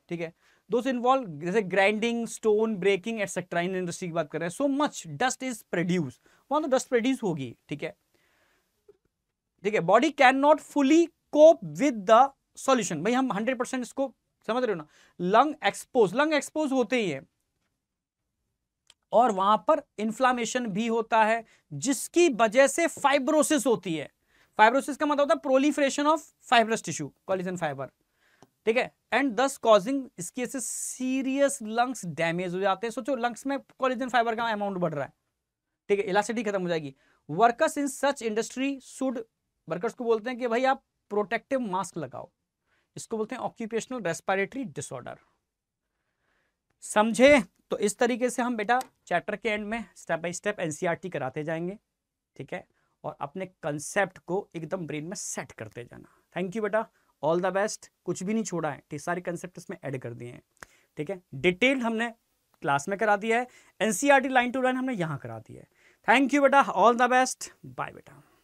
ठीक है दो इन्वॉल्व जैसे ग्राइंडिंग स्टोन ब्रेकिंग एक्सेट्रा इन इंडस्ट्री की बात कर रहे हैं so much dust is produce वहां तो डस्ट प्रोड्यूस होगी ठीक है ठीक है body cannot fully cope with the solution भाई हम 100 परसेंट इसको समझ रहे हो ना लंग एक्सपोज लंग एक्सपोज होते ही है और वहां पर इंफ्लामेशन भी होता है जिसकी वजह से फाइब्रोसिस होती है फाइब्रोसिस का मतलब होता है proliferation of fibrous tissue collagen fibre ठीक है एंड दस कॉजिंग इसकी वजह से सीरियस लंग्स डैमेज हो जाते हैं सोचो लंग्स में कॉलिजन फाइबर का अमाउंट बढ़ रहा है ठीक है इलासिटी खत्म हो जाएगी workers in such industry should workers को बोलते हैं कि भाई आप प्रोटेक्टिव मास्क लगाओ इसको बोलते हैं ऑक्यूपेशनल रेस्पायरेटरी डिसऑर्डर समझे तो इस तरीके से हम बेटा चैप्टर के एंड में स्टेप बाय स्टेप एनसीईआरटी कराते जाएंगे ठीक है और अपने कंसेप्ट को एकदम ब्रेन में सेट करते जाना थैंक यू बेटा ऑल द बेस्ट कुछ भी नहीं छोड़ा है ठीक सारे कंसेप्ट इसमें ऐड कर दिए हैं ठीक है डिटेल हमने क्लास में करा दिया है एनसीआरटी लाइन टू लाइन हमने यहाँ करा दिया है थैंक यू बेटा ऑल द बेस्ट बाय बेटा